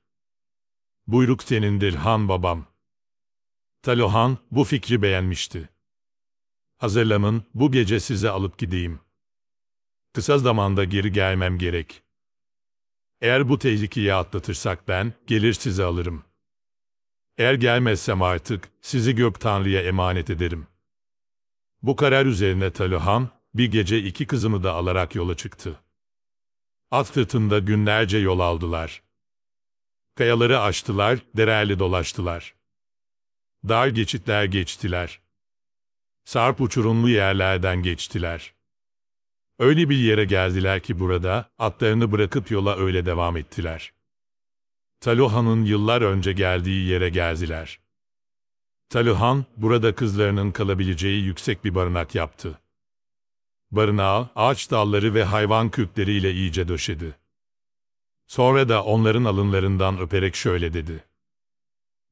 Speaker 1: Buyruk senindir han babam. Talohan bu fikri beğenmişti. Hazırlamın, bu gece size alıp gideyim.'' Kısa zamanda geri gelmem gerek. Eğer bu tehlikeyi atlatırsak ben, gelir sizi alırım. Eğer gelmezsem artık, sizi gök tanrıya emanet ederim. Bu karar üzerine Taluhan, bir gece iki kızını da alarak yola çıktı. At sırtında günlerce yol aldılar. Kayaları aştılar, dereli dolaştılar. Dar geçitler geçtiler. Sarp uçurumlu yerlerden geçtiler. Öyle bir yere geldiler ki burada, atlarını bırakıp yola öyle devam ettiler. Taluhan'ın yıllar önce geldiği yere geldiler. Taluhan, burada kızlarının kalabileceği yüksek bir barınak yaptı. Barınağı, ağaç dalları ve hayvan kütleriyle iyice döşedi. Sonra da onların alınlarından öperek şöyle dedi.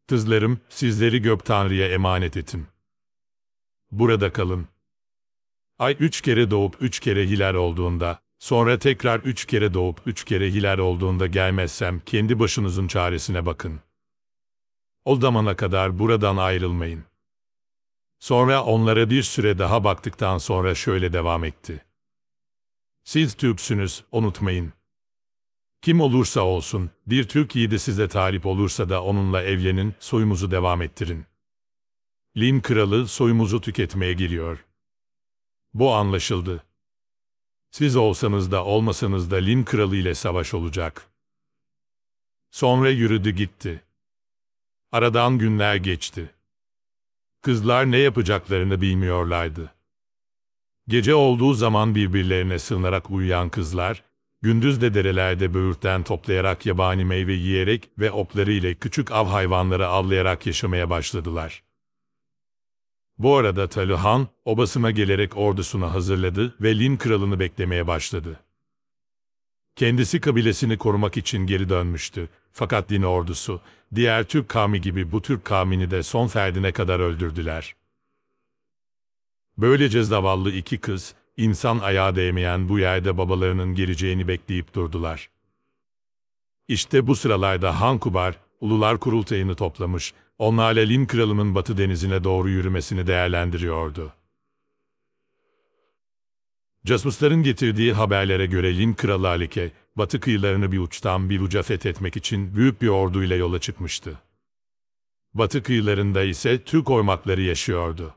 Speaker 1: Kızlarım, sizleri gök tanrıya emanet etim. Burada kalın. Ay üç kere doğup üç kere hilal olduğunda, sonra tekrar üç kere doğup üç kere hilal olduğunda gelmezsem kendi başınızın çaresine bakın. O zamana kadar buradan ayrılmayın. Sonra onlara bir süre daha baktıktan sonra şöyle devam etti. Siz Türksünüz, unutmayın. Kim olursa olsun, bir Türk yiğidi size talip olursa da onunla evlenin, soyumuzu devam ettirin. Lim kralı soyumuzu tüketmeye giriyor. Bu anlaşıldı. Siz olsanız da olmasanız da Lin kralı ile savaş olacak. Sonra yürüdü gitti. Aradan günler geçti. Kızlar ne yapacaklarını bilmiyorlardı. Gece olduğu zaman birbirlerine sığınarak uyuyan kızlar, gündüz de derelerde böğürtten toplayarak yabani meyve yiyerek ve okları ile küçük av hayvanları avlayarak yaşamaya başladılar. Bu arada Taluhan, obasına gelerek ordusunu hazırladı ve Lin kralını beklemeye başladı. Kendisi kabilesini korumak için geri dönmüştü. Fakat Lin ordusu, diğer Türk kavmi gibi bu Türk kavmini de son ferdine kadar öldürdüler. Böylece zavallı iki kız, insan ayağı değmeyen bu yerde babalarının geleceğini bekleyip durdular. İşte bu sıralarda Han Kubar, Ulular Kurultayını toplamış, o Nalelin kralının batı denizine doğru yürümesini değerlendiriyordu. Casusların getirdiği haberlere göre Lin kralı Alike, batı kıyılarını bir uçtan bir uca fethetmek için büyük bir orduyla yola çıkmıştı. Batı kıyılarında ise Türk oymakları yaşıyordu.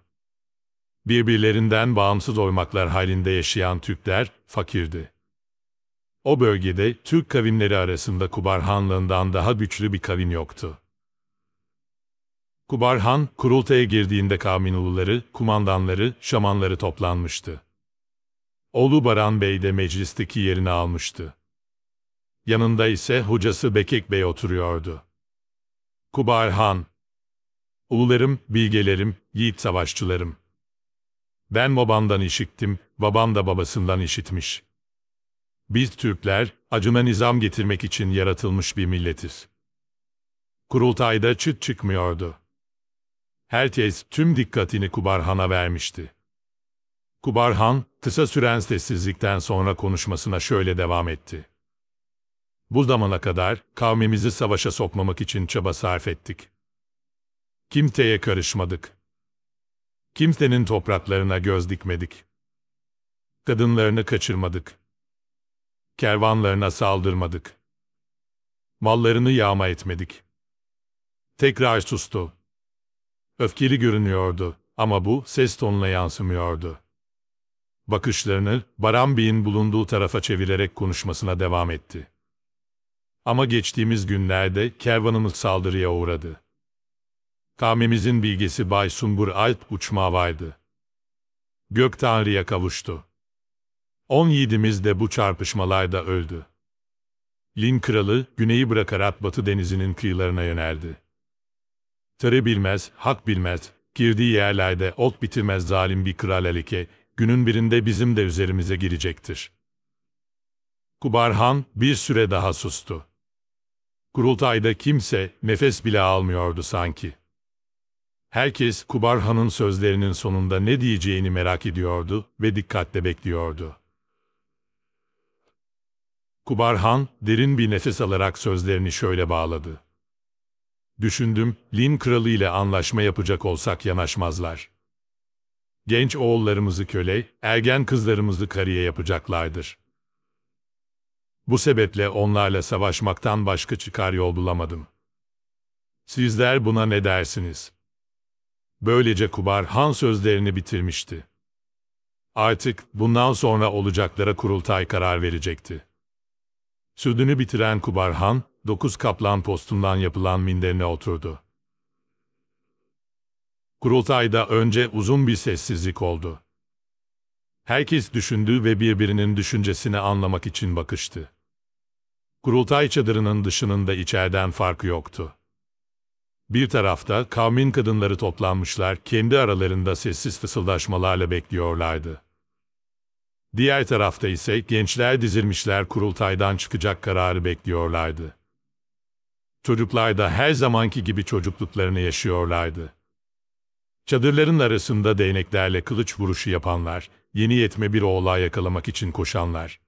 Speaker 1: Birbirlerinden bağımsız oymaklar halinde yaşayan Türkler fakirdi. O bölgede Türk kavimleri arasında Kubar Hanlığından daha güçlü bir kavim yoktu. Kubarhan, kurultaya girdiğinde Kaminuluları, kumandanları, şamanları toplanmıştı. Oğlu Baran Bey de meclisteki yerini almıştı. Yanında ise hocası Bekek Bey oturuyordu. Kubarhan, Ulularım, bilgelerim, yiğit savaşçılarım. Ben babamdan işittim, babam da babasından işitmiş. Biz Türkler, acıma nizam getirmek için yaratılmış bir milletiz. Kurultayda çıt çıkmıyordu herkes tüm dikkatini Kubarhan'a vermişti. Kubarhan, kısa süren sessizlikten sonra konuşmasına şöyle devam etti. Bu zamana kadar kavmimizi savaşa sokmamak için çaba sarf ettik. Kimseye karışmadık. Kimsenin topraklarına göz dikmedik. Kadınlarını kaçırmadık. Kervanlarına saldırmadık. Mallarını yağma etmedik. Tekrar sustu. Öfkeli görünüyordu ama bu ses tonuna yansımıyordu. Bakışlarını Barambi'nin bulunduğu tarafa çevirerek konuşmasına devam etti. Ama geçtiğimiz günlerde kervanımız saldırıya uğradı. Kavmimizin bilgisi Bay Sumbur Alt uçmavaydı. Gök Tanrı'ya kavuştu. On yiğidimiz de bu çarpışmalarda öldü. Lin kralı güneyi bırakarak Batı denizinin kıyılarına yöneldi. Tırı bilmez, hak bilmez, girdiği yerlerde ot bitirmez zalim bir kral elike, günün birinde bizim de üzerimize girecektir. Kubarhan bir süre daha sustu. Kurultayda kimse nefes bile almıyordu sanki. Herkes Kubarhan'ın sözlerinin sonunda ne diyeceğini merak ediyordu ve dikkatle bekliyordu. Kubarhan derin bir nefes alarak sözlerini şöyle bağladı. Düşündüm, Lin kralı ile anlaşma yapacak olsak yanaşmazlar. Genç oğullarımızı köle, ergen kızlarımızı kariye yapacaklardır. Bu sebeple onlarla savaşmaktan başka çıkar yol bulamadım. Sizler buna ne dersiniz? Böylece Kubar Han sözlerini bitirmişti. Artık bundan sonra olacaklara kurultay karar verecekti. Sürdünü bitiren Kubarhan, dokuz kaplan postundan yapılan minderine oturdu. Kurultayda önce uzun bir sessizlik oldu. Herkes düşündü ve birbirinin düşüncesini anlamak için bakıştı. Kurultay çadırının dışının da içeriden farkı yoktu. Bir tarafta kavmin kadınları toplanmışlar, kendi aralarında sessiz fısıldaşmalarla bekliyorlardı. Diğer tarafta ise gençler dizilmişler kurultaydan çıkacak kararı bekliyorlardı. Çocuklar da her zamanki gibi çocukluklarını yaşıyorlardı. Çadırların arasında değneklerle kılıç vuruşu yapanlar, yeni yetme bir oğlağı yakalamak için koşanlar.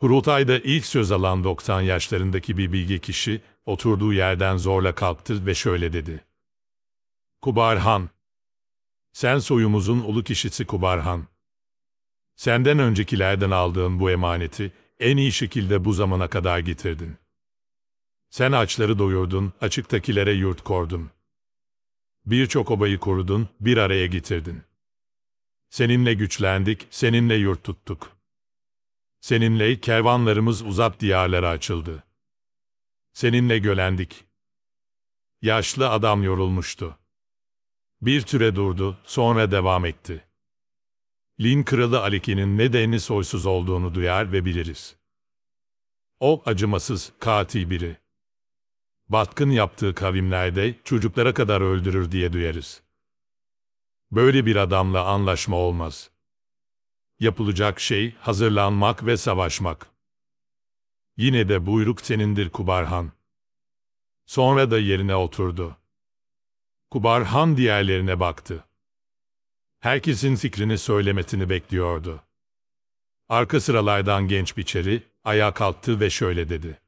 Speaker 1: Kurultayda ilk söz alan 90 yaşlarındaki bir bilgi kişi oturduğu yerden zorla kalktı ve şöyle dedi. Kubarhan, sen soyumuzun ulu kişisi Kubarhan. Senden öncekilerden aldığın bu emaneti en iyi şekilde bu zamana kadar getirdin. Sen açları doyurdun, açıktakilere yurt kordun. Birçok obayı korudun, bir araya getirdin. Seninle güçlendik, seninle yurt tuttuk. Seninle kervanlarımız uzat diyarlara açıldı. Seninle gölendik. Yaşlı adam yorulmuştu. Bir türe durdu, sonra devam etti. Lin kralı Aliki'nin nedenini soysuz olduğunu duyar ve biliriz. O acımasız, katil biri. Batkın yaptığı kavimlerde çocuklara kadar öldürür diye duyarız. Böyle bir adamla anlaşma olmaz. Yapılacak şey hazırlanmak ve savaşmak. Yine de buyruk senindir Kubarhan. Sonra da yerine oturdu. Kubarhan diğerlerine baktı herkesin fikrini söylemesini bekliyordu. Arka sıralardan genç biçeri ayağa kalktı ve şöyle dedi.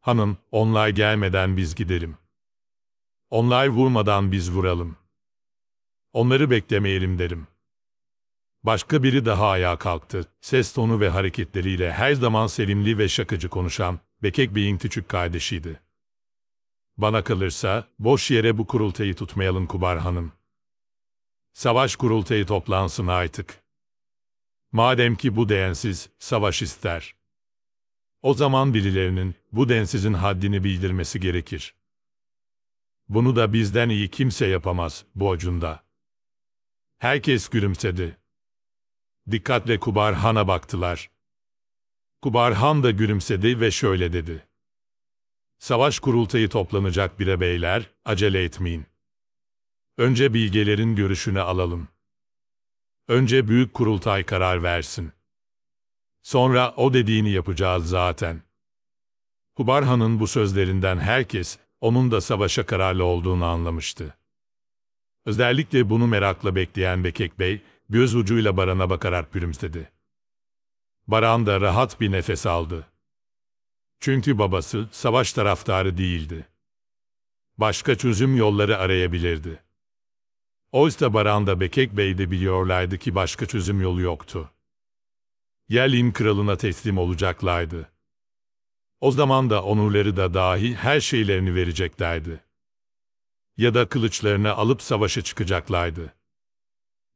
Speaker 1: Hanım, onlar gelmeden biz giderim. Onlar vurmadan biz vuralım. Onları beklemeyelim derim. Başka biri daha ayağa kalktı. Ses tonu ve hareketleriyle her zaman selimli ve şakacı konuşan Bekek Bey'in küçük kardeşiydi. Bana kalırsa boş yere bu kurultayı tutmayalım Kubar Hanım. Savaş kurultayı toplansın artık. Madem ki bu densiz savaş ister. O zaman birilerinin bu densizin haddini bildirmesi gerekir. Bunu da bizden iyi kimse yapamaz bu acunda. Herkes gülümsedi. Dikkatle Kubarhan'a baktılar. Kubarhan da gülümsedi ve şöyle dedi. Savaş kurultayı toplanacak bire beyler, acele etmeyin. Önce bilgelerin görüşünü alalım. Önce büyük kurultay karar versin. Sonra o dediğini yapacağız zaten. Hubarhan'ın bu sözlerinden herkes, onun da savaşa kararlı olduğunu anlamıştı. Özellikle bunu merakla bekleyen Bekek Bey, göz ucuyla Baran'a bakarak gülümsedi. Baran da rahat bir nefes aldı. Çünkü babası savaş taraftarı değildi. Başka çözüm yolları arayabilirdi. Oysa Baran da Bekek Bey de biliyorlardı ki başka çözüm yolu yoktu. Yerlin kralına teslim olacaklardı. O zaman da onurları da dahi her şeylerini vereceklerdi. Ya da kılıçlarını alıp savaşa çıkacaklardı.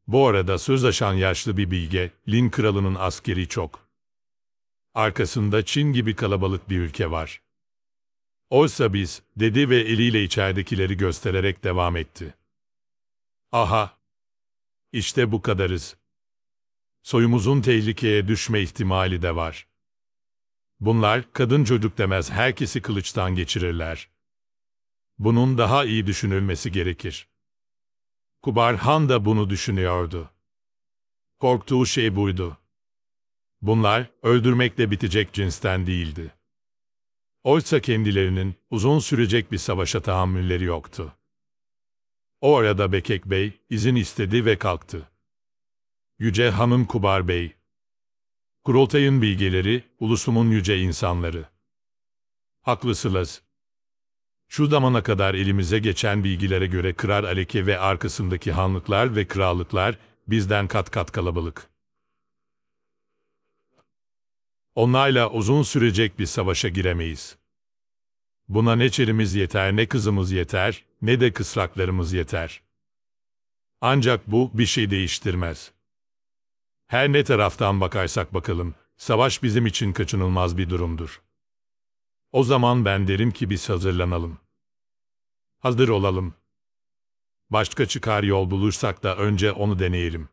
Speaker 1: Bu arada söz aşan yaşlı bir bilge, Lin kralının askeri çok. Arkasında Çin gibi kalabalık bir ülke var. Oysa biz, dedi ve eliyle içeridekileri göstererek devam etti. Aha! işte bu kadarız. Soyumuzun tehlikeye düşme ihtimali de var. Bunlar kadın çocuk demez herkesi kılıçtan geçirirler. Bunun daha iyi düşünülmesi gerekir. Kubar Han da bunu düşünüyordu. Korktuğu şey buydu. Bunlar öldürmekle bitecek cinsten değildi. Oysa kendilerinin uzun sürecek bir savaşa tahammülleri yoktu. O arada Bekek Bey izin istedi ve kalktı. Yüce Hanım Kubar Bey Kurultayın bilgeleri, ulusumun yüce insanları. Haklısınız. Şu zamana kadar elimize geçen bilgilere göre Kırar Aleke ve arkasındaki hanlıklar ve krallıklar bizden kat kat kalabalık. Onlarla uzun sürecek bir savaşa giremeyiz. Buna ne çelimiz yeter, ne kızımız yeter, ne de kısraklarımız yeter. Ancak bu bir şey değiştirmez. Her ne taraftan bakarsak bakalım, savaş bizim için kaçınılmaz bir durumdur. O zaman ben derim ki biz hazırlanalım. Hazır olalım. Başka çıkar yol bulursak da önce onu deneyelim.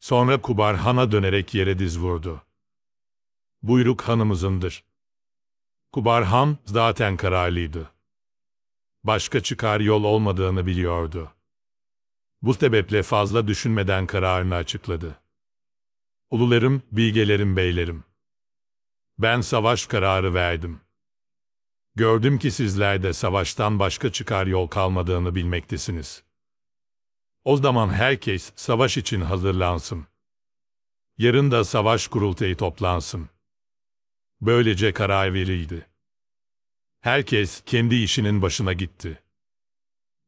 Speaker 1: Sonra Kubar Han'a dönerek yere diz vurdu. Buyruk hanımızındır. Kubarham zaten kararlıydı. Başka çıkar yol olmadığını biliyordu. Bu sebeple fazla düşünmeden kararını açıkladı. Ulularım, bilgelerim, beylerim. Ben savaş kararı verdim. Gördüm ki sizlerde savaştan başka çıkar yol kalmadığını bilmektesiniz. O zaman herkes savaş için hazırlansın. Yarın da savaş kurultayı toplansın böylece karar verildi. Herkes kendi işinin başına gitti.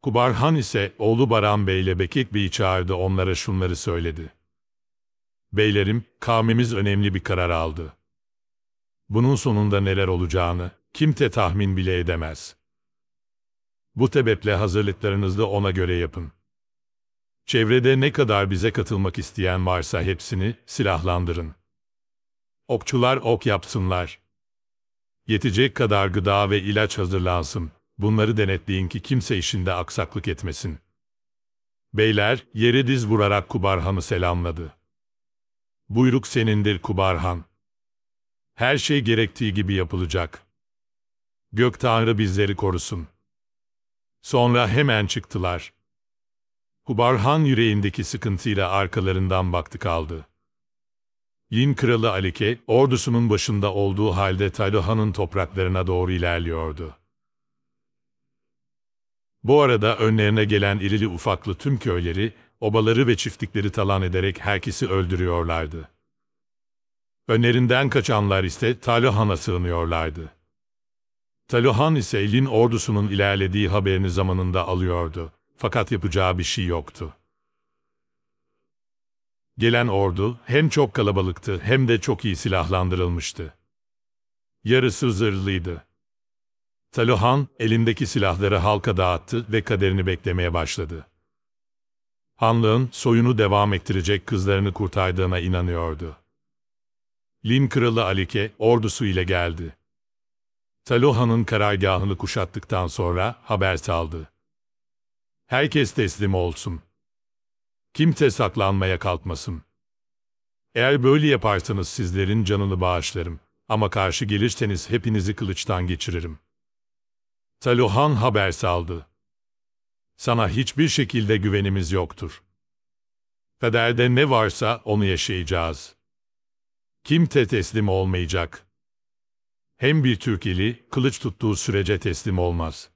Speaker 1: Kubarhan ise oğlu Baran Bey ile Bekik Bey'i çağırdı onlara şunları söyledi. Beylerim, kavmimiz önemli bir karar aldı. Bunun sonunda neler olacağını kimse tahmin bile edemez. Bu sebeple hazırlıklarınızı ona göre yapın. Çevrede ne kadar bize katılmak isteyen varsa hepsini silahlandırın. Okçular ok yapsınlar. Yetecek kadar gıda ve ilaç hazırlansın. Bunları denetleyin ki kimse işinde aksaklık etmesin. Beyler, yere diz vurarak Kubarhan'ı selamladı. Buyruk senindir Kubarhan. Her şey gerektiği gibi yapılacak. Gök Tanrı bizleri korusun. Sonra hemen çıktılar. Kubarhan yüreğindeki sıkıntıyla arkalarından baktı kaldı. Yin kralı Alike, ordusunun başında olduğu halde Taluhan'ın topraklarına doğru ilerliyordu. Bu arada önlerine gelen irili ufaklı tüm köyleri, obaları ve çiftlikleri talan ederek herkesi öldürüyorlardı. Önlerinden kaçanlar ise Taluhan'a sığınıyorlardı. Taluhan ise Lin ordusunun ilerlediği haberini zamanında alıyordu. Fakat yapacağı bir şey yoktu. Gelen ordu hem çok kalabalıktı hem de çok iyi silahlandırılmıştı. Yarısı zırhlıydı. Taluhan elindeki silahları halka dağıttı ve kaderini beklemeye başladı. Hanlığın soyunu devam ettirecek kızlarını kurtardığına inanıyordu. Lin kralı Alike ordusu ile geldi. Taluhan'ın karargahını kuşattıktan sonra haber saldı. Herkes teslim olsun.'' Kimse saklanmaya kalkmasın. Eğer böyle yaparsanız sizlerin canını bağışlarım. Ama karşı gelirseniz hepinizi kılıçtan geçiririm. Taluhan haber saldı. Sana hiçbir şekilde güvenimiz yoktur. Kaderde ne varsa onu yaşayacağız. Kimse teslim olmayacak. Hem bir Türkeli kılıç tuttuğu sürece teslim olmaz.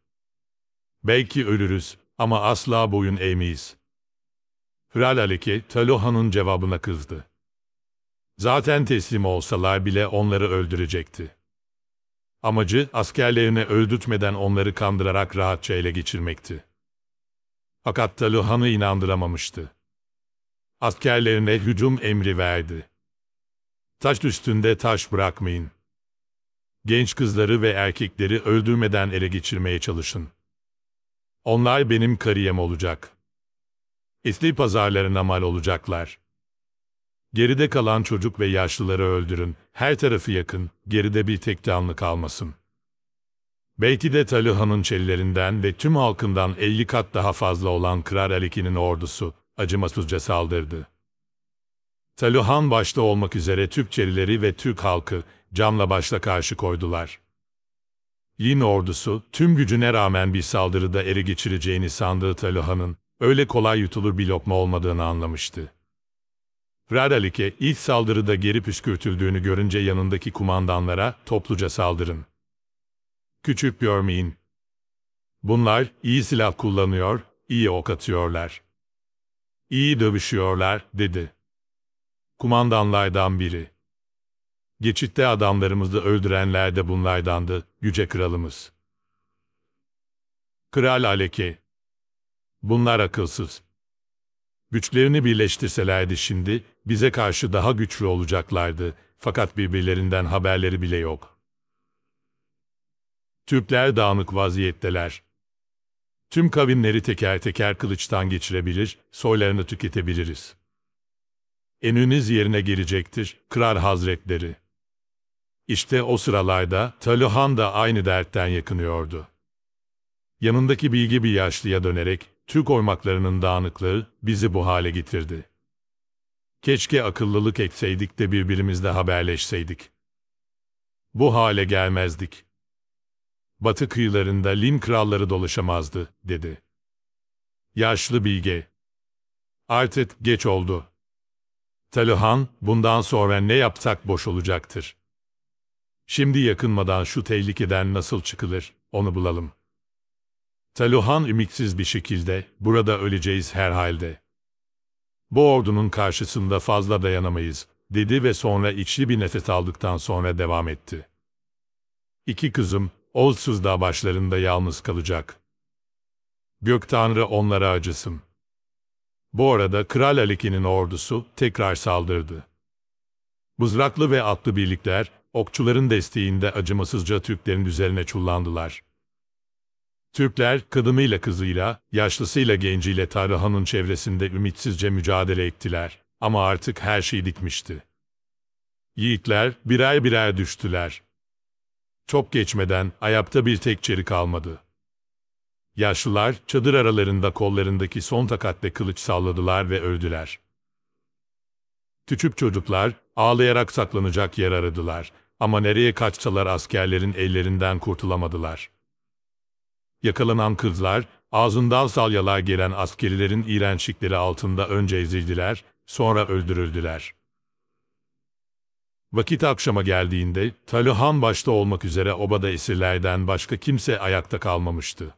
Speaker 1: Belki ölürüz ama asla boyun eğmeyiz. Kral Aleki, Taloha'nın cevabına kızdı. Zaten teslim olsalar bile onları öldürecekti. Amacı askerlerini öldürtmeden onları kandırarak rahatça ele geçirmekti. Fakat Taluhan'ı inandıramamıştı. Askerlerine hücum emri verdi. Taş üstünde taş bırakmayın. Genç kızları ve erkekleri öldürmeden ele geçirmeye çalışın. Onlar benim kariyem olacak.'' İsli pazarlarına mal olacaklar. Geride kalan çocuk ve yaşlıları öldürün, her tarafı yakın, geride bir tek canlı kalmasın. Belki de Taliha'nın çellerinden ve tüm halkından 50 kat daha fazla olan Kral Aliki'nin ordusu acımasızca saldırdı. Taluhan başta olmak üzere Türk çelileri ve Türk halkı camla başla karşı koydular. Yin ordusu tüm gücüne rağmen bir saldırıda eri geçireceğini sandığı Taluhan'ın öyle kolay yutulur bir lokma olmadığını anlamıştı. Radalik'e ilk saldırıda geri püskürtüldüğünü görünce yanındaki kumandanlara topluca saldırın. Küçük görmeyin. Bunlar iyi silah kullanıyor, iyi ok atıyorlar. İyi dövüşüyorlar, dedi. Kumandanlardan biri. Geçitte adamlarımızı öldürenler de bunlardandı, yüce kralımız. Kral Aleke. Bunlar akılsız. Güçlerini birleştirselerdi şimdi, bize karşı daha güçlü olacaklardı. Fakat birbirlerinden haberleri bile yok. Türkler dağınık vaziyetteler. Tüm kavimleri teker teker kılıçtan geçirebilir, soylarını tüketebiliriz. Eniniz yerine gelecektir, Kral hazretleri. İşte o sıralarda Taluhan da aynı dertten yakınıyordu. Yanındaki bilgi bir yaşlıya dönerek, Türk oymaklarının dağınıklığı bizi bu hale getirdi. Keşke akıllılık etseydik de birbirimizle haberleşseydik. Bu hale gelmezdik. Batı kıyılarında Lim kralları dolaşamazdı, dedi. Yaşlı bilge. Artık geç oldu. Taluhan, bundan sonra ne yapsak boş olacaktır. Şimdi yakınmadan şu tehlikeden nasıl çıkılır, onu bulalım. Taluhan ümitsiz bir şekilde, burada öleceğiz herhalde. Bu ordunun karşısında fazla dayanamayız, dedi ve sonra içli bir nefes aldıktan sonra devam etti. İki kızım, Oğuzsuz dağ başlarında yalnız kalacak. Gök Tanrı onlara acısın. Bu arada Kral Aliki'nin ordusu tekrar saldırdı. Mızraklı ve atlı birlikler, okçuların desteğinde acımasızca Türklerin üzerine çullandılar. Türkler kadınıyla kızıyla, yaşlısıyla genciyle Tarıhan'ın çevresinde ümitsizce mücadele ettiler. Ama artık her şey dikmişti. Yiğitler birer birer düştüler. Çok geçmeden ayakta bir tek çeri kalmadı. Yaşlılar çadır aralarında kollarındaki son takatle kılıç salladılar ve öldüler. Küçük çocuklar ağlayarak saklanacak yer aradılar ama nereye kaçsalar askerlerin ellerinden kurtulamadılar.'' Yakalanan kızlar, ağzından salyalar gelen askerilerin iğrençlikleri altında önce ezildiler, sonra öldürüldüler. Vakit akşama geldiğinde, Taluhan başta olmak üzere obada esirlerden başka kimse ayakta kalmamıştı.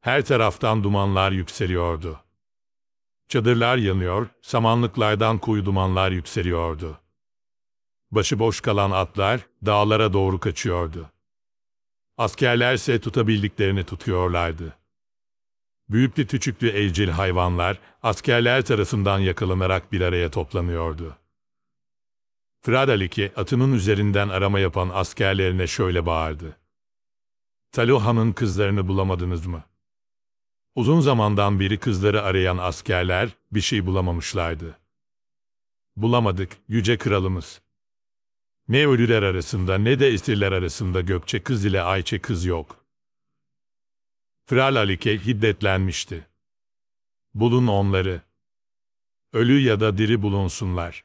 Speaker 1: Her taraftan dumanlar yükseliyordu. Çadırlar yanıyor, samanlıklardan kuyu dumanlar yükseliyordu. Başıboş kalan atlar dağlara doğru kaçıyordu. Askerlerse tutabildiklerini tutuyorlardı. Büyüklü küçüklü evcil hayvanlar askerler tarafından yakalanarak bir araya toplanıyordu. Fradaliki atının üzerinden arama yapan askerlerine şöyle bağırdı. Taluha'nın kızlarını bulamadınız mı? Uzun zamandan beri kızları arayan askerler bir şey bulamamışlardı. Bulamadık, yüce kralımız. Ne ölüler arasında ne de esirler arasında Gökçe kız ile Ayçe kız yok. Fral Alike hiddetlenmişti. Bulun onları. Ölü ya da diri bulunsunlar.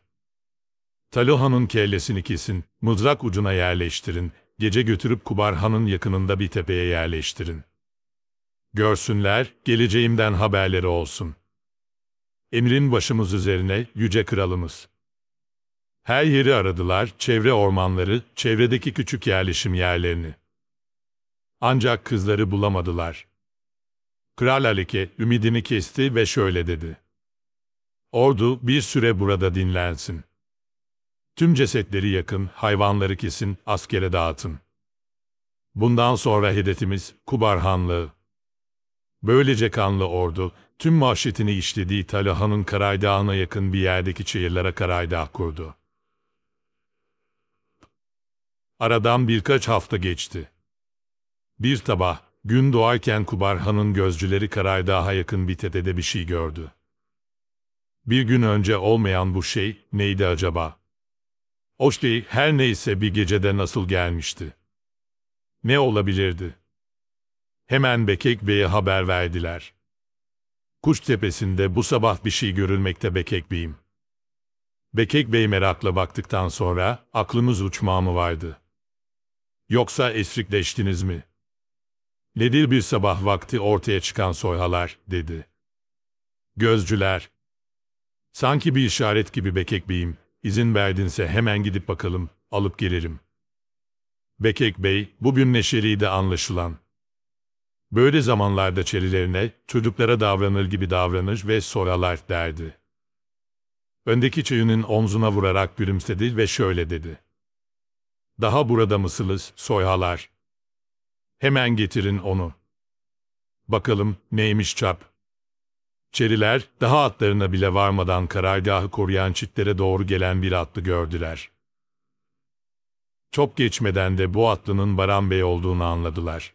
Speaker 1: Taluhan'ın kellesini kesin, mızrak ucuna yerleştirin, gece götürüp Kubarhan'ın yakınında bir tepeye yerleştirin. Görsünler, geleceğimden haberleri olsun. Emrin başımız üzerine, yüce kralımız.'' Her yeri aradılar, çevre ormanları, çevredeki küçük yerleşim yerlerini. Ancak kızları bulamadılar. Kral Alike ümidini kesti ve şöyle dedi. Ordu bir süre burada dinlensin. Tüm cesetleri yakın, hayvanları kesin, askere dağıtın. Bundan sonra hedefimiz Kubar Hanlığı. Böylece kanlı ordu, tüm mahşetini işlediği Talaha'nın Karaydağ'ına yakın bir yerdeki çayırlara Karaydağ kurdu. Aradan birkaç hafta geçti. Bir sabah, gün doğarken Kubarhan'ın gözcüleri Karaydağ'a yakın bir tepede bir şey gördü. Bir gün önce olmayan bu şey neydi acaba? O şey her neyse bir gecede nasıl gelmişti? Ne olabilirdi? Hemen Bekek Bey'e haber verdiler. Kuş tepesinde bu sabah bir şey görülmekte Bekek Bey'im. Bekek Bey merakla baktıktan sonra aklımız uçmağı mı vardı?'' Yoksa esrikleştiniz mi? Nedir bir sabah vakti ortaya çıkan soyhalar, dedi. Gözcüler. Sanki bir işaret gibi Bekek Bey'im, izin verdinse hemen gidip bakalım, alıp gelirim. Bekek Bey, bugün de anlaşılan. Böyle zamanlarda çelilerine, çocuklara davranır gibi davranır ve soralar derdi. Öndeki çayının omzuna vurarak gülümsedi ve şöyle dedi. Daha burada mısınız, soyhalar? Hemen getirin onu. Bakalım neymiş çap? Çeriler, daha atlarına bile varmadan karargahı koruyan çitlere doğru gelen bir atlı gördüler. Çok geçmeden de bu atlının Baran Bey olduğunu anladılar.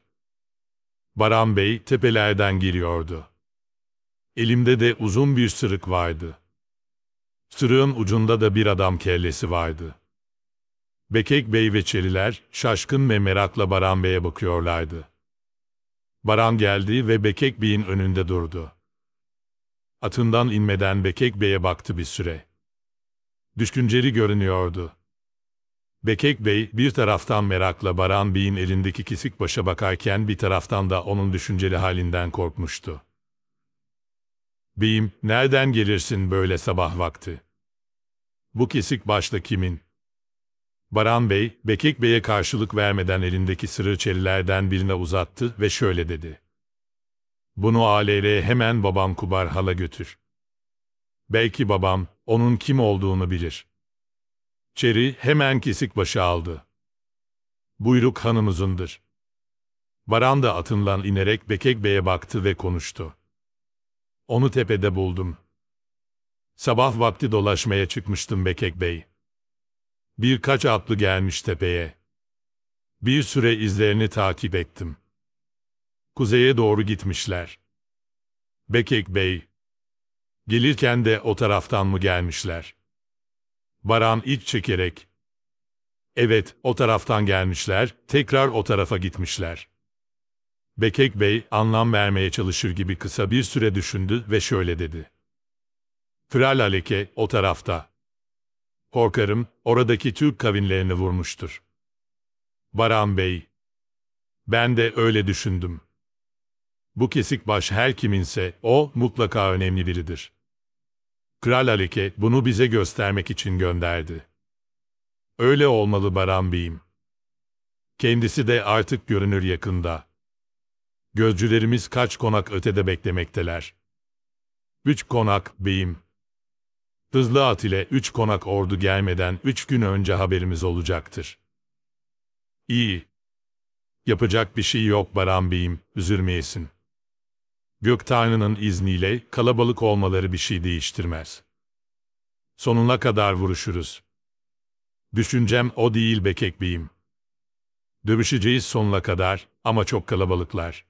Speaker 1: Baran Bey tepelerden giriyordu. Elimde de uzun bir sırık vardı. Sırığın ucunda da bir adam kellesi vardı. Bekek Bey ve Çeliler şaşkın ve merakla Baran Bey'e bakıyorlardı. Baran geldi ve Bekek Bey'in önünde durdu. Atından inmeden Bekek Bey'e baktı bir süre. Düşkünceli görünüyordu. Bekek Bey bir taraftan merakla Baran Bey'in elindeki kesik başa bakarken bir taraftan da onun düşünceli halinden korkmuştu. Beyim, nereden gelirsin böyle sabah vakti? Bu kesik başta kimin? Baran Bey, Bekik Bey'e karşılık vermeden elindeki sırıçelilerden birine uzattı ve şöyle dedi. Bunu ALR'ye hemen babam Kubar Hal'a götür. Belki babam, onun kim olduğunu bilir. Çeri hemen kesik başı aldı. Buyruk hanımızındır. Baran da atından inerek Bekek Bey'e baktı ve konuştu. Onu tepede buldum. Sabah vakti dolaşmaya çıkmıştım Bekek beyi." Birkaç atlı gelmiş tepeye. Bir süre izlerini takip ettim. Kuzeye doğru gitmişler. Bekek Bey. Gelirken de o taraftan mı gelmişler? Baran iç çekerek. Evet, o taraftan gelmişler, tekrar o tarafa gitmişler. Bekek Bey anlam vermeye çalışır gibi kısa bir süre düşündü ve şöyle dedi. Fral Aleke o tarafta. Korkarım oradaki Türk kavinlerini vurmuştur. Baran Bey. Ben de öyle düşündüm. Bu kesik baş her kiminse o mutlaka önemli biridir. Kral Alike bunu bize göstermek için gönderdi. Öyle olmalı Baran Bey'im. Kendisi de artık görünür yakında. Gözcülerimiz kaç konak ötede beklemekteler. Üç konak, beyim hızlı at ile üç konak ordu gelmeden üç gün önce haberimiz olacaktır. İyi. Yapacak bir şey yok Baran Bey'im, üzülmeyesin. Gök Tanrı'nın izniyle kalabalık olmaları bir şey değiştirmez. Sonuna kadar vuruşuruz. Düşüncem o değil Bekek Bey'im. Dövüşeceğiz sonuna kadar ama çok kalabalıklar.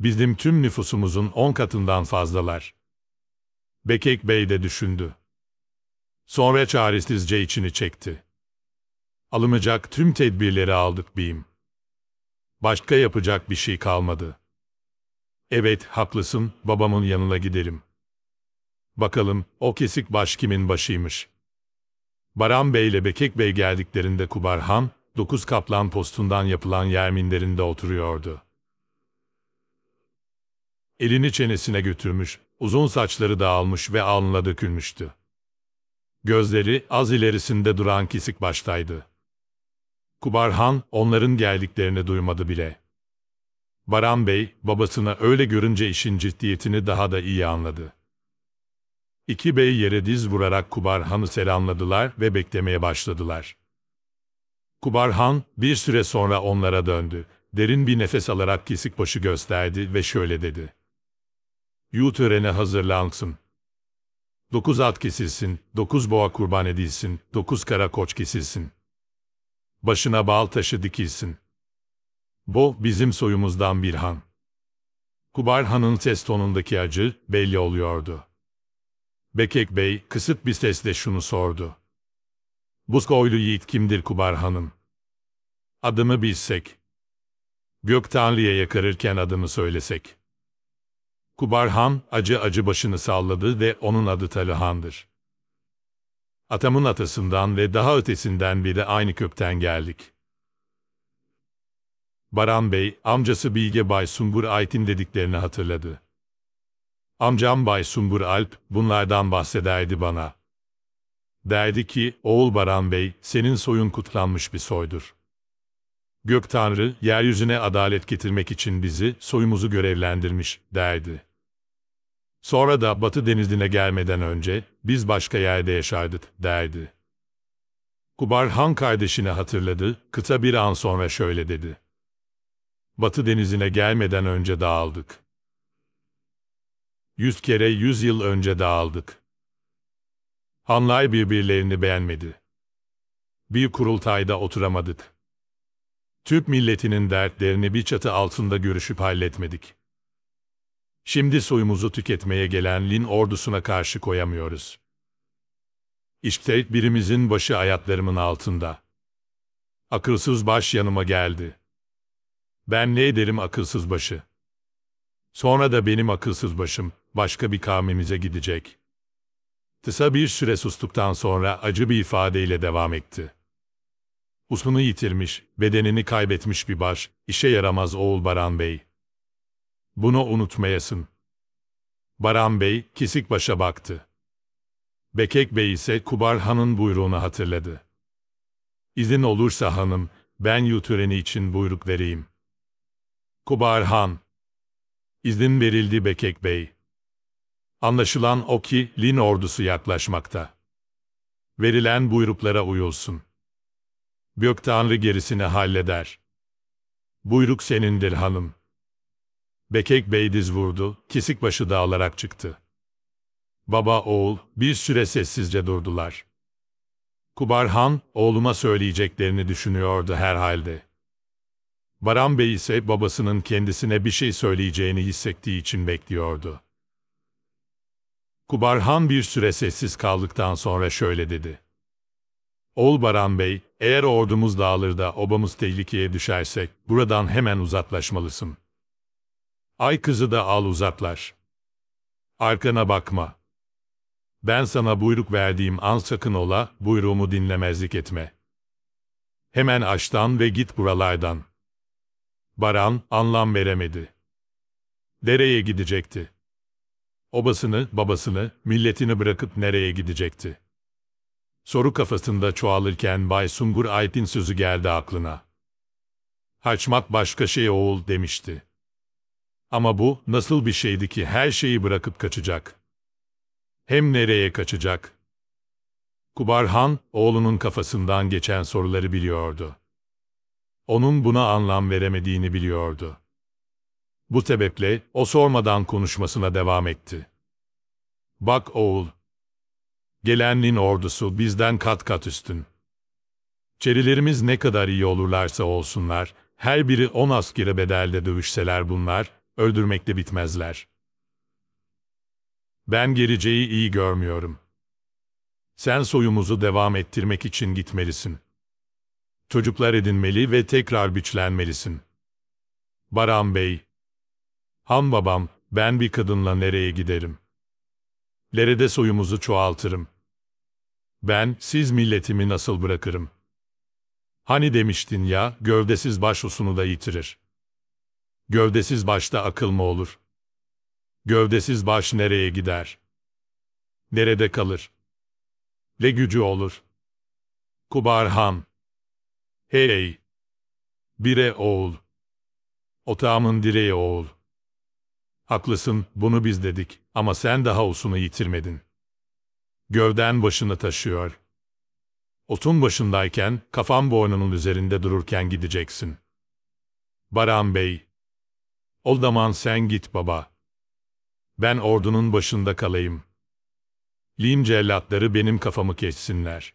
Speaker 1: Bizim tüm nüfusumuzun on katından fazlalar. Bekek Bey de düşündü. Sonra çaresizce içini çekti. Alınacak tüm tedbirleri aldık beyim. Başka yapacak bir şey kalmadı. Evet, haklısın, babamın yanına giderim. Bakalım, o kesik baş kimin başıymış. Baran Bey ile Bekek Bey geldiklerinde Kubarhan, dokuz kaplan postundan yapılan yerminlerinde oturuyordu. Elini çenesine götürmüş, Uzun saçları dağılmış ve alnına dökülmüştü. Gözleri az ilerisinde duran kesik baştaydı. Kubarhan onların geldiklerini duymadı bile. Baran Bey babasına öyle görünce işin ciddiyetini daha da iyi anladı. İki bey yere diz vurarak Kubarhan'ı selamladılar ve beklemeye başladılar. Kubarhan bir süre sonra onlara döndü. Derin bir nefes alarak kesik başı gösterdi ve şöyle dedi. Yul töreni hazırlansın. Dokuz at kesilsin, dokuz boğa kurban edilsin, dokuz kara koç kesilsin. Başına bal taşı dikilsin. Bu bizim soyumuzdan bir han. Kubar Han'ın ses tonundaki acı belli oluyordu. Bekek Bey kısık bir sesle şunu sordu. Bu yiğit kimdir Kubar Han'ın? Adımı bilsek. Gök Tanrı'ya yakarırken adımı söylesek.'' Kubarhan acı acı başını salladı ve onun adı Talihandır. Atamın atasından ve daha ötesinden biri aynı köpten geldik. Baran Bey, amcası Bilge Bay Sumbur Aytin dediklerini hatırladı. Amcam Bay Sumbur Alp bunlardan bahsederdi bana. Derdi ki, oğul Baran Bey, senin soyun kutlanmış bir soydur. Gök Tanrı, yeryüzüne adalet getirmek için bizi, soyumuzu görevlendirmiş, derdi. Sonra da Batı Denizi'ne gelmeden önce biz başka yerde yaşardık derdi. Kubar Han kardeşini hatırladı, kısa bir an sonra şöyle dedi. Batı Denizi'ne gelmeden önce dağıldık. Yüz kere yüz yıl önce dağıldık. Hanlar birbirlerini beğenmedi. Bir kurultayda oturamadık. Türk milletinin dertlerini bir çatı altında görüşüp halletmedik. Şimdi suyumuzu tüketmeye gelen Lin ordusuna karşı koyamıyoruz. İşte birimizin başı ayaklarımın altında. Akılsız baş yanıma geldi. Ben ne ederim akılsız başı? Sonra da benim akılsız başım başka bir kavmimize gidecek. Kısa bir süre sustuktan sonra acı bir ifadeyle devam etti. Usunu yitirmiş, bedenini kaybetmiş bir baş, işe yaramaz oğul Baran Bey.'' Bunu unutmayasın. Baran Bey Kisikbaş'a baktı. Bekek Bey ise Kubar Han'ın buyruğunu hatırladı. İzin olursa hanım, ben yutureni için buyruk vereyim. Kubar Han. İzin verildi Bekek Bey. Anlaşılan o ki Lin ordusu yaklaşmakta. Verilen buyruklara uyulsun. Bök Tanrı gerisini halleder. Buyruk senindir hanım.'' Bekek Bey diz vurdu, başı dağılarak çıktı. Baba oğul bir süre sessizce durdular. Kubarhan oğluma söyleyeceklerini düşünüyordu herhalde. Baran Bey ise babasının kendisine bir şey söyleyeceğini hissettiği için bekliyordu. Kubarhan bir süre sessiz kaldıktan sonra şöyle dedi. Oğul Baran Bey, eğer ordumuz dağılır da obamız tehlikeye düşersek buradan hemen uzaklaşmalısın. Ay kızı da al uzaklaş. Arkana bakma. Ben sana buyruk verdiğim an sakın ola, buyruğumu dinlemezlik etme. Hemen açtan ve git buralardan. Baran anlam veremedi. Dereye gidecekti. Obasını, babasını, milletini bırakıp nereye gidecekti? Soru kafasında çoğalırken Bay Sungur Ayt'in sözü geldi aklına. Haçmak başka şey oğul demişti. Ama bu nasıl bir şeydi ki her şeyi bırakıp kaçacak? Hem nereye kaçacak? Kubarhan, oğlunun kafasından geçen soruları biliyordu. Onun buna anlam veremediğini biliyordu. Bu sebeple o sormadan konuşmasına devam etti. Bak oğul, gelenin ordusu bizden kat kat üstün. Çerilerimiz ne kadar iyi olurlarsa olsunlar, her biri on askere bedelde dövüşseler bunlar, öldürmekle bitmezler. Ben geleceği iyi görmüyorum. Sen soyumuzu devam ettirmek için gitmelisin. Çocuklar edinmeli ve tekrar biçlenmelisin. Baran Bey Ham babam, ben bir kadınla nereye giderim? Lerede soyumuzu çoğaltırım. Ben, siz milletimi nasıl bırakırım? Hani demiştin ya, gövdesiz başusunu da yitirir. Gövdesiz başta akıl mı olur? Gövdesiz baş nereye gider? Nerede kalır? Ne gücü olur? Kubarham. Hey! Bire oğul. Otağımın direği oğul. Haklısın, bunu biz dedik ama sen daha usunu yitirmedin. Gövden başını taşıyor. Otun başındayken, kafan boynunun üzerinde dururken gideceksin. Baran Bey o zaman sen git baba. Ben ordunun başında kalayım. Lim cellatları benim kafamı kessinler.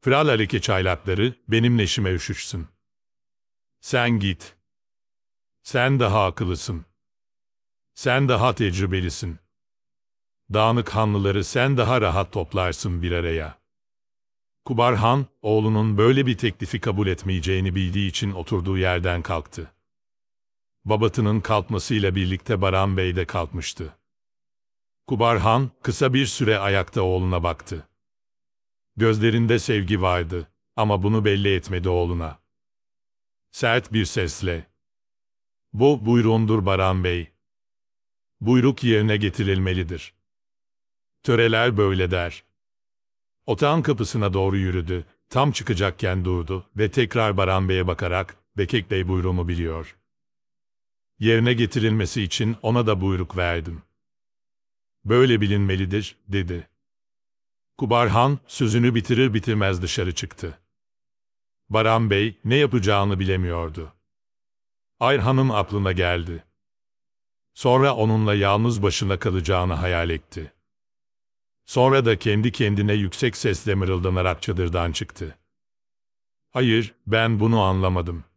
Speaker 1: Fral aleke çaylatları benim neşime üşüşsün. Sen git. Sen daha akıllısın. Sen daha tecrübelisin. Dağınık hanlıları sen daha rahat toplarsın bir araya. Kubar Han, oğlunun böyle bir teklifi kabul etmeyeceğini bildiği için oturduğu yerden kalktı. Babatı'nın kalkmasıyla birlikte Baran Bey de kalkmıştı. Kubarhan kısa bir süre ayakta oğluna baktı. Gözlerinde sevgi vardı ama bunu belli etmedi oğluna. Sert bir sesle. Bu buyruğundur Baran Bey. Buyruk yerine getirilmelidir. Töreler böyle der. Otağın kapısına doğru yürüdü, tam çıkacakken durdu ve tekrar Baran Bey'e bakarak Bekek Bey buyruğumu biliyor.'' yerine getirilmesi için ona da buyruk verdim. Böyle bilinmelidir, dedi. Kubarhan sözünü bitirir bitirmez dışarı çıktı. Baran Bey ne yapacağını bilemiyordu. Ayhan'ın aklına geldi. Sonra onunla yalnız başına kalacağını hayal etti. Sonra da kendi kendine yüksek sesle mırıldanarak çadırdan çıktı. Hayır, ben bunu anlamadım.''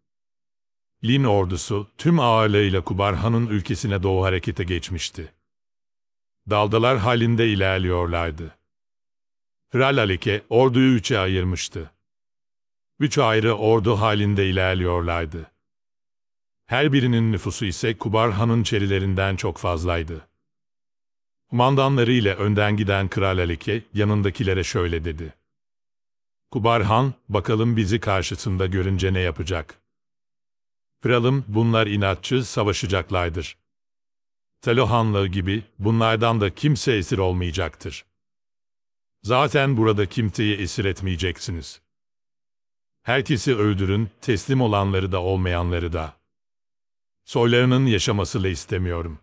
Speaker 1: Lin ordusu tüm ağırlığıyla Kubarhan'ın ülkesine doğu harekete geçmişti. Daldalar halinde ilerliyorlardı. Hral Alike orduyu üçe ayırmıştı. Üç ayrı ordu halinde ilerliyorlardı. Her birinin nüfusu ise Kubarhan'ın çerilerinden çok fazlaydı. Kumandanları ile önden giden Kral Alike yanındakilere şöyle dedi. Kubarhan, bakalım bizi karşısında görünce ne yapacak?'' Kralım, bunlar inatçı, savaşacaklardır. Telohanlı gibi bunlardan da kimse esir olmayacaktır. Zaten burada kimseyi esir etmeyeceksiniz. Herkesi öldürün, teslim olanları da olmayanları da. Soylarının yaşamasını istemiyorum.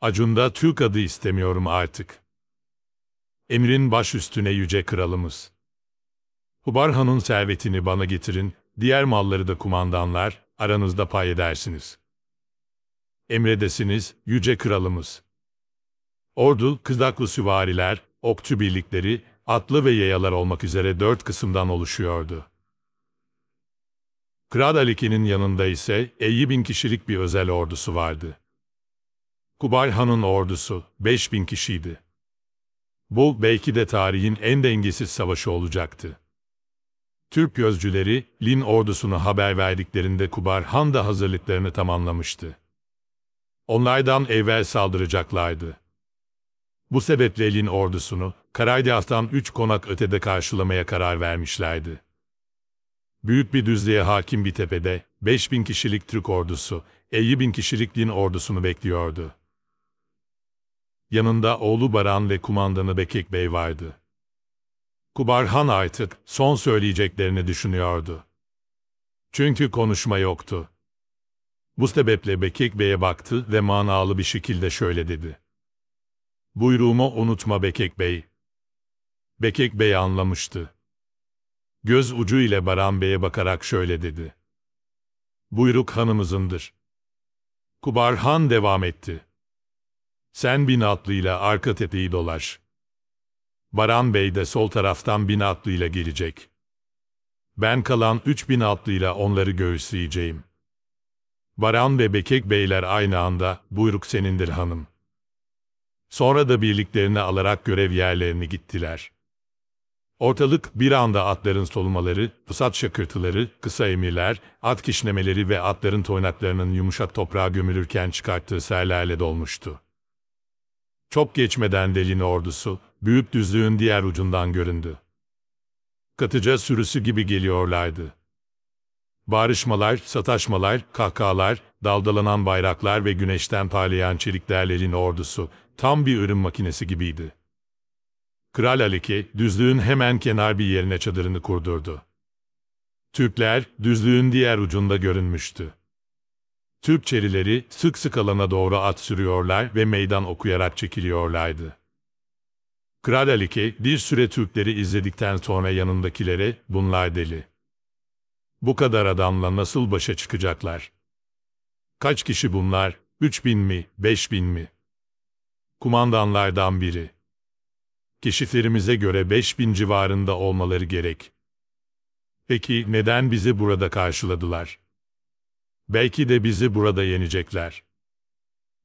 Speaker 1: Acun'da Türk adı istemiyorum artık. Emrin baş üstüne yüce kralımız. Hubarhan'ın servetini bana getirin, diğer malları da kumandanlar, aranızda pay edersiniz. Emredesiniz, yüce kralımız. Ordu, kızaklı süvariler, okçu birlikleri, atlı ve yayalar olmak üzere dört kısımdan oluşuyordu. Kral Aliki'nin yanında ise 50 bin kişilik bir özel ordusu vardı. Kubar Han'ın ordusu 5 bin kişiydi. Bu belki de tarihin en dengesiz savaşı olacaktı. Türk gözcüleri Lin ordusunu haber verdiklerinde Kubar Han da hazırlıklarını tamamlamıştı. Onlardan evvel saldıracaklardı. Bu sebeple Lin ordusunu Karaydah'tan üç konak ötede karşılamaya karar vermişlerdi. Büyük bir düzlüğe hakim bir tepede 5000 kişilik Türk ordusu 50 bin kişilik Lin ordusunu bekliyordu. Yanında oğlu Baran ve kumandanı Bekek Bey vardı. Kubarhan artık son söyleyeceklerini düşünüyordu. Çünkü konuşma yoktu. Bu sebeple Bekik Bey'e baktı ve manalı bir şekilde şöyle dedi. Buyruğumu unutma Bekik Bey. Bekik Bey anlamıştı. Göz ucu ile Baran Bey'e bakarak şöyle dedi. Buyruk hanımızındır. Kubarhan devam etti. Sen bin atlıyla arka tepeyi dolaş. Baran Bey de sol taraftan bin atlıyla gelecek. Ben kalan üç bin atlıyla onları göğüsleyeceğim. Baran ve Bekek Beyler aynı anda, buyruk senindir hanım. Sonra da birliklerini alarak görev yerlerini gittiler. Ortalık bir anda atların solmaları, pusat şakırtıları, kısa emirler, at kişnemeleri ve atların toynaklarının yumuşak toprağa gömülürken çıkarttığı serlerle dolmuştu. Çok geçmeden delin ordusu, büyük düzlüğün diğer ucundan göründü. Katıca sürüsü gibi geliyorlardı. Barışmalar, sataşmalar, kahkahalar, dalgalanan bayraklar ve güneşten parlayan çeliklerlerin ordusu tam bir ürün makinesi gibiydi. Kral Aliki, düzlüğün hemen kenar bir yerine çadırını kurdurdu. Türkler, düzlüğün diğer ucunda görünmüştü. Türk çerileri sık sık alana doğru at sürüyorlar ve meydan okuyarak çekiliyorlardı. Kral Aliki, bir süre Türkleri izledikten sonra yanındakilere bunlar deli. Bu kadar adamla nasıl başa çıkacaklar? Kaç kişi bunlar? Üç bin mi? Beş bin mi? Kumandanlardan biri. Keşiflerimize göre beş bin civarında olmaları gerek. Peki neden bizi burada karşıladılar? Belki de bizi burada yenecekler.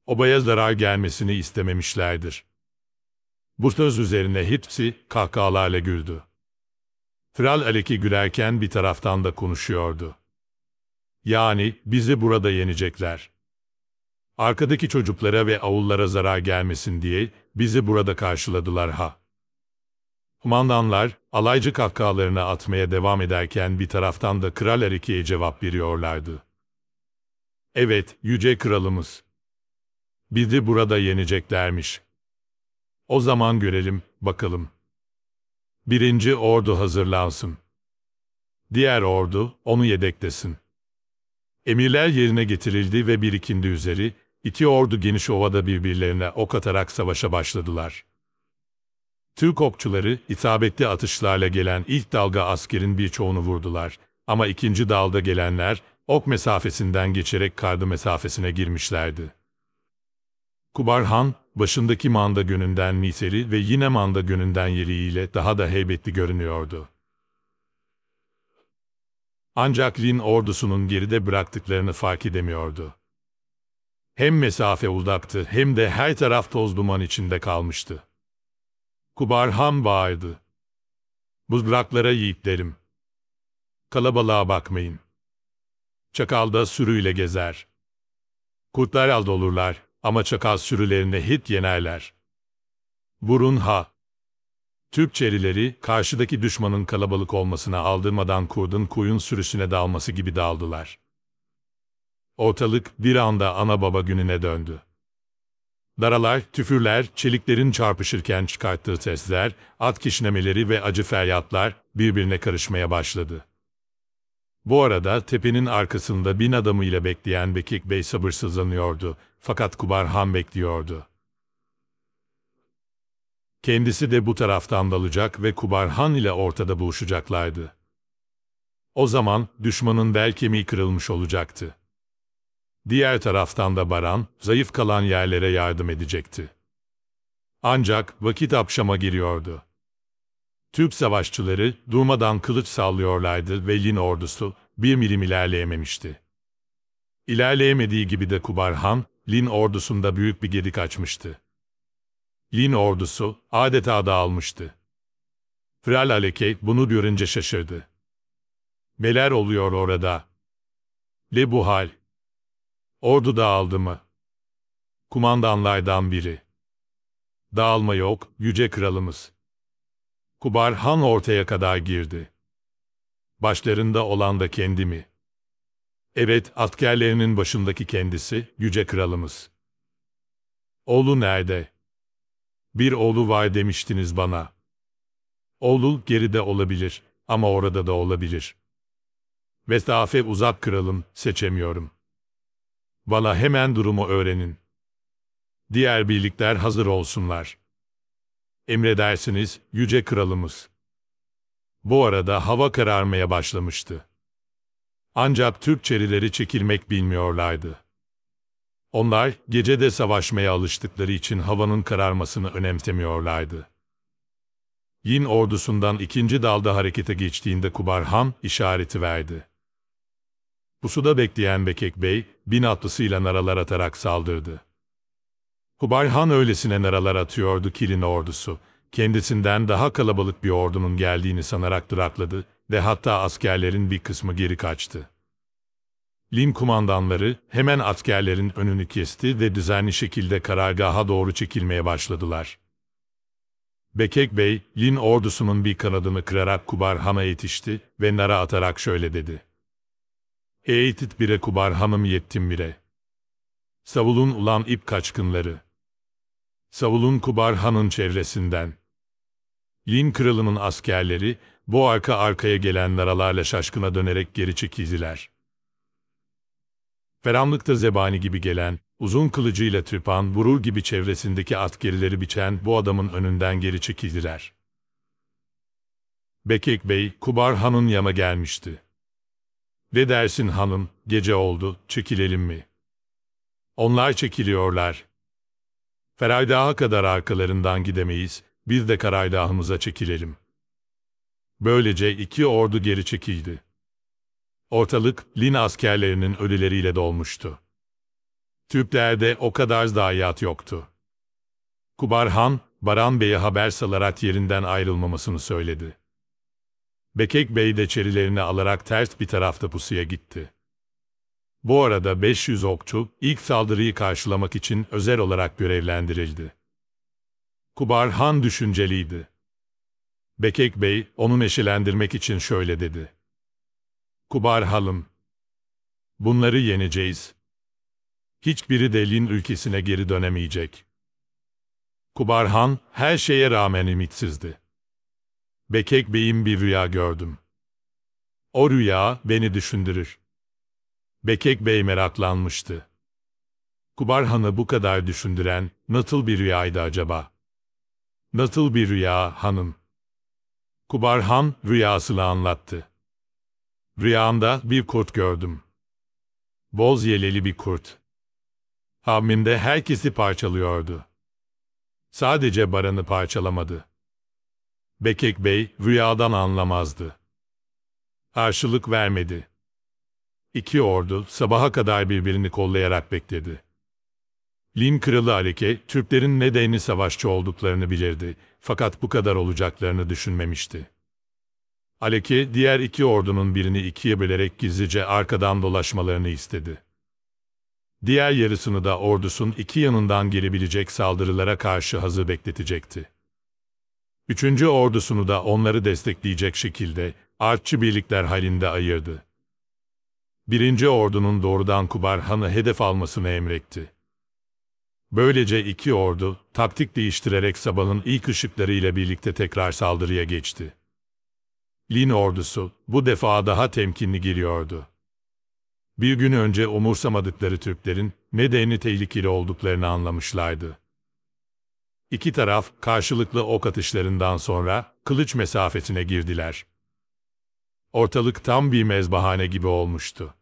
Speaker 1: Obaya zarar gelmesini istememişlerdir. Bu söz üzerine hepsi kahkahalarla güldü. Kral Aleki gülerken bir taraftan da konuşuyordu. Yani bizi burada yenecekler. Arkadaki çocuklara ve avullara zarar gelmesin diye bizi burada karşıladılar ha. Kumandanlar alaycı kahkahalarını atmaya devam ederken bir taraftan da Kral Ereki'ye cevap veriyorlardı. Evet, Yüce Kralımız. Bizi burada yeneceklermiş. O zaman görelim, bakalım. Birinci ordu hazırlansın. Diğer ordu onu yedeklesin. Emirler yerine getirildi ve birikindi üzeri, iki ordu geniş ovada birbirlerine ok atarak savaşa başladılar. Türk okçuları itabetli atışlarla gelen ilk dalga askerin birçoğunu vurdular ama ikinci dalda gelenler ok mesafesinden geçerek kardı mesafesine girmişlerdi. Kubarhan, başındaki manda gönünden miseri ve yine manda gönünden yeriyle daha da heybetli görünüyordu. Ancak Lin ordusunun geride bıraktıklarını fark edemiyordu. Hem mesafe uzaktı hem de her taraf toz duman içinde kalmıştı. Kubarhan bağırdı. Buzlaklara yiğitlerim. Kalabalığa bakmayın. Çakal da sürüyle gezer. Kurtlar aldı olurlar ama çakal sürülerine hit yenerler. Burun ha. Türk çerileri, karşıdaki düşmanın kalabalık olmasına aldırmadan kurdun koyun sürüsüne dalması gibi daldılar. Ortalık bir anda ana baba gününe döndü. Daralar, tüfürler, çeliklerin çarpışırken çıkarttığı sesler, at kişnemeleri ve acı feryatlar birbirine karışmaya başladı. Bu arada tepenin arkasında bin adamıyla bekleyen Bekik Bey sabırsızlanıyordu. Fakat Kubar Han bekliyordu. Kendisi de bu taraftan dalacak ve Kubar Han ile ortada buluşacaklardı. O zaman düşmanın bel kemiği kırılmış olacaktı. Diğer taraftan da Baran, zayıf kalan yerlere yardım edecekti. Ancak vakit akşama giriyordu. Türk savaşçıları durmadan kılıç sallıyorlardı ve Lin ordusu bir milim ilerleyememişti. İlerleyemediği gibi de Kubarhan, Lin ordusunda büyük bir gedik açmıştı. Lin ordusu adeta dağılmıştı. Fral Alekeyt bunu görünce şaşırdı. Neler oluyor orada? Ne bu hal? Ordu dağıldı mı? Kumandanlardan biri. Dağılma yok, yüce kralımız. Kubar Han ortaya kadar girdi. Başlarında olan da kendimi. Evet, askerlerinin başındaki kendisi, yüce kralımız. Oğlu nerede? Bir oğlu var demiştiniz bana. Oğlu geride olabilir ama orada da olabilir. Mesafe uzak kralım, seçemiyorum. Bana hemen durumu öğrenin. Diğer birlikler hazır olsunlar. Emredersiniz, yüce kralımız. Bu arada hava kararmaya başlamıştı. Ancak Türk Türkçerileri çekilmek bilmiyorlardı. Onlar gece de savaşmaya alıştıkları için havanın kararmasını önemsemiyorlardı. Yin ordusundan ikinci dalda harekete geçtiğinde Kubarhan işareti verdi. Pusuda bekleyen Bekek Bey, bin atlısıyla naralar atarak saldırdı. Kubarhan öylesine naralar atıyordu Kilin ordusu. Kendisinden daha kalabalık bir ordunun geldiğini sanarak durakladı ve hatta askerlerin bir kısmı geri kaçtı. Lim kumandanları hemen askerlerin önünü kesti ve düzenli şekilde karargaha doğru çekilmeye başladılar. Bekek Bey, Lin ordusunun bir kanadını kırarak Kubar Han'a yetişti ve nara atarak şöyle dedi. Eğitit bire Kubar yettim bire. Savulun ulan ip kaçkınları. Savulun Kubar çevresinden. Lin kralının askerleri bu arka arkaya gelen naralarla şaşkına dönerek geri çekildiler. Feramlıktır zebani gibi gelen, uzun kılıcıyla tüpan, burul gibi çevresindeki at gerileri biçen bu adamın önünden geri çekildiler. Bekek Bey, Kubar Han'ın yama gelmişti. Ne dersin hanım, gece oldu, çekilelim mi? Onlar çekiliyorlar. Feraydaha kadar arkalarından gidemeyiz, biz de karaydahımıza çekilelim.'' Böylece iki ordu geri çekildi. Ortalık Lin askerlerinin ölüleriyle dolmuştu. Tüplerde o kadar zayiat yoktu. Kubarhan, Baran Bey'e haber salarak yerinden ayrılmamasını söyledi. Bekek Bey de çerilerini alarak ters bir tarafta pusuya gitti. Bu arada 500 okçu ilk saldırıyı karşılamak için özel olarak görevlendirildi. Kubarhan düşünceliydi. Bekek Bey onu neşelendirmek için şöyle dedi. Kubar halım, bunları yeneceğiz. Hiçbiri delin ülkesine geri dönemeyecek. Kubar Han her şeye rağmen ümitsizdi. Bekek Bey'in bir rüya gördüm. O rüya beni düşündürür. Bekek Bey meraklanmıştı. Kubar Han'ı bu kadar düşündüren nasıl bir rüyaydı acaba? Nasıl bir rüya hanım? Kubarhan rüyasını anlattı. Rüyamda bir kurt gördüm. Boz yeleli bir kurt. Hamimde herkesi parçalıyordu. Sadece Baran'ı parçalamadı. Bekek Bey rüyadan anlamazdı. Arşılık vermedi. İki ordu sabaha kadar birbirini kollayarak bekledi. Lim Kralı Aleke, Türklerin nedeni savaşçı olduklarını bilirdi fakat bu kadar olacaklarını düşünmemişti. Aleke, diğer iki ordunun birini ikiye bölerek gizlice arkadan dolaşmalarını istedi. Diğer yarısını da ordusun iki yanından gelebilecek saldırılara karşı hazır bekletecekti. Üçüncü ordusunu da onları destekleyecek şekilde artçı birlikler halinde ayırdı. Birinci ordunun doğrudan Kubar hedef almasını emretti. Böylece iki ordu, taktik değiştirerek sabahın ilk ışıklarıyla birlikte tekrar saldırıya geçti. Lin ordusu, bu defa daha temkinli giriyordu. Bir gün önce umursamadıkları Türklerin, nedeni tehlikeli olduklarını anlamışlardı. İki taraf, karşılıklı ok atışlarından sonra, kılıç mesafesine girdiler. Ortalık tam bir mezbahane gibi olmuştu.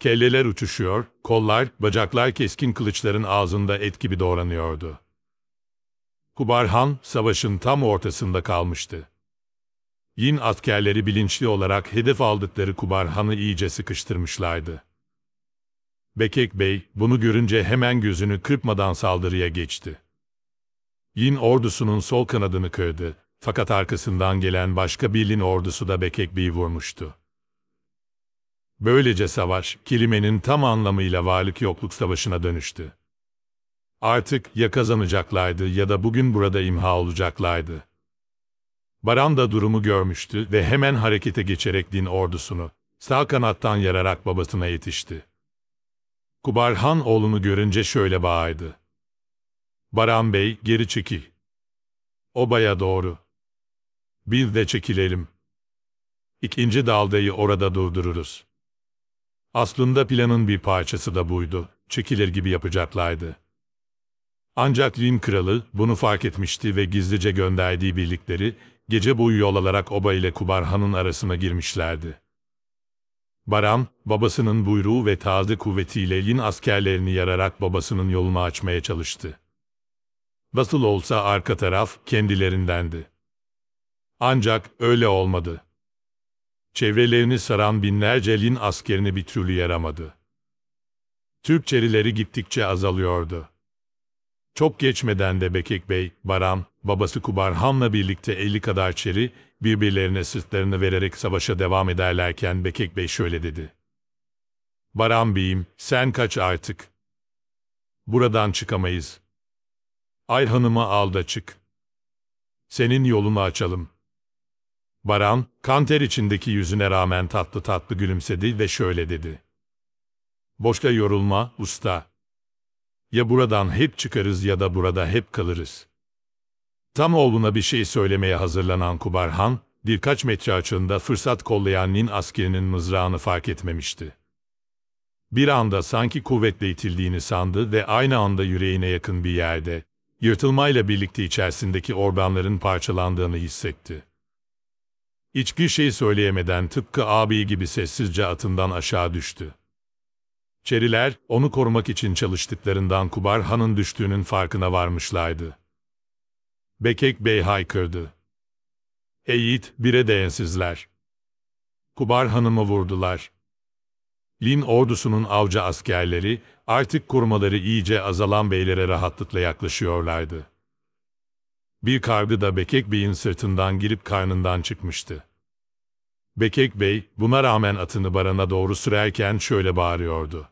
Speaker 1: Kelleler uçuşuyor, kollar, bacaklar keskin kılıçların ağzında et gibi doğranıyordu. Kubarhan, savaşın tam ortasında kalmıştı. Yin askerleri bilinçli olarak hedef aldıkları Kubarhan'ı iyice sıkıştırmışlardı. Bekek Bey, bunu görünce hemen gözünü kırpmadan saldırıya geçti. Yin ordusunun sol kanadını kırdı, fakat arkasından gelen başka bir Lin ordusu da Bekek Bey'i vurmuştu. Böylece savaş, kelimenin tam anlamıyla varlık yokluk savaşına dönüştü. Artık ya kazanacaklardı ya da bugün burada imha olacaklardı. Baran da durumu görmüştü ve hemen harekete geçerek din ordusunu sağ kanattan yararak babasına yetişti. Kubarhan oğlunu görünce şöyle bağırdı. Baran Bey geri çekil. Obaya doğru. Biz de çekilelim. İkinci daldayı orada durdururuz. Aslında planın bir parçası da buydu. Çekilir gibi yapacaklardı. Ancak Rim kralı bunu fark etmişti ve gizlice gönderdiği birlikleri gece boyu yol alarak Oba ile Kubarhan'ın arasına girmişlerdi. Baran, babasının buyruğu ve taze kuvvetiyle Lin askerlerini yararak babasının yolunu açmaya çalıştı. Basıl olsa arka taraf kendilerindendi. Ancak öyle olmadı. Çevrelerini saran binlerce Lin askerini bir türlü yaramadı. Türk çerileri gittikçe azalıyordu. Çok geçmeden de Bekek Bey, Baran, babası Kubarhan'la birlikte 50 kadar çeri birbirlerine sırtlarını vererek savaşa devam ederlerken Bekek Bey şöyle dedi. Baran Bey'im, sen kaç artık. Buradan çıkamayız. Ay hanımı al da çık. Senin yolunu açalım. Baran, kanter içindeki yüzüne rağmen tatlı tatlı gülümsedi ve şöyle dedi. Boşta yorulma, usta. Ya buradan hep çıkarız ya da burada hep kalırız. Tam oğluna bir şey söylemeye hazırlanan Kubarhan, birkaç metre açığında fırsat kollayan Nin askerinin mızrağını fark etmemişti. Bir anda sanki kuvvetle itildiğini sandı ve aynı anda yüreğine yakın bir yerde, yırtılmayla birlikte içerisindeki organların parçalandığını hissetti. Hiçbir şey söyleyemeden tıpkı abi gibi sessizce atından aşağı düştü. Çeriler, onu korumak için çalıştıklarından Kubar Han'ın düştüğünün farkına varmışlardı. Bekek Bey haykırdı. Eğit, bire değensizler. Kubar Han'ımı vurdular. Lin ordusunun avcı askerleri, artık korumaları iyice azalan beylere rahatlıkla yaklaşıyorlardı. Bir kargı da Bekek Bey'in sırtından girip karnından çıkmıştı. Bekek Bey buna rağmen atını barana doğru sürerken şöyle bağırıyordu.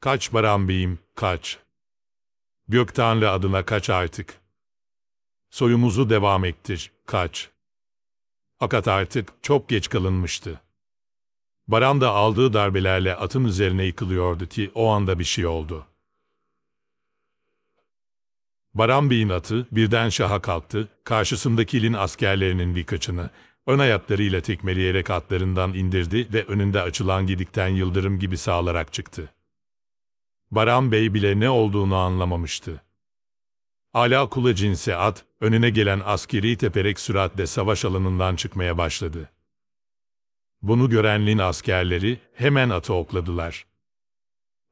Speaker 1: Kaç baran beyim, kaç. Gök adına kaç artık. Soyumuzu devam ettir, kaç. Fakat artık çok geç kalınmıştı. Baran da aldığı darbelerle atın üzerine yıkılıyordu ki o anda bir şey oldu.'' Baran Bey'in atı birden şaha kalktı, karşısındaki ilin askerlerinin birkaçını ön ayaklarıyla tekmeleyerek atlarından indirdi ve önünde açılan gidikten yıldırım gibi sağlarak çıktı. Baran Bey bile ne olduğunu anlamamıştı. Ala kula cinsi at, önüne gelen askeri teperek süratle savaş alanından çıkmaya başladı. Bunu gören Lin askerleri hemen atı okladılar.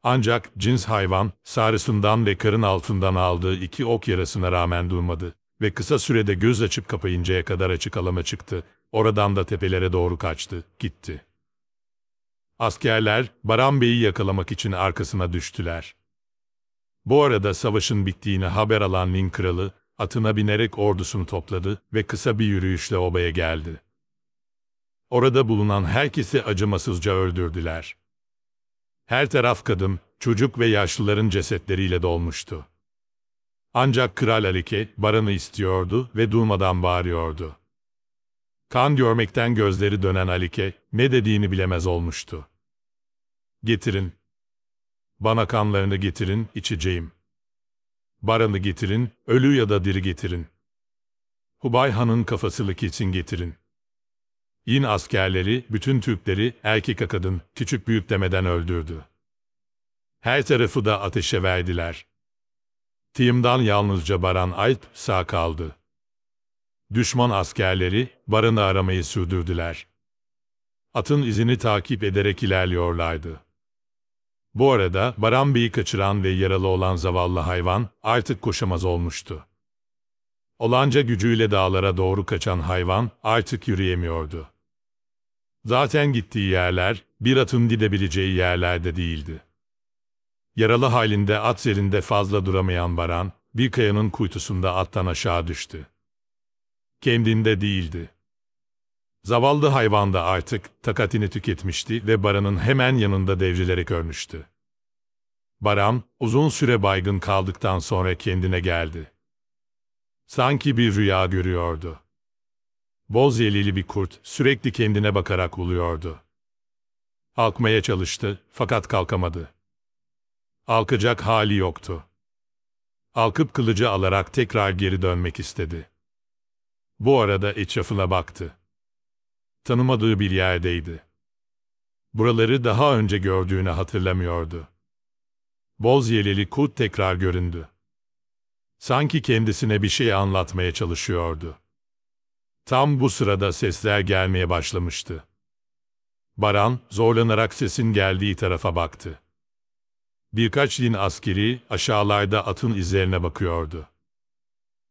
Speaker 1: Ancak cins hayvan, sarısından ve karın altından aldığı iki ok yarasına rağmen durmadı ve kısa sürede göz açıp kapayıncaya kadar açık alana çıktı. Oradan da tepelere doğru kaçtı, gitti. Askerler, Baran Bey'i yakalamak için arkasına düştüler. Bu arada savaşın bittiğini haber alan Lin kralı, atına binerek ordusunu topladı ve kısa bir yürüyüşle obaya geldi. Orada bulunan herkesi acımasızca öldürdüler. Her taraf kadın, çocuk ve yaşlıların cesetleriyle dolmuştu. Ancak Kral Alike baranı istiyordu ve durmadan bağırıyordu. Kan görmekten gözleri dönen Alike ne dediğini bilemez olmuştu. Getirin. Bana kanlarını getirin, içeceğim. Baranı getirin, ölü ya da diri getirin. Hubay kafasılık kafasını getirin. Yin askerleri bütün Türkleri erkek kadın küçük büyük demeden öldürdü. Her tarafı da ateşe verdiler. Tiyim'dan yalnızca Baran Alp sağ kaldı. Düşman askerleri Baran'ı aramayı sürdürdüler. Atın izini takip ederek ilerliyorlardı. Bu arada Baran Bey'i kaçıran ve yaralı olan zavallı hayvan artık koşamaz olmuştu. Olanca gücüyle dağlara doğru kaçan hayvan artık yürüyemiyordu. Zaten gittiği yerler, bir atın gidebileceği yerlerde değildi. Yaralı halinde at yerinde fazla duramayan Baran, bir kayanın kuytusunda attan aşağı düştü. Kendinde değildi. Zavallı hayvan da artık takatini tüketmişti ve Baran'ın hemen yanında devrilerek ölmüştü. Baran, uzun süre baygın kaldıktan sonra kendine geldi. Sanki bir rüya görüyordu. Boz yelili bir kurt sürekli kendine bakarak uluyordu. Alkmaya çalıştı fakat kalkamadı. Alkacak hali yoktu. Alkıp kılıcı alarak tekrar geri dönmek istedi. Bu arada etrafına baktı. Tanımadığı bir yerdeydi. Buraları daha önce gördüğünü hatırlamıyordu. Boz yeleli kurt tekrar göründü. Sanki kendisine bir şey anlatmaya çalışıyordu. Tam bu sırada sesler gelmeye başlamıştı. Baran, zorlanarak sesin geldiği tarafa baktı. Birkaç din askeri aşağılarda atın izlerine bakıyordu.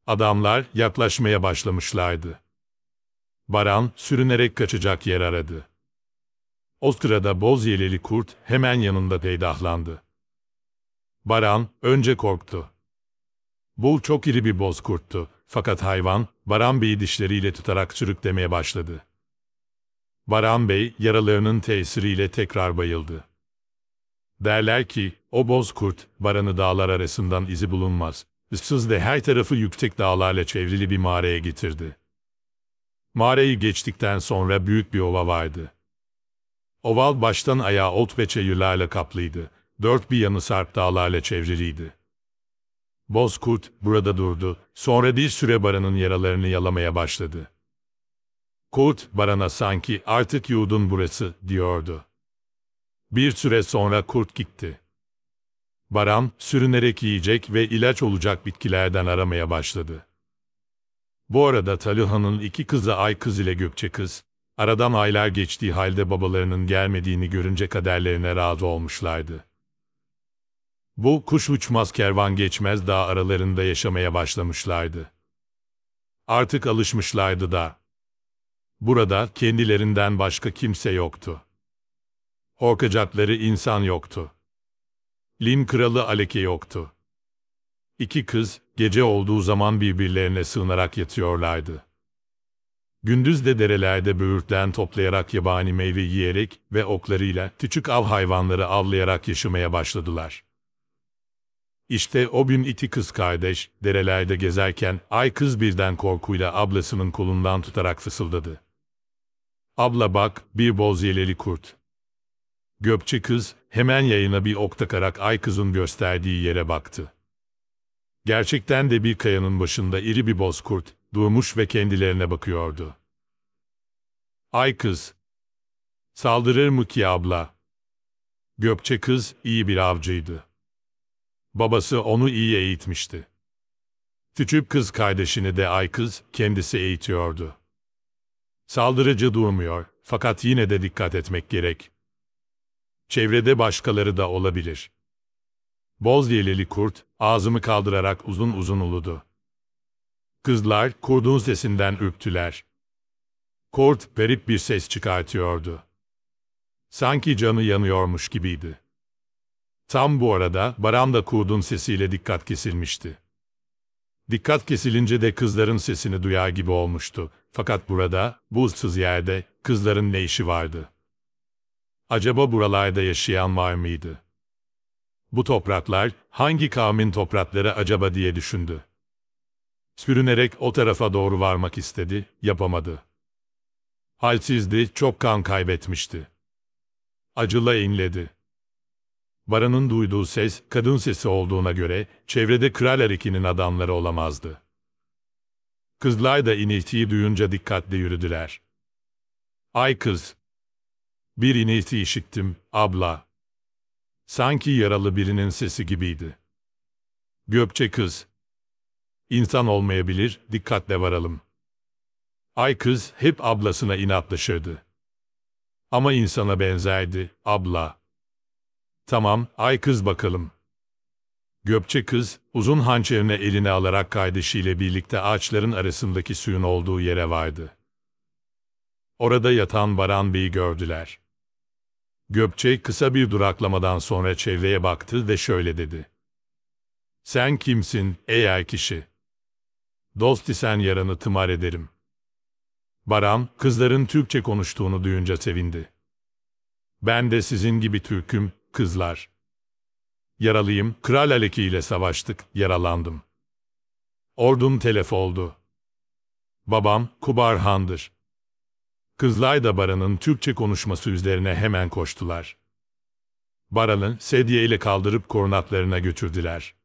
Speaker 1: Adamlar yaklaşmaya başlamışlardı. Baran sürünerek kaçacak yer aradı. O sırada boz yeleli kurt hemen yanında peydahlandı. Baran önce korktu. Bu çok iri bir boz kurttu fakat hayvan, Baran Bey'i dişleriyle tutarak çürüklemeye başladı. Baran Bey, yaralarının tesiriyle tekrar bayıldı. Derler ki, o boz kurt, Baran'ı dağlar arasından izi bulunmaz. Issız ve her tarafı yüksek dağlarla çevrili bir mağaraya getirdi. Mağarayı geçtikten sonra büyük bir ova vardı. Oval baştan ayağa ot ve çayırlarla kaplıydı. Dört bir yanı sarp dağlarla çevriliydi. Bozkurt burada durdu. Sonra bir süre Baran'ın yaralarını yalamaya başladı. Kurt Baran'a sanki artık yurdun burası diyordu. Bir süre sonra kurt gitti. Baran sürünerek yiyecek ve ilaç olacak bitkilerden aramaya başladı. Bu arada Taliha'nın iki kızı Ay kız ile Gökçe kız, aradan aylar geçtiği halde babalarının gelmediğini görünce kaderlerine razı olmuşlardı. Bu kuş uçmaz kervan geçmez dağ aralarında yaşamaya başlamışlardı. Artık alışmışlardı da. Burada kendilerinden başka kimse yoktu. Korkacakları insan yoktu. Lin kralı Aleke yoktu. İki kız gece olduğu zaman birbirlerine sığınarak yatıyorlardı. Gündüz de derelerde böğürtlen toplayarak yabani meyve yiyerek ve oklarıyla küçük av hayvanları avlayarak yaşamaya başladılar. İşte o gün iti kız kardeş derelerde gezerken ay kız birden korkuyla ablasının kolundan tutarak fısıldadı. Abla bak bir boz yeleli kurt. Göpçe kız hemen yayına bir ok takarak ay kızın gösterdiği yere baktı. Gerçekten de bir kayanın başında iri bir boz kurt durmuş ve kendilerine bakıyordu. Ay kız! Saldırır mı ki abla? Göpçe kız iyi bir avcıydı. Babası onu iyi eğitmişti. Küçük kız kardeşini de Aykız kendisi eğitiyordu. Saldırıcı durmuyor fakat yine de dikkat etmek gerek. Çevrede başkaları da olabilir. Boz yeleli kurt ağzımı kaldırarak uzun uzun uludu. Kızlar kurdun sesinden ürktüler. Kurt garip bir ses çıkartıyordu. Sanki canı yanıyormuş gibiydi. Tam bu arada Baran da Kud'un sesiyle dikkat kesilmişti. Dikkat kesilince de kızların sesini duyar gibi olmuştu. Fakat burada, buzsız yerde, kızların ne işi vardı? Acaba buralarda yaşayan var mıydı? Bu topraklar, hangi kavmin toprakları acaba diye düşündü. Sürünerek o tarafa doğru varmak istedi, yapamadı. Halsizdi, çok kan kaybetmişti. Acıla inledi. Baran'ın duyduğu ses kadın sesi olduğuna göre çevrede Kral Eriki'nin adamları olamazdı. Kızlar da iniltiyi duyunca dikkatli yürüdüler. Ay kız! Bir inilti işittim, abla. Sanki yaralı birinin sesi gibiydi. Göpçe kız. İnsan olmayabilir, dikkatle varalım. Ay kız hep ablasına inatlaşırdı. Ama insana benzerdi, abla. Tamam, ay kız bakalım. Göpçe kız, uzun hançerini eline alarak kardeşiyle birlikte ağaçların arasındaki suyun olduğu yere vardı. Orada yatan Baran Bey'i gördüler. Göpçe kısa bir duraklamadan sonra çevreye baktı ve şöyle dedi. Sen kimsin ey er kişi? Dost isen yaranı tımar ederim. Baran, kızların Türkçe konuştuğunu duyunca sevindi. Ben de sizin gibi Türk'üm, Kızlar. Yaralıyım, Kral Aleki ile savaştık, yaralandım. Ordum telef oldu. Babam Kubar Han'dır. Kızlay da Baran'ın Türkçe konuşması üzerine hemen koştular. Baran'ı sedye ile kaldırıp korunatlarına götürdüler.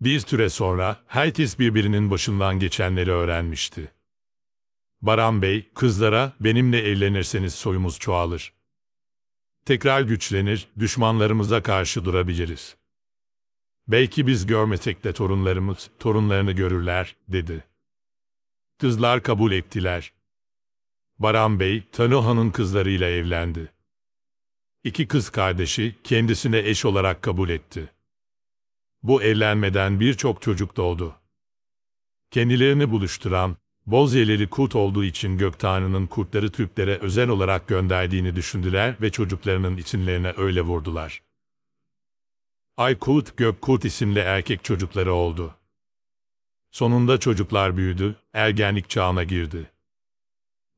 Speaker 1: Bir süre sonra herkes birbirinin başından geçenleri öğrenmişti. Baran Bey, kızlara benimle evlenirseniz soyumuz çoğalır tekrar güçlenir, düşmanlarımıza karşı durabiliriz. Belki biz görmesek de torunlarımız, torunlarını görürler, dedi. Kızlar kabul ettiler. Baran Bey, Tanuhan'ın kızlarıyla evlendi. İki kız kardeşi kendisine eş olarak kabul etti. Bu evlenmeden birçok çocuk doğdu. Kendilerini buluşturan, Boz yeleli kurt olduğu için gök tanrının kurtları Türklere özen olarak gönderdiğini düşündüler ve çocuklarının içinlerine öyle vurdular. Aykut, gök kurt isimli erkek çocukları oldu. Sonunda çocuklar büyüdü, ergenlik çağına girdi.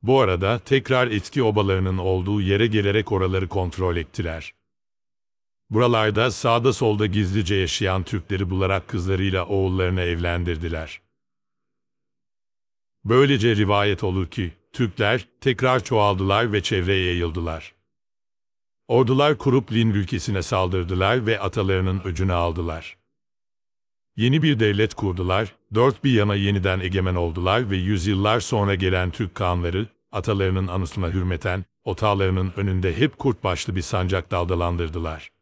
Speaker 1: Bu arada tekrar etki obalarının olduğu yere gelerek oraları kontrol ettiler. Buralarda sağda solda gizlice yaşayan Türkleri bularak kızlarıyla oğullarını evlendirdiler. Böylece rivayet olur ki, Türkler tekrar çoğaldılar ve çevreye yayıldılar. Ordular kurup Lin ülkesine saldırdılar ve atalarının öcünü aldılar. Yeni bir devlet kurdular, dört bir yana yeniden egemen oldular ve yüzyıllar sonra gelen Türk kanları, atalarının anısına hürmeten, otağlarının önünde hep kurt başlı bir sancak daldalandırdılar.